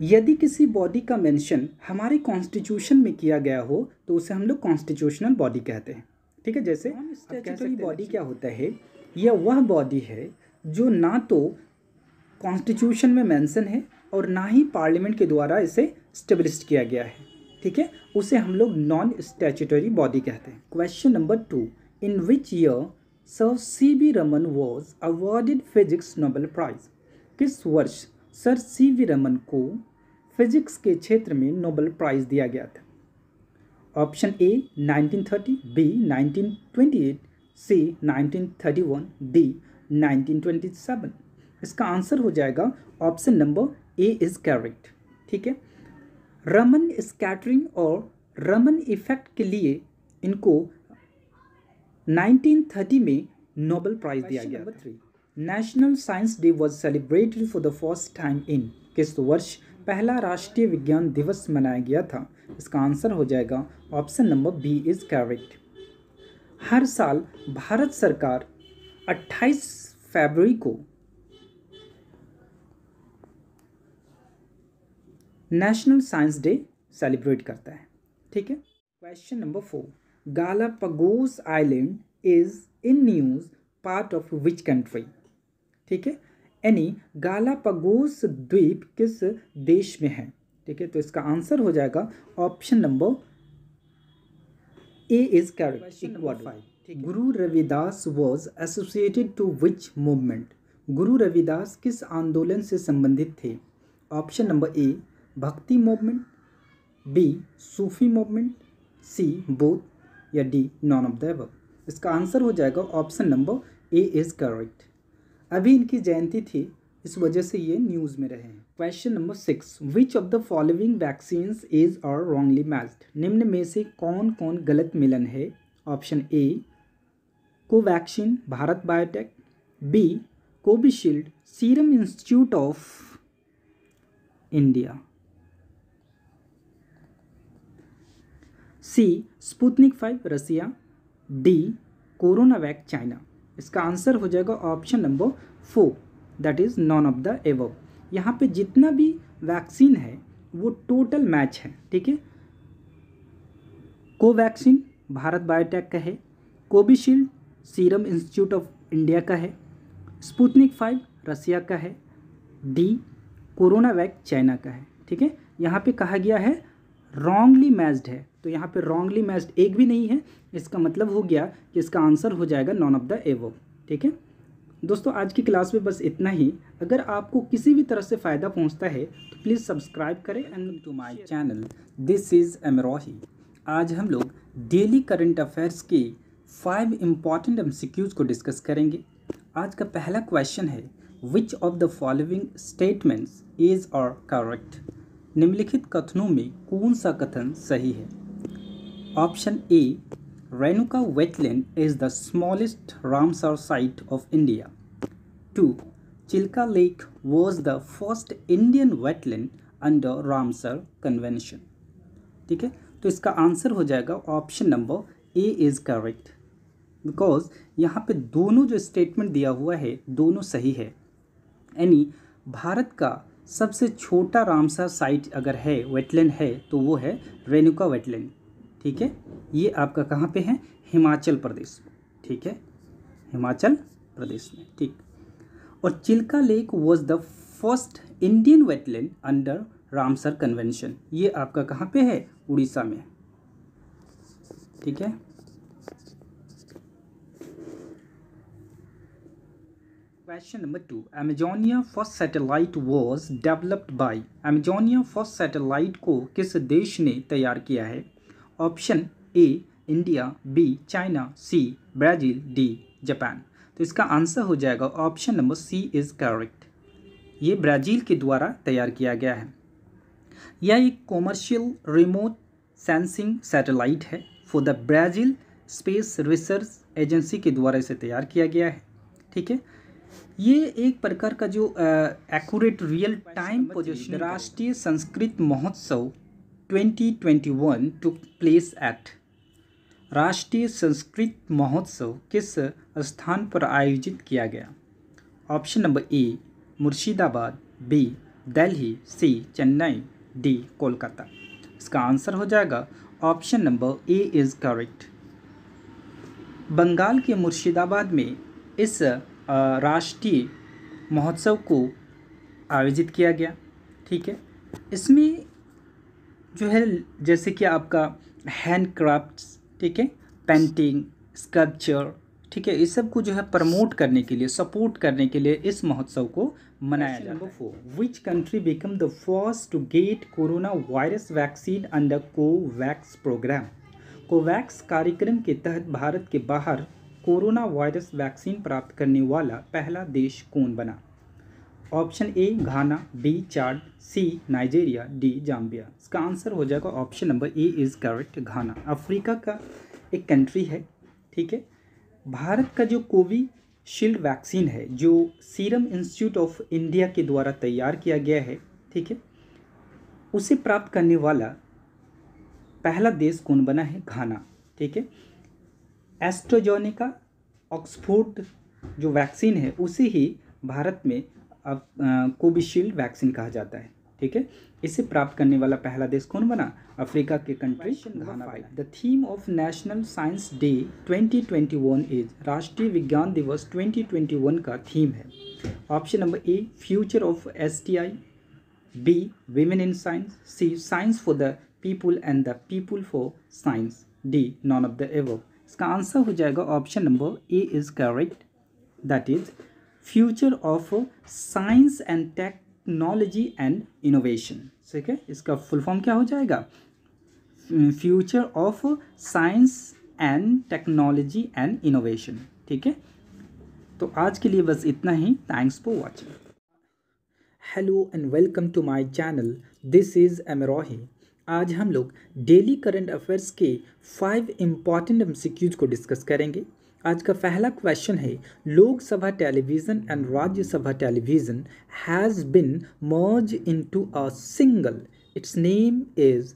Speaker 1: यदि किसी बॉडी का मेंशन हमारे कॉन्स्टिट्यूशन में किया गया हो तो उसे हम लोग कॉन्स्टिट्यूशनल बॉडी कहते हैं ठीक है जैसे स्टेचुटरी बॉडी क्या होता है यह वह बॉडी है जो ना तो कॉन्स्टिट्यूशन में मेंशन है और ना ही पार्लियामेंट के द्वारा इसे स्टेब्लिश किया गया है ठीक है उसे हम लोग नॉन स्टैचुटरी बॉडी कहते हैं question number two in which year sir C B Raman was awarded physics Nobel prize किस वर्ष सर सी वी रमन को फिजिक्स के क्षेत्र में नोबल प्राइज़ दिया गया था option A 1930, B 1928, C 1931, D 1927। इसका आंसर हो जाएगा option number A is correct ठीक है रमन स्कैटरिंग और रमन इफेक्ट के लिए इनको 1930 में नोबेल प्राइज़ दिया गया three national science day was celebrated for the first time in किस वर्ष पहला राष्ट्रीय विज्ञान दिवस मनाया गया था इसका आंसर हो जाएगा option number B is correct हर साल भारत सरकार 28 फरवरी को नेशनल साइंस डे सेलिब्रेट करता है ठीक है question number four Pagos island is in news part of which country ठीक है यानी गालापागोस द्वीप किस देश में है ठीक है तो इसका आंसर हो जाएगा option number A is correct Guru Ravidas was associated to which movement Guru Ravidas किस आंदोलन से संबंधित थे option number A Bhakti movement B Sufi movement C both या डी नॉन ऑफ द इसका आंसर हो जाएगा option number A is correct अभी इनकी जयंती थी इस वजह से ये न्यूज़ में रहे हैं question number six which of the following vaccine is are wrongly matched निम्न में से कौन कौन गलत मिलन है option A Covaxin Bharat Biotech B Covishield Serum Institute of India C Sputnik five Russia D CoronaVac China इसका आंसर हो जाएगा option number four that is none of the above यहाँ पे जितना भी वैक्सीन है वो टोटल मैच है ठीक है कोवैक्सीन भारत बायोटेक का है Covishield Serum Institute of India का है स्पुतनिक फाइव रसिया का है डी कोरोना वैक चाइना का है ठीक है यहाँ पे कहा गया है रॉन्गली मैच्ड है तो यहाँ पे रॉन्गली मैच्ड एक भी नहीं है इसका मतलब हो गया कि इसका आंसर हो जाएगा नॉन ऑफ द एवो ठीक है दोस्तों आज की क्लास में बस इतना ही अगर आपको किसी भी तरह से फ़ायदा पहुँचता है तो प्लीज़ सब्सक्राइब करें and to my channel this is एमरोही आज हम लोग डेली करंट अफेयर्स के फाइव इम्पॉर्टेंट एम को डिस्कस करेंगे आज का पहला क्वेश्चन है which of the following statements is are correct निम्नलिखित कथनों में कौन सा कथन सही है option A Renuka wetland is the smallest Ramsar site of India two Chilka lake was the first Indian wetland under Ramsar convention ठीक है तो इसका आंसर हो जाएगा option number A is correct because यहाँ पे दोनों जो स्टेटमेंट दिया हुआ है दोनों सही है यानी भारत का सबसे छोटा रामसर साइट अगर है वेटलैंड है तो वो है रेणुका वेटलैंड ठीक है ये आपका कहाँ पे है हिमाचल प्रदेश ठीक है हिमाचल प्रदेश में ठीक और Chilka lake was the first Indian wetland under Ramsar convention ये आपका कहाँ पे है उड़ीसा में ठीक है Question number two Amazonia first satellite was developed by Amazonia first satellite को किस देश ने तैयार किया है option A India B China C Brazil D Japan तो इसका आंसर हो जाएगा option number C is correct ये ब्राज़ील के द्वारा तैयार किया गया है यह एक कॉमर्शियल रिमोट सेंसिंग सैटेलाइट है for the Brazil space research agency के द्वारा इसे तैयार किया गया है ठीक है ये एक प्रकार का जो एक्यूरेट रियल टाइम पोजिशन राष्ट्रीय संस्कृत महोत्सव 2021 टू प्लेस एट राष्ट्रीय संस्कृत महोत्सव किस स्थान पर आयोजित किया गया option number A Murshidabad B Delhi C Chennai D Kolkata इसका आंसर हो जाएगा option number A is correct Bengal के मुर्शिदाबाद में इस राष्ट्रीय महोत्सव को आयोजित किया गया ठीक है इसमें जो है जैसे कि आपका हैंड क्राफ्ट ठीक है पेंटिंग स्कल्पचर ठीक है इस सब को जो है प्रमोट करने के लिए सपोर्ट करने के लिए इस महोत्सव को मनाया जाता है four which country become the first to get corona virus vaccine under COVAX program COVAX कार्यक्रम के तहत भारत के बाहर कोरोना वायरस वैक्सीन प्राप्त करने वाला पहला देश कौन बना option A Ghana B Chad C Nigeria D Zambia इसका आंसर हो जाएगा option number A is correct Ghana Africa का एक कंट्री है ठीक है भारत का जो कोविशील्ड वैक्सीन है जो सीरम इंस्टीट्यूट ऑफ इंडिया के द्वारा तैयार किया गया है ठीक है उसे प्राप्त करने वाला पहला देश कौन बना है घाना ठीक है एस्ट्रोजोनिका ऑक्सफोर्ड जो वैक्सीन है उसे ही भारत में अब कोविशील्ड वैक्सीन कहा जाता है ठीक है इसे प्राप्त करने वाला पहला देश कौन बना अफ्रीका के country the theme of national science day 2021 is राष्ट्रीय विज्ञान दिवस 2021 का थीम है option number A future of S B women in science C science for the people and the people for science D none of the above इसका answer हो जाएगा option number A is correct that is future of science and technology and innovation ठीक है इसका full form क्या हो जाएगा future of science and technology and innovation ठीक है तो आज के लिए बस इतना ही thanks for watching hello and welcome to my channel this is M आज हम लोग डेली करंट अफेयर्स के फाइव इम्पॉर्टेंट एम को डिस्कस करेंगे आज का पहला क्वेश्चन है Lok Sabha television and Rajya Sabha television has been merge into a single its name is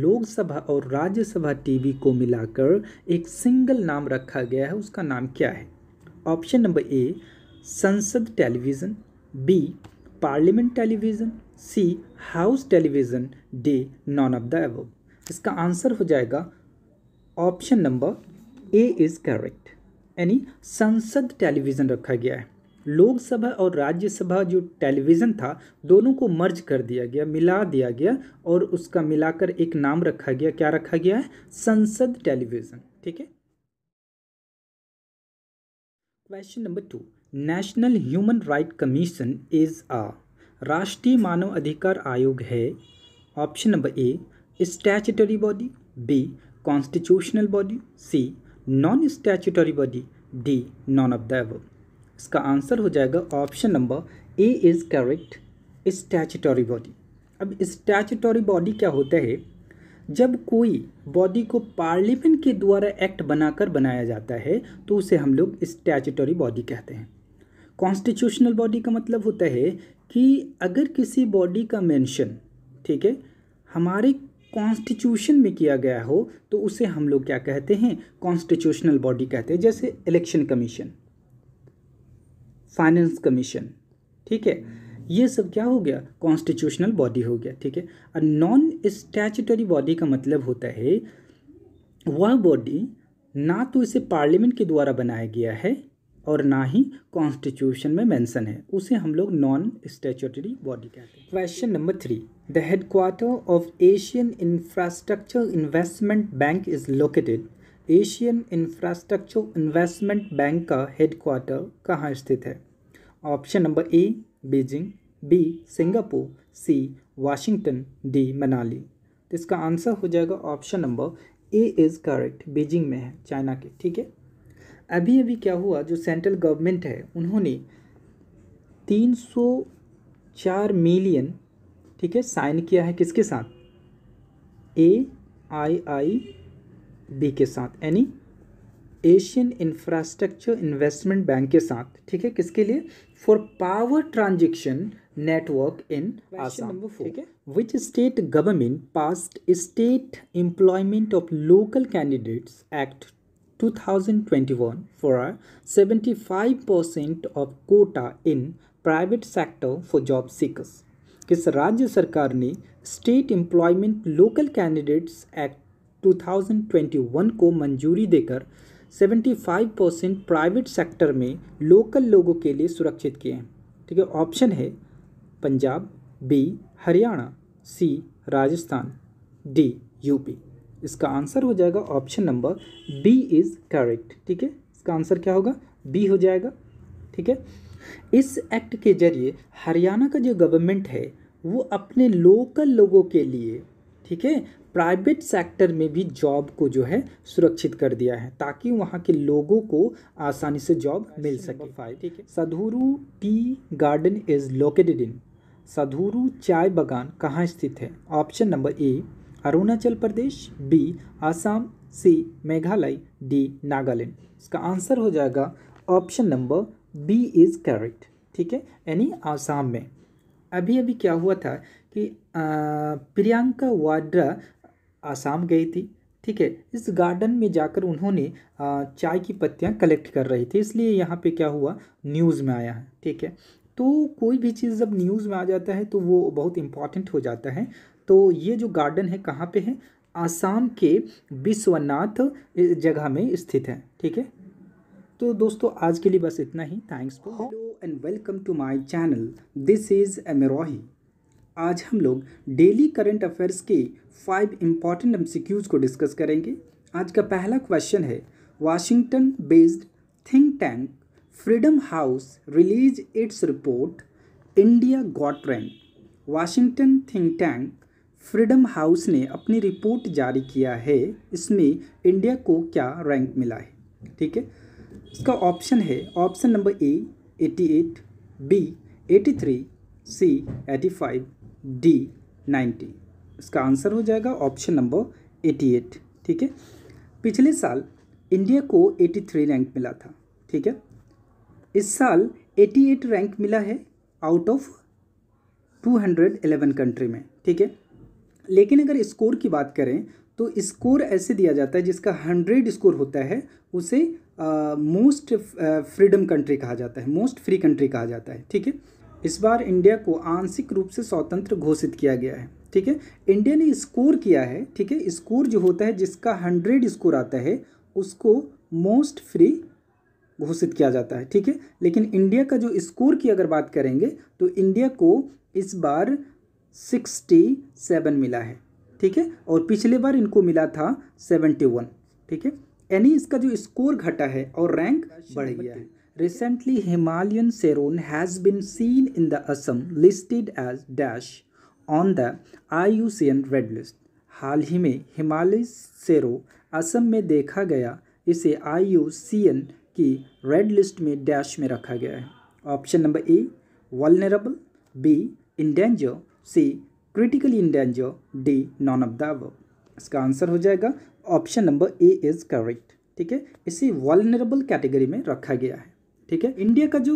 Speaker 1: Lok Sabha और राज्यसभा टीवी को मिलाकर एक सिंगल नाम रखा गया है उसका नाम क्या है option number A Sansad television B parliament television C house television D none of the above इसका आंसर हो जाएगा option number A is correct यानी संसद टेलीविज़न रखा गया है लोकसभा और राज्यसभा जो टेलीविज़न था दोनों को मर्ज कर दिया गया मिला दिया गया और उसका मिलाकर एक नाम रखा गया क्या रखा गया है संसद टेलीविज़न ठीक है question number two national human right commission is a राष्ट्रीय मानव अधिकार आयोग है option number A statutory body B constitutional body C non statutory body D none of the इसका आंसर हो जाएगा option number A is correct statutory body अब statutory body क्या होता है जब कोई बॉडी को पार्लियामेंट के द्वारा एक्ट बनाकर बनाया जाता है तो उसे हम लोग स्टैचुटरी बॉडी कहते हैं कॉन्स्टिट्यूशनल बॉडी का मतलब होता है कि अगर किसी बॉडी का मेंशन ठीक है हमारे कॉन्स्टिट्यूशन में किया गया हो तो उसे हम लोग क्या कहते हैं कॉन्स्टिट्यूशनल बॉडी कहते हैं जैसे इलेक्शन कमीशन फाइनेंस कमीशन ठीक है ये सब क्या हो गया कॉन्स्टिट्यूशनल बॉडी हो गया ठीक है और नॉन स्टैचूटरी बॉडी का मतलब होता है वह बॉडी ना तो इसे पार्लियामेंट के द्वारा बनाया गया है और ना ही कॉन्स्टिट्यूशन में मेंशन है उसे हम लोग नॉन स्टेचुटरी बॉडी कहते हैं question number three the headquarter of Asian infrastructure investment bank is located Asian infrastructure investment bank का हेडक्वार्टर कहाँ स्थित है option number A Beijing B Singapore C Washington D Manali तो इसका आंसर हो जाएगा option number A is correct Beijing में है चाइना के ठीक है अभी अभी क्या हुआ जो सेंट्रल गवर्नमेंट है उन्होंने 304 मिलियन ठीक है साइन किया है किसके साथ ए आई आई बी के साथ यानी एशियन इंफ्रास्ट्रक्चर इन्वेस्टमेंट बैंक के साथ ठीक है किसके लिए for power transaction network in Assam number four ठीक है which state government pass state employment of local candidates act 2021 for a 75% of quota in private sector for job seekers. किस राज्य सरकार ने state employment local candidates act 2021 को मंजूरी देकर 75 percent private sector में लोकल लोगों के लिए सुरक्षित किए हैं ठीक है ऑप्शन है Punjab B Haryana C Rajasthan D UP इसका आंसर हो जाएगा option number B is correct ठीक है इसका आंसर क्या होगा बी हो जाएगा ठीक है इस एक्ट के जरिए हरियाणा का जो गवर्नमेंट है वो अपने लोकल लोगों के लिए ठीक है प्राइवेट सेक्टर में भी जॉब को जो है सुरक्षित कर दिया है ताकि वहाँ के लोगों को आसानी से जॉब मिल सके ठीक है Sadhuru tea garden is located in Sadhuru चाय बागान कहाँ स्थित है option number A Arunachal Pradesh B Assam C Meghalaya D Nagaland इसका आंसर हो जाएगा option number B is correct ठीक है यानी आसाम में अभी अभी क्या हुआ था कि प्रियंका वाड्रा आसाम गई थी ठीक है इस गार्डन में जाकर उन्होंने चाय की पत्तियां कलेक्ट कर रही थी इसलिए यहाँ पे क्या हुआ न्यूज़ में आया है ठीक है तो कोई भी चीज़ जब न्यूज़ में आ जाता है तो वो बहुत इम्पॉर्टेंट हो जाता है तो ये जो गार्डन है कहाँ पे है आसाम के विश्वनाथ जगह में स्थित है ठीक है तो दोस्तों आज के लिए बस इतना ही thanks for hello and welcome to my channel this is एमरोही आज हम लोग डेली करंट अफेयर्स के फाइव इम्पॉर्टेंट एम को डिस्कस करेंगे आज का पहला क्वेश्चन है Washington based think tank Freedom House release its report India got rank Washington think tank Freedom House ने अपनी रिपोर्ट जारी किया है इसमें इंडिया को क्या रैंक मिला है ठीक है इसका ऑप्शन है option number A 88, B 83, C 85, D 90। इसका आंसर हो जाएगा ऑप्शन नंबर 88, ठीक है पिछले साल इंडिया को 83 रैंक मिला था ठीक है इस साल 88 रैंक मिला है आउट ऑफ 211 कंट्री में ठीक है लेकिन अगर स्कोर की बात करें तो स्कोर ऐसे दिया जाता है जिसका हंड्रेड स्कोर होता है उसे मोस्ट फ्रीडम कंट्री कहा जाता है मोस्ट फ्री कंट्री कहा जाता है ठीक है इस बार इंडिया को आंशिक रूप से स्वतंत्र घोषित किया गया है ठीक है इंडिया ने स्कोर किया है ठीक है स्कोर जो होता है जिसका हंड्रेड स्कोर आता है उसको मोस्ट फ्री घोषित किया जाता है ठीक है लेकिन इंडिया का जो स्कोर की अगर बात करेंगे तो इंडिया को इस बार सिक्सटी सेवन मिला है ठीक है और पिछले बार इनको मिला था सेवेंटी वन ठीक है यानी इसका जो स्कोर घटा है और रैंक बढ़ गया है has been seen in the Assam listed as dash on the I U C N red list हाल ही में हिमालय सेरो असम में देखा गया इसे आई कि रेड लिस्ट में डैश में रखा गया है option number A vulnerable B endangered C critically endangered D none of the इसका आंसर हो जाएगा option number A is correct ठीक है इसे वॉलनरेबल कैटेगरी में रखा गया है ठीक है इंडिया का जो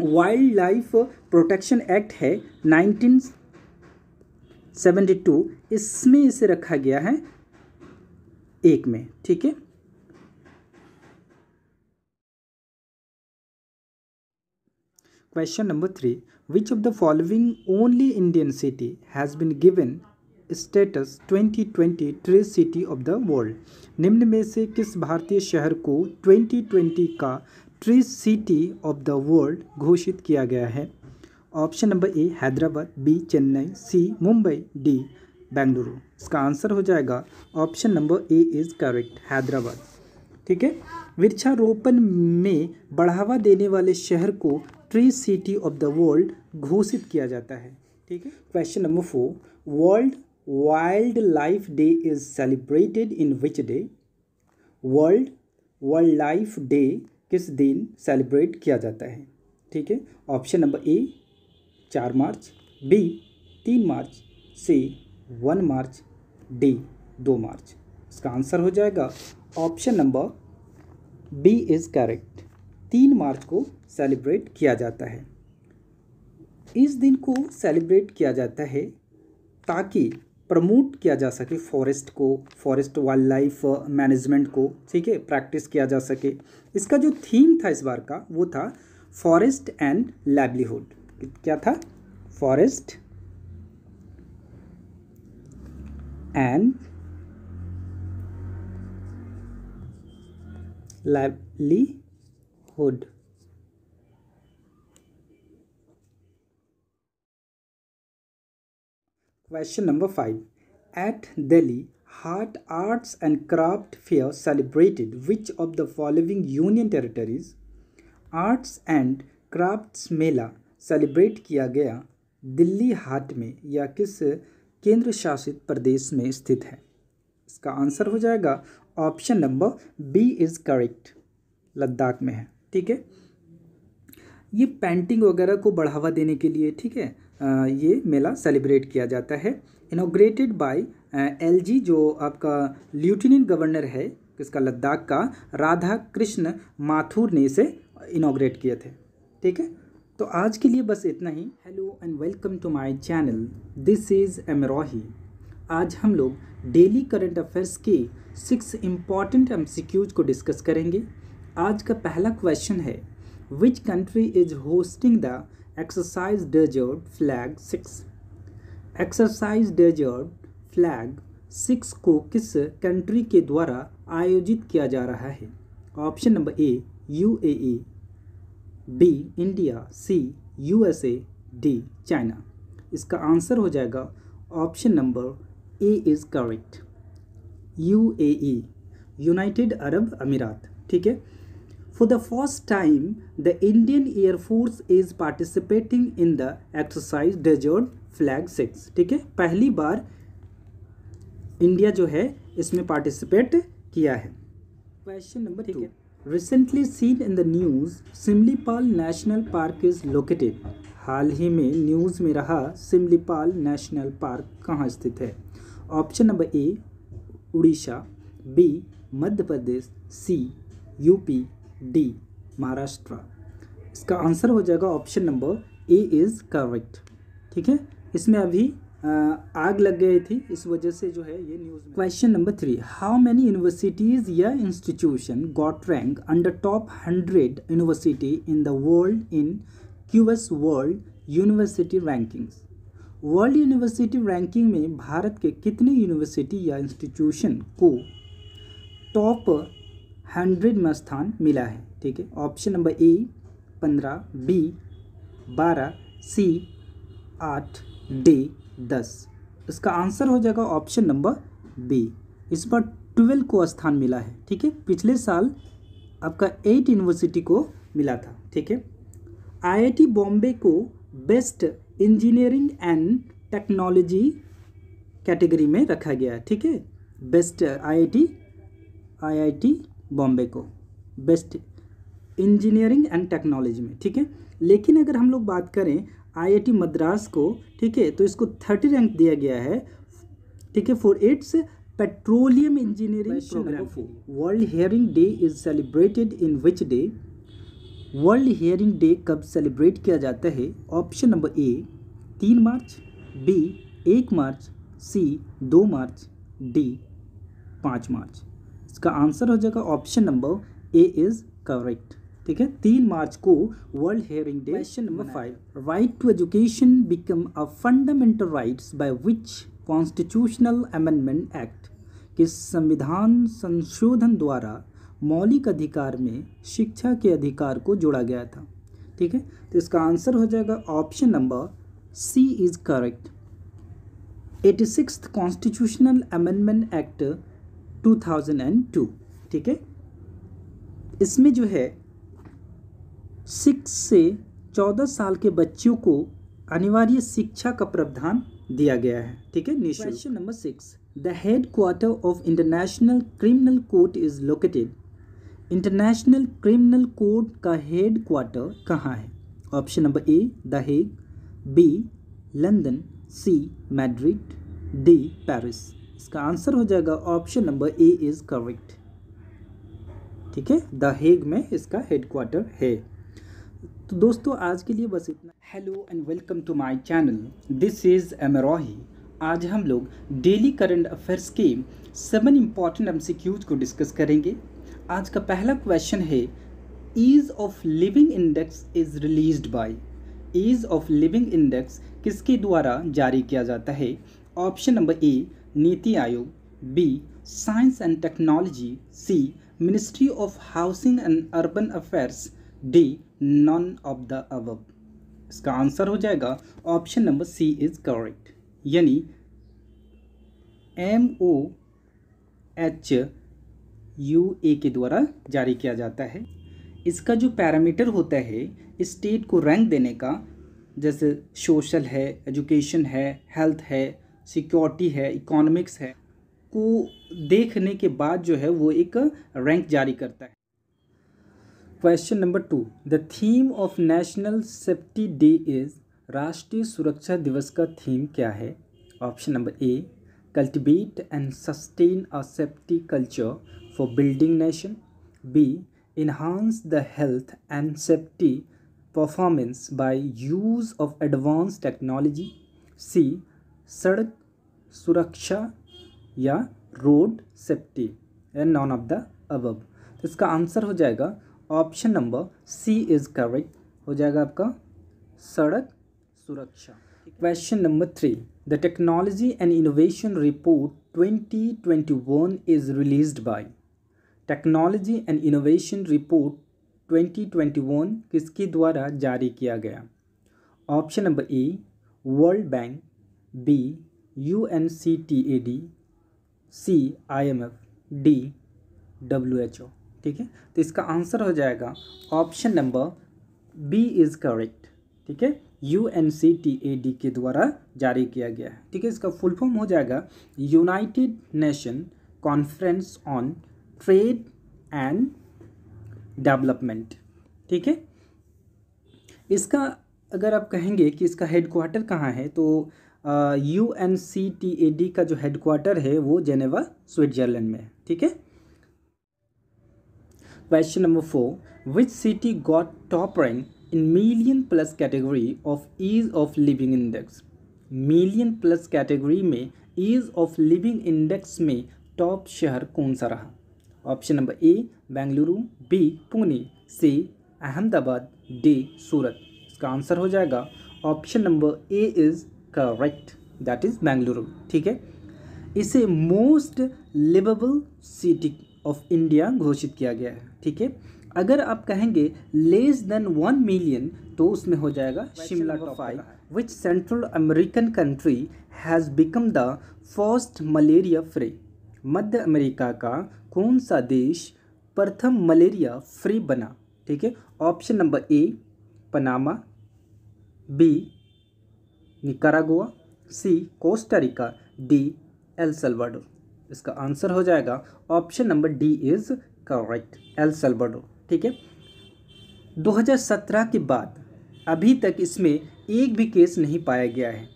Speaker 1: वाइल्ड लाइफ प्रोटेक्शन एक्ट है 1972 इसमें इसे रखा गया है एक में ठीक है Question number 3. Which of the following only Indian city has been given status 2020 tree city of the world निम्न में से किस भारतीय शहर को 2020 का tree city of the world घोषित किया गया है option number A Hyderabad B Chennai C Mumbai D Bengaluru इसका आंसर हो जाएगा option number A is correct Hyderabad ठीक है वृक्षारोपण में बढ़ावा देने वाले शहर को tree city of the world घोषित किया जाता है ठीक है question number four world wildlife day is celebrated in which day world wildlife day किस दिन सेलिब्रेट किया जाता है ठीक है ऑप्शन नंबर ए चार मार्च बी तीन मार्च सी वन मार्च डी दो मार्च इसका आंसर हो जाएगा option number B is correct तीन मार्च को सेलिब्रेट किया जाता है इस दिन को सेलिब्रेट किया जाता है ताकि प्रमोट किया जा सके फॉरेस्ट को फॉरेस्ट वाइल्ड लाइफ मैनेजमेंट को ठीक है प्रैक्टिस किया जा सके इसका जो थीम था इस बार का वो था फॉरेस्ट एंड लाइवलीहुड क्या था forest and livelihood hood question number five. at delhi Heart Arts and Craft Fair celebrated which of the following Union Territories Arts and Crafts Mela celebrate किया गया दिल्ली हाट में या किस केंद्र शासित प्रदेश में स्थित है इसका आंसर हो जाएगा option number B is correct Ladakh में है ठीक है ये पेंटिंग वगैरह को बढ़ावा देने के लिए ठीक है ये मेला सेलिब्रेट किया जाता है इनोग्रेटेड बाय एलजी जो आपका ल्यूटिनेंट गवर्नर है किसका लद्दाख का राधा कृष्ण माथुर ने इसे इनोग्रेट किए थे ठीक है तो आज के लिए बस इतना ही hello and welcome to my channel this is एमरोही आज हम लोग डेली करंट अफेयर्स के सिक्स इम्पॉर्टेंट एम को डिस्कस करेंगे आज का पहला क्वेश्चन है which country is hosting the exercise Desert Flag six exercise Desert Flag six को किस कंट्री के द्वारा आयोजित किया जा रहा है option number A U A B India C USA D China इसका आंसर हो जाएगा option number A is correct U A E United Arab अमीरात ठीक है For the first time, the Indian Air Force is participating in the exercise Desert Flag six ठीक है पहली बार India जो है इसमें पार्टिसिपेट किया है question number two recently seen in the news Similipal national park is located हाल ही में न्यूज़ में रहा सिमलीपाल नेशनल पार्क कहाँ स्थित है option number A Odisha B Madhya Pradesh C UP D Maharashtra इसका आंसर हो जाएगा option number A is correct ठीक है इसमें अभी आग लग गई थी इस वजह से जो है ये news question number three how many universities या institution got rank under top hundred university in the world in Q S world university rankings world university ranking में भारत के कितने यूनिवर्सिटी या इंस्टीट्यूशन को टॉप हंड्रेड में स्थान मिला है ठीक है ऑप्शन नंबर ए पंद्रह बी बारह सी आठ डी दस इसका आंसर हो जाएगा ऑप्शन नंबर बी इस बार ट्वेल्व को स्थान मिला है ठीक है पिछले साल आपका एट यूनिवर्सिटी को मिला था ठीक है आईआईटी बॉम्बे को best engineering and technology category में रखा गया है ठीक है बेस्ट आईआईटी आईआईटी बॉम्बे को बेस्ट इंजीनियरिंग एंड टेक्नोलॉजी में ठीक है लेकिन अगर हम लोग बात करें आईआईटी मद्रास को ठीक है तो इसको थर्टी रैंक दिया गया है ठीक है for its petroleum engineering program world hearing day is celebrated in which day world hearing day कब सेलिब्रेट किया जाता है ऑप्शन नंबर ए तीन मार्च बी एक मार्च सी दो मार्च डी पाँच मार्च इसका आंसर हो जाएगा option number A is correct ठीक है तीन मार्च को world hearing day question number five right to education become a fundamental rights by which constitutional amendment act किस संविधान संशोधन द्वारा मौलिक अधिकार में शिक्षा के अधिकार को जोड़ा गया था ठीक है तो इसका आंसर हो जाएगा option number C is correct eighty six constitutional amendment act 2002 ठीक है इसमें जो है सिक्स से चौदह साल के बच्चों को अनिवार्य शिक्षा का प्रावधान दिया गया है ठीक है question number six the headquarter of international criminal court is located international criminal court का हेड क्वार्टर कहाँ है option number A the Hague B London C Madrid D Paris इसका आंसर हो जाएगा option number A is correct ठीक है the Hague में इसका हेडक्वार्टर है तो दोस्तों आज के लिए बस इतना hello and welcome to my channel this is M आज हम लोग डेली करंट अफेयर्स के सेवन इम्पॉर्टेंट एम को डिस्कस करेंगे आज का पहला क्वेश्चन है ease of living index is release by ease of living index किसके द्वारा जारी किया जाता है option number A NITI Aayog B science and technology C ministry of housing and urban affairs D none of the above इसका answer हो जाएगा option number C is correct यानी M O H U A के द्वारा जारी किया जाता है इसका जो पैरामीटर होता है स्टेट को रैंक देने का जैसे सोशल है एजुकेशन है हेल्थ है सिक्योरिटी है इकोनॉमिक्स है को देखने के बाद जो है वो एक रैंक जारी करता है question number two the theme of national safety day is राष्ट्रीय सुरक्षा दिवस का थीम क्या है option number A cultivate and sustain a safety culture for building nation B enhance the health and safety performance by use of advance technology C सड़क सुरक्षा या road safety एन नॉन ऑफ द अबव तो इसका answer हो जाएगा option number C is correct हो जाएगा आपका सड़क सुरक्षा question number three the technology and innovation report 2021 is released by technology and innovation report 2021 किसके द्वारा जारी किया गया option number A World Bank B U N C T A D C I M F D W H O ठीक है तो इसका answer हो जाएगा option number B is correct ठीक है U N C T A D के द्वारा जारी किया गया है ठीक है इसका फुल फॉर्म हो जाएगा United Nation conference on trade and development ठीक है इसका अगर आप कहेंगे कि इसका हेड क्वार्टर कहाँ है तो U N C T A D का जो हेडक्वार्टर है वो जेनेवा स्विट्जरलैंड में है ठीक है question number four which city got top rank in million plus category of ease of living index million plus category में ईज ऑफ लिविंग इंडेक्स में टॉप शहर कौन सा रहा option number A Bengaluru B Pune C Ahmedabad D Surat इसका answer हो जाएगा option number A is correct that is Bengaluru ठीक है इसे most liveable city of India घोषित किया गया है ठीक है अगर आप कहेंगे लेस देन वन मिलियन तो उसमें हो जाएगा Shimla top five which central American country has become the first malaria free मध्य अमेरिका का कौन सा देश प्रथम मलेरिया फ्री बना ठीक है option number A Panama B Nicaragua C Costa Rica D El Salvador इसका आंसर हो जाएगा option number D is correct El Salvador ठीक है 2017 के बाद अभी तक इसमें एक भी केस नहीं पाया गया है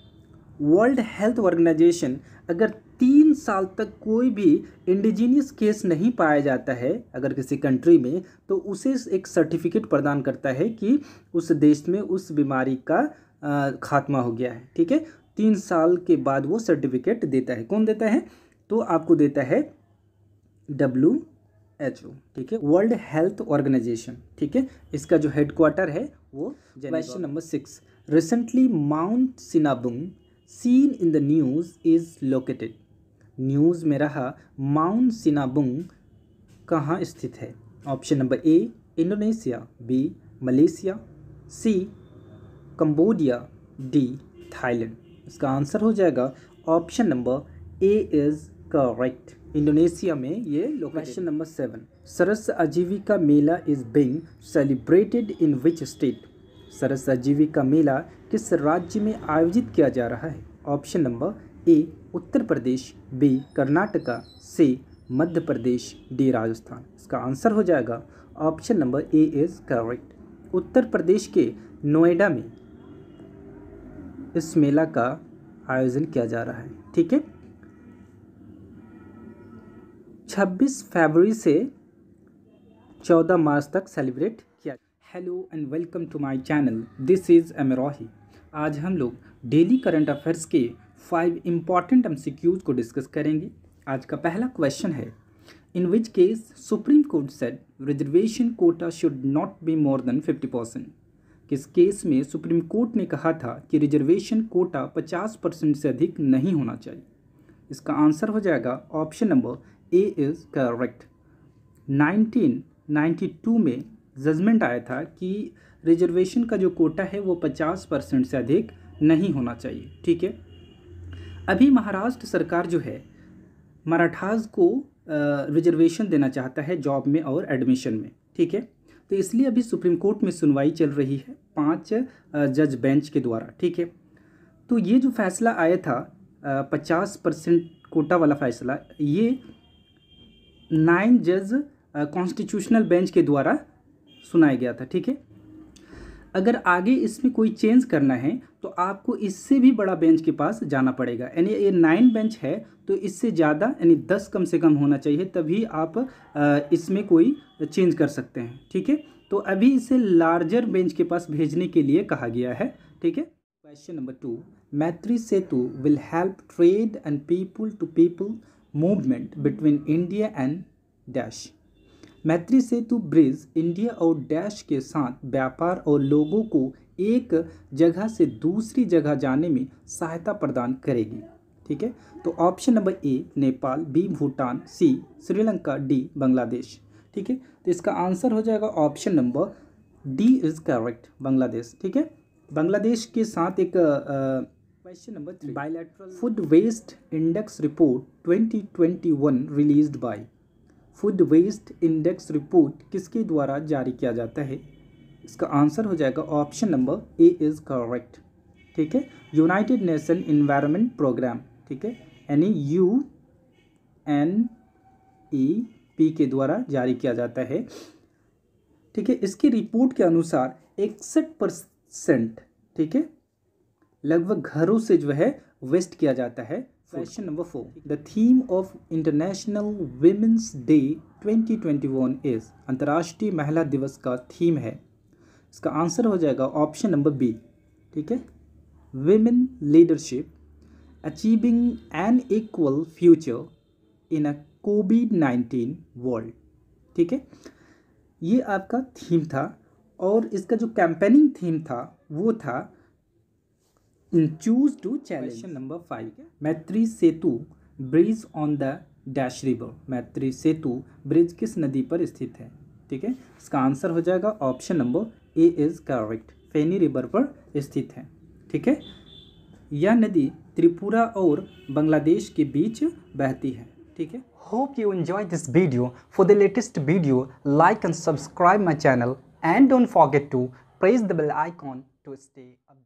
Speaker 1: वर्ल्ड हेल्थ ऑर्गेनाइजेशन अगर तीन साल तक कोई भी इंडिजीनियस केस नहीं पाया जाता है अगर किसी कंट्री में तो उसे एक सर्टिफिकेट प्रदान करता है कि उस देश में उस बीमारी का खात्मा हो गया है ठीक है तीन साल के बाद वो सर्टिफिकेट देता है कौन देता है तो आपको देता है डब्ल्यू एच ओ ठीक है वर्ल्ड हेल्थ ऑर्गेनाइजेशन ठीक है इसका जो हेडक्वार्टर है वो question number six recently Mount Sinabung seen in the news is located news में रहा माउंट सिनाबुंग कहाँ स्थित है option number A Indonesia B Malaysia C Cambodia D Thailand इसका आंसर हो जाएगा option number A is correct Indonesia में ये question number seven Saras Aajeevika Mela is being celebrated in which state Saras Aajeevika Mela किस राज्य में आयोजित किया जा रहा है option number A Uttar Pradesh B Karnataka C Madhya Pradesh D Rajasthan इसका आंसर हो जाएगा option number A is correct Uttar Pradesh के नोएडा में इस मेला का आयोजन किया जा रहा है ठीक है 26 फरवरी से 14 मार्च तक सेलिब्रेट किया hello and welcome to my channel this is M आज हम लोग डेली करंट अफेयर्स के फाइव इंपॉर्टेंट एम को डिस्कस करेंगे आज का पहला क्वेश्चन है in which case supreme court said reservation quota should not be more than fifty percent किस केस में सुप्रीम कोर्ट ने कहा था कि रिजर्वेशन कोटा 50 परसेंट से अधिक नहीं होना चाहिए इसका आंसर हो जाएगा option number A is correct 1992 में जजमेंट आया था कि रिजर्वेशन का जो कोटा है वो 50 परसेंट से अधिक नहीं होना चाहिए ठीक है अभी महाराष्ट्र सरकार जो है मराठास को रिजर्वेशन देना चाहता है जॉब में और एडमिशन में ठीक है तो इसलिए अभी सुप्रीम कोर्ट में सुनवाई चल रही है पाँच जज बेंच के द्वारा ठीक है तो ये जो फैसला आया था पचास परसेंट कोटा वाला फैसला ये नाइन जज कॉन्स्टिट्यूशनल बेंच के द्वारा सुनाया गया था ठीक है अगर आगे इसमें कोई चेंज करना है तो आपको इससे भी बड़ा बेंच के पास जाना पड़ेगा यानी ये नाइन बेंच है तो इससे ज़्यादा यानी दस कम से कम होना चाहिए तभी आप इसमें कोई चेंज कर सकते हैं ठीक है तो अभी इसे लार्जर बेंच के पास भेजने के लिए कहा गया है ठीक है question number two Maitri Setu will help trade and people to people movement between India and dash Maitri Setu bridge India और डैश के साथ व्यापार और लोगों को एक जगह से दूसरी जगह जाने में सहायता प्रदान करेगी ठीक है तो option number A Nepal B Bhutan C Sri Lanka D Bangladesh ठीक है तो इसका आंसर हो जाएगा option number D is correct Bangladesh ठीक है बांग्लादेश के साथ एक question number three bilateral food waste index report 2021 release by food waste index report किसके द्वारा जारी किया जाता है इसका आंसर हो जाएगा option number A is correct ठीक है यूनाइटेड नेशन इन्वायरमेंट प्रोग्राम ठीक है यानी यू एन ई पी के द्वारा जारी किया जाता है ठीक है इसकी रिपोर्ट के अनुसार इकसठ परसेंट ठीक है लगभग घरों से जो है वेस्ट किया जाता है question number four the theme of international women's day twenty twenty one is अंतर्राष्ट्रीय महिला दिवस का थीम है इसका आंसर हो जाएगा ऑप्शन नंबर बी ठीक है women leadership achieving an equal future in a COVID nineteen world ठीक है ये आपका थीम था और इसका जो कैंपेनिंग थीम था वो था choose to challenge question number five Maitri Setu bridge on the dash river Maitri Setu bridge किस नदी पर स्थित है ठीक है इसका आंसर हो जाएगा option number A is correct Feni river पर स्थित है ठीक है यह नदी त्रिपुरा और बांग्लादेश के बीच बहती है ठीक है hope you enjoy this video for the latest video like and subscribe my channel and don't forget to press the bell icon to stay update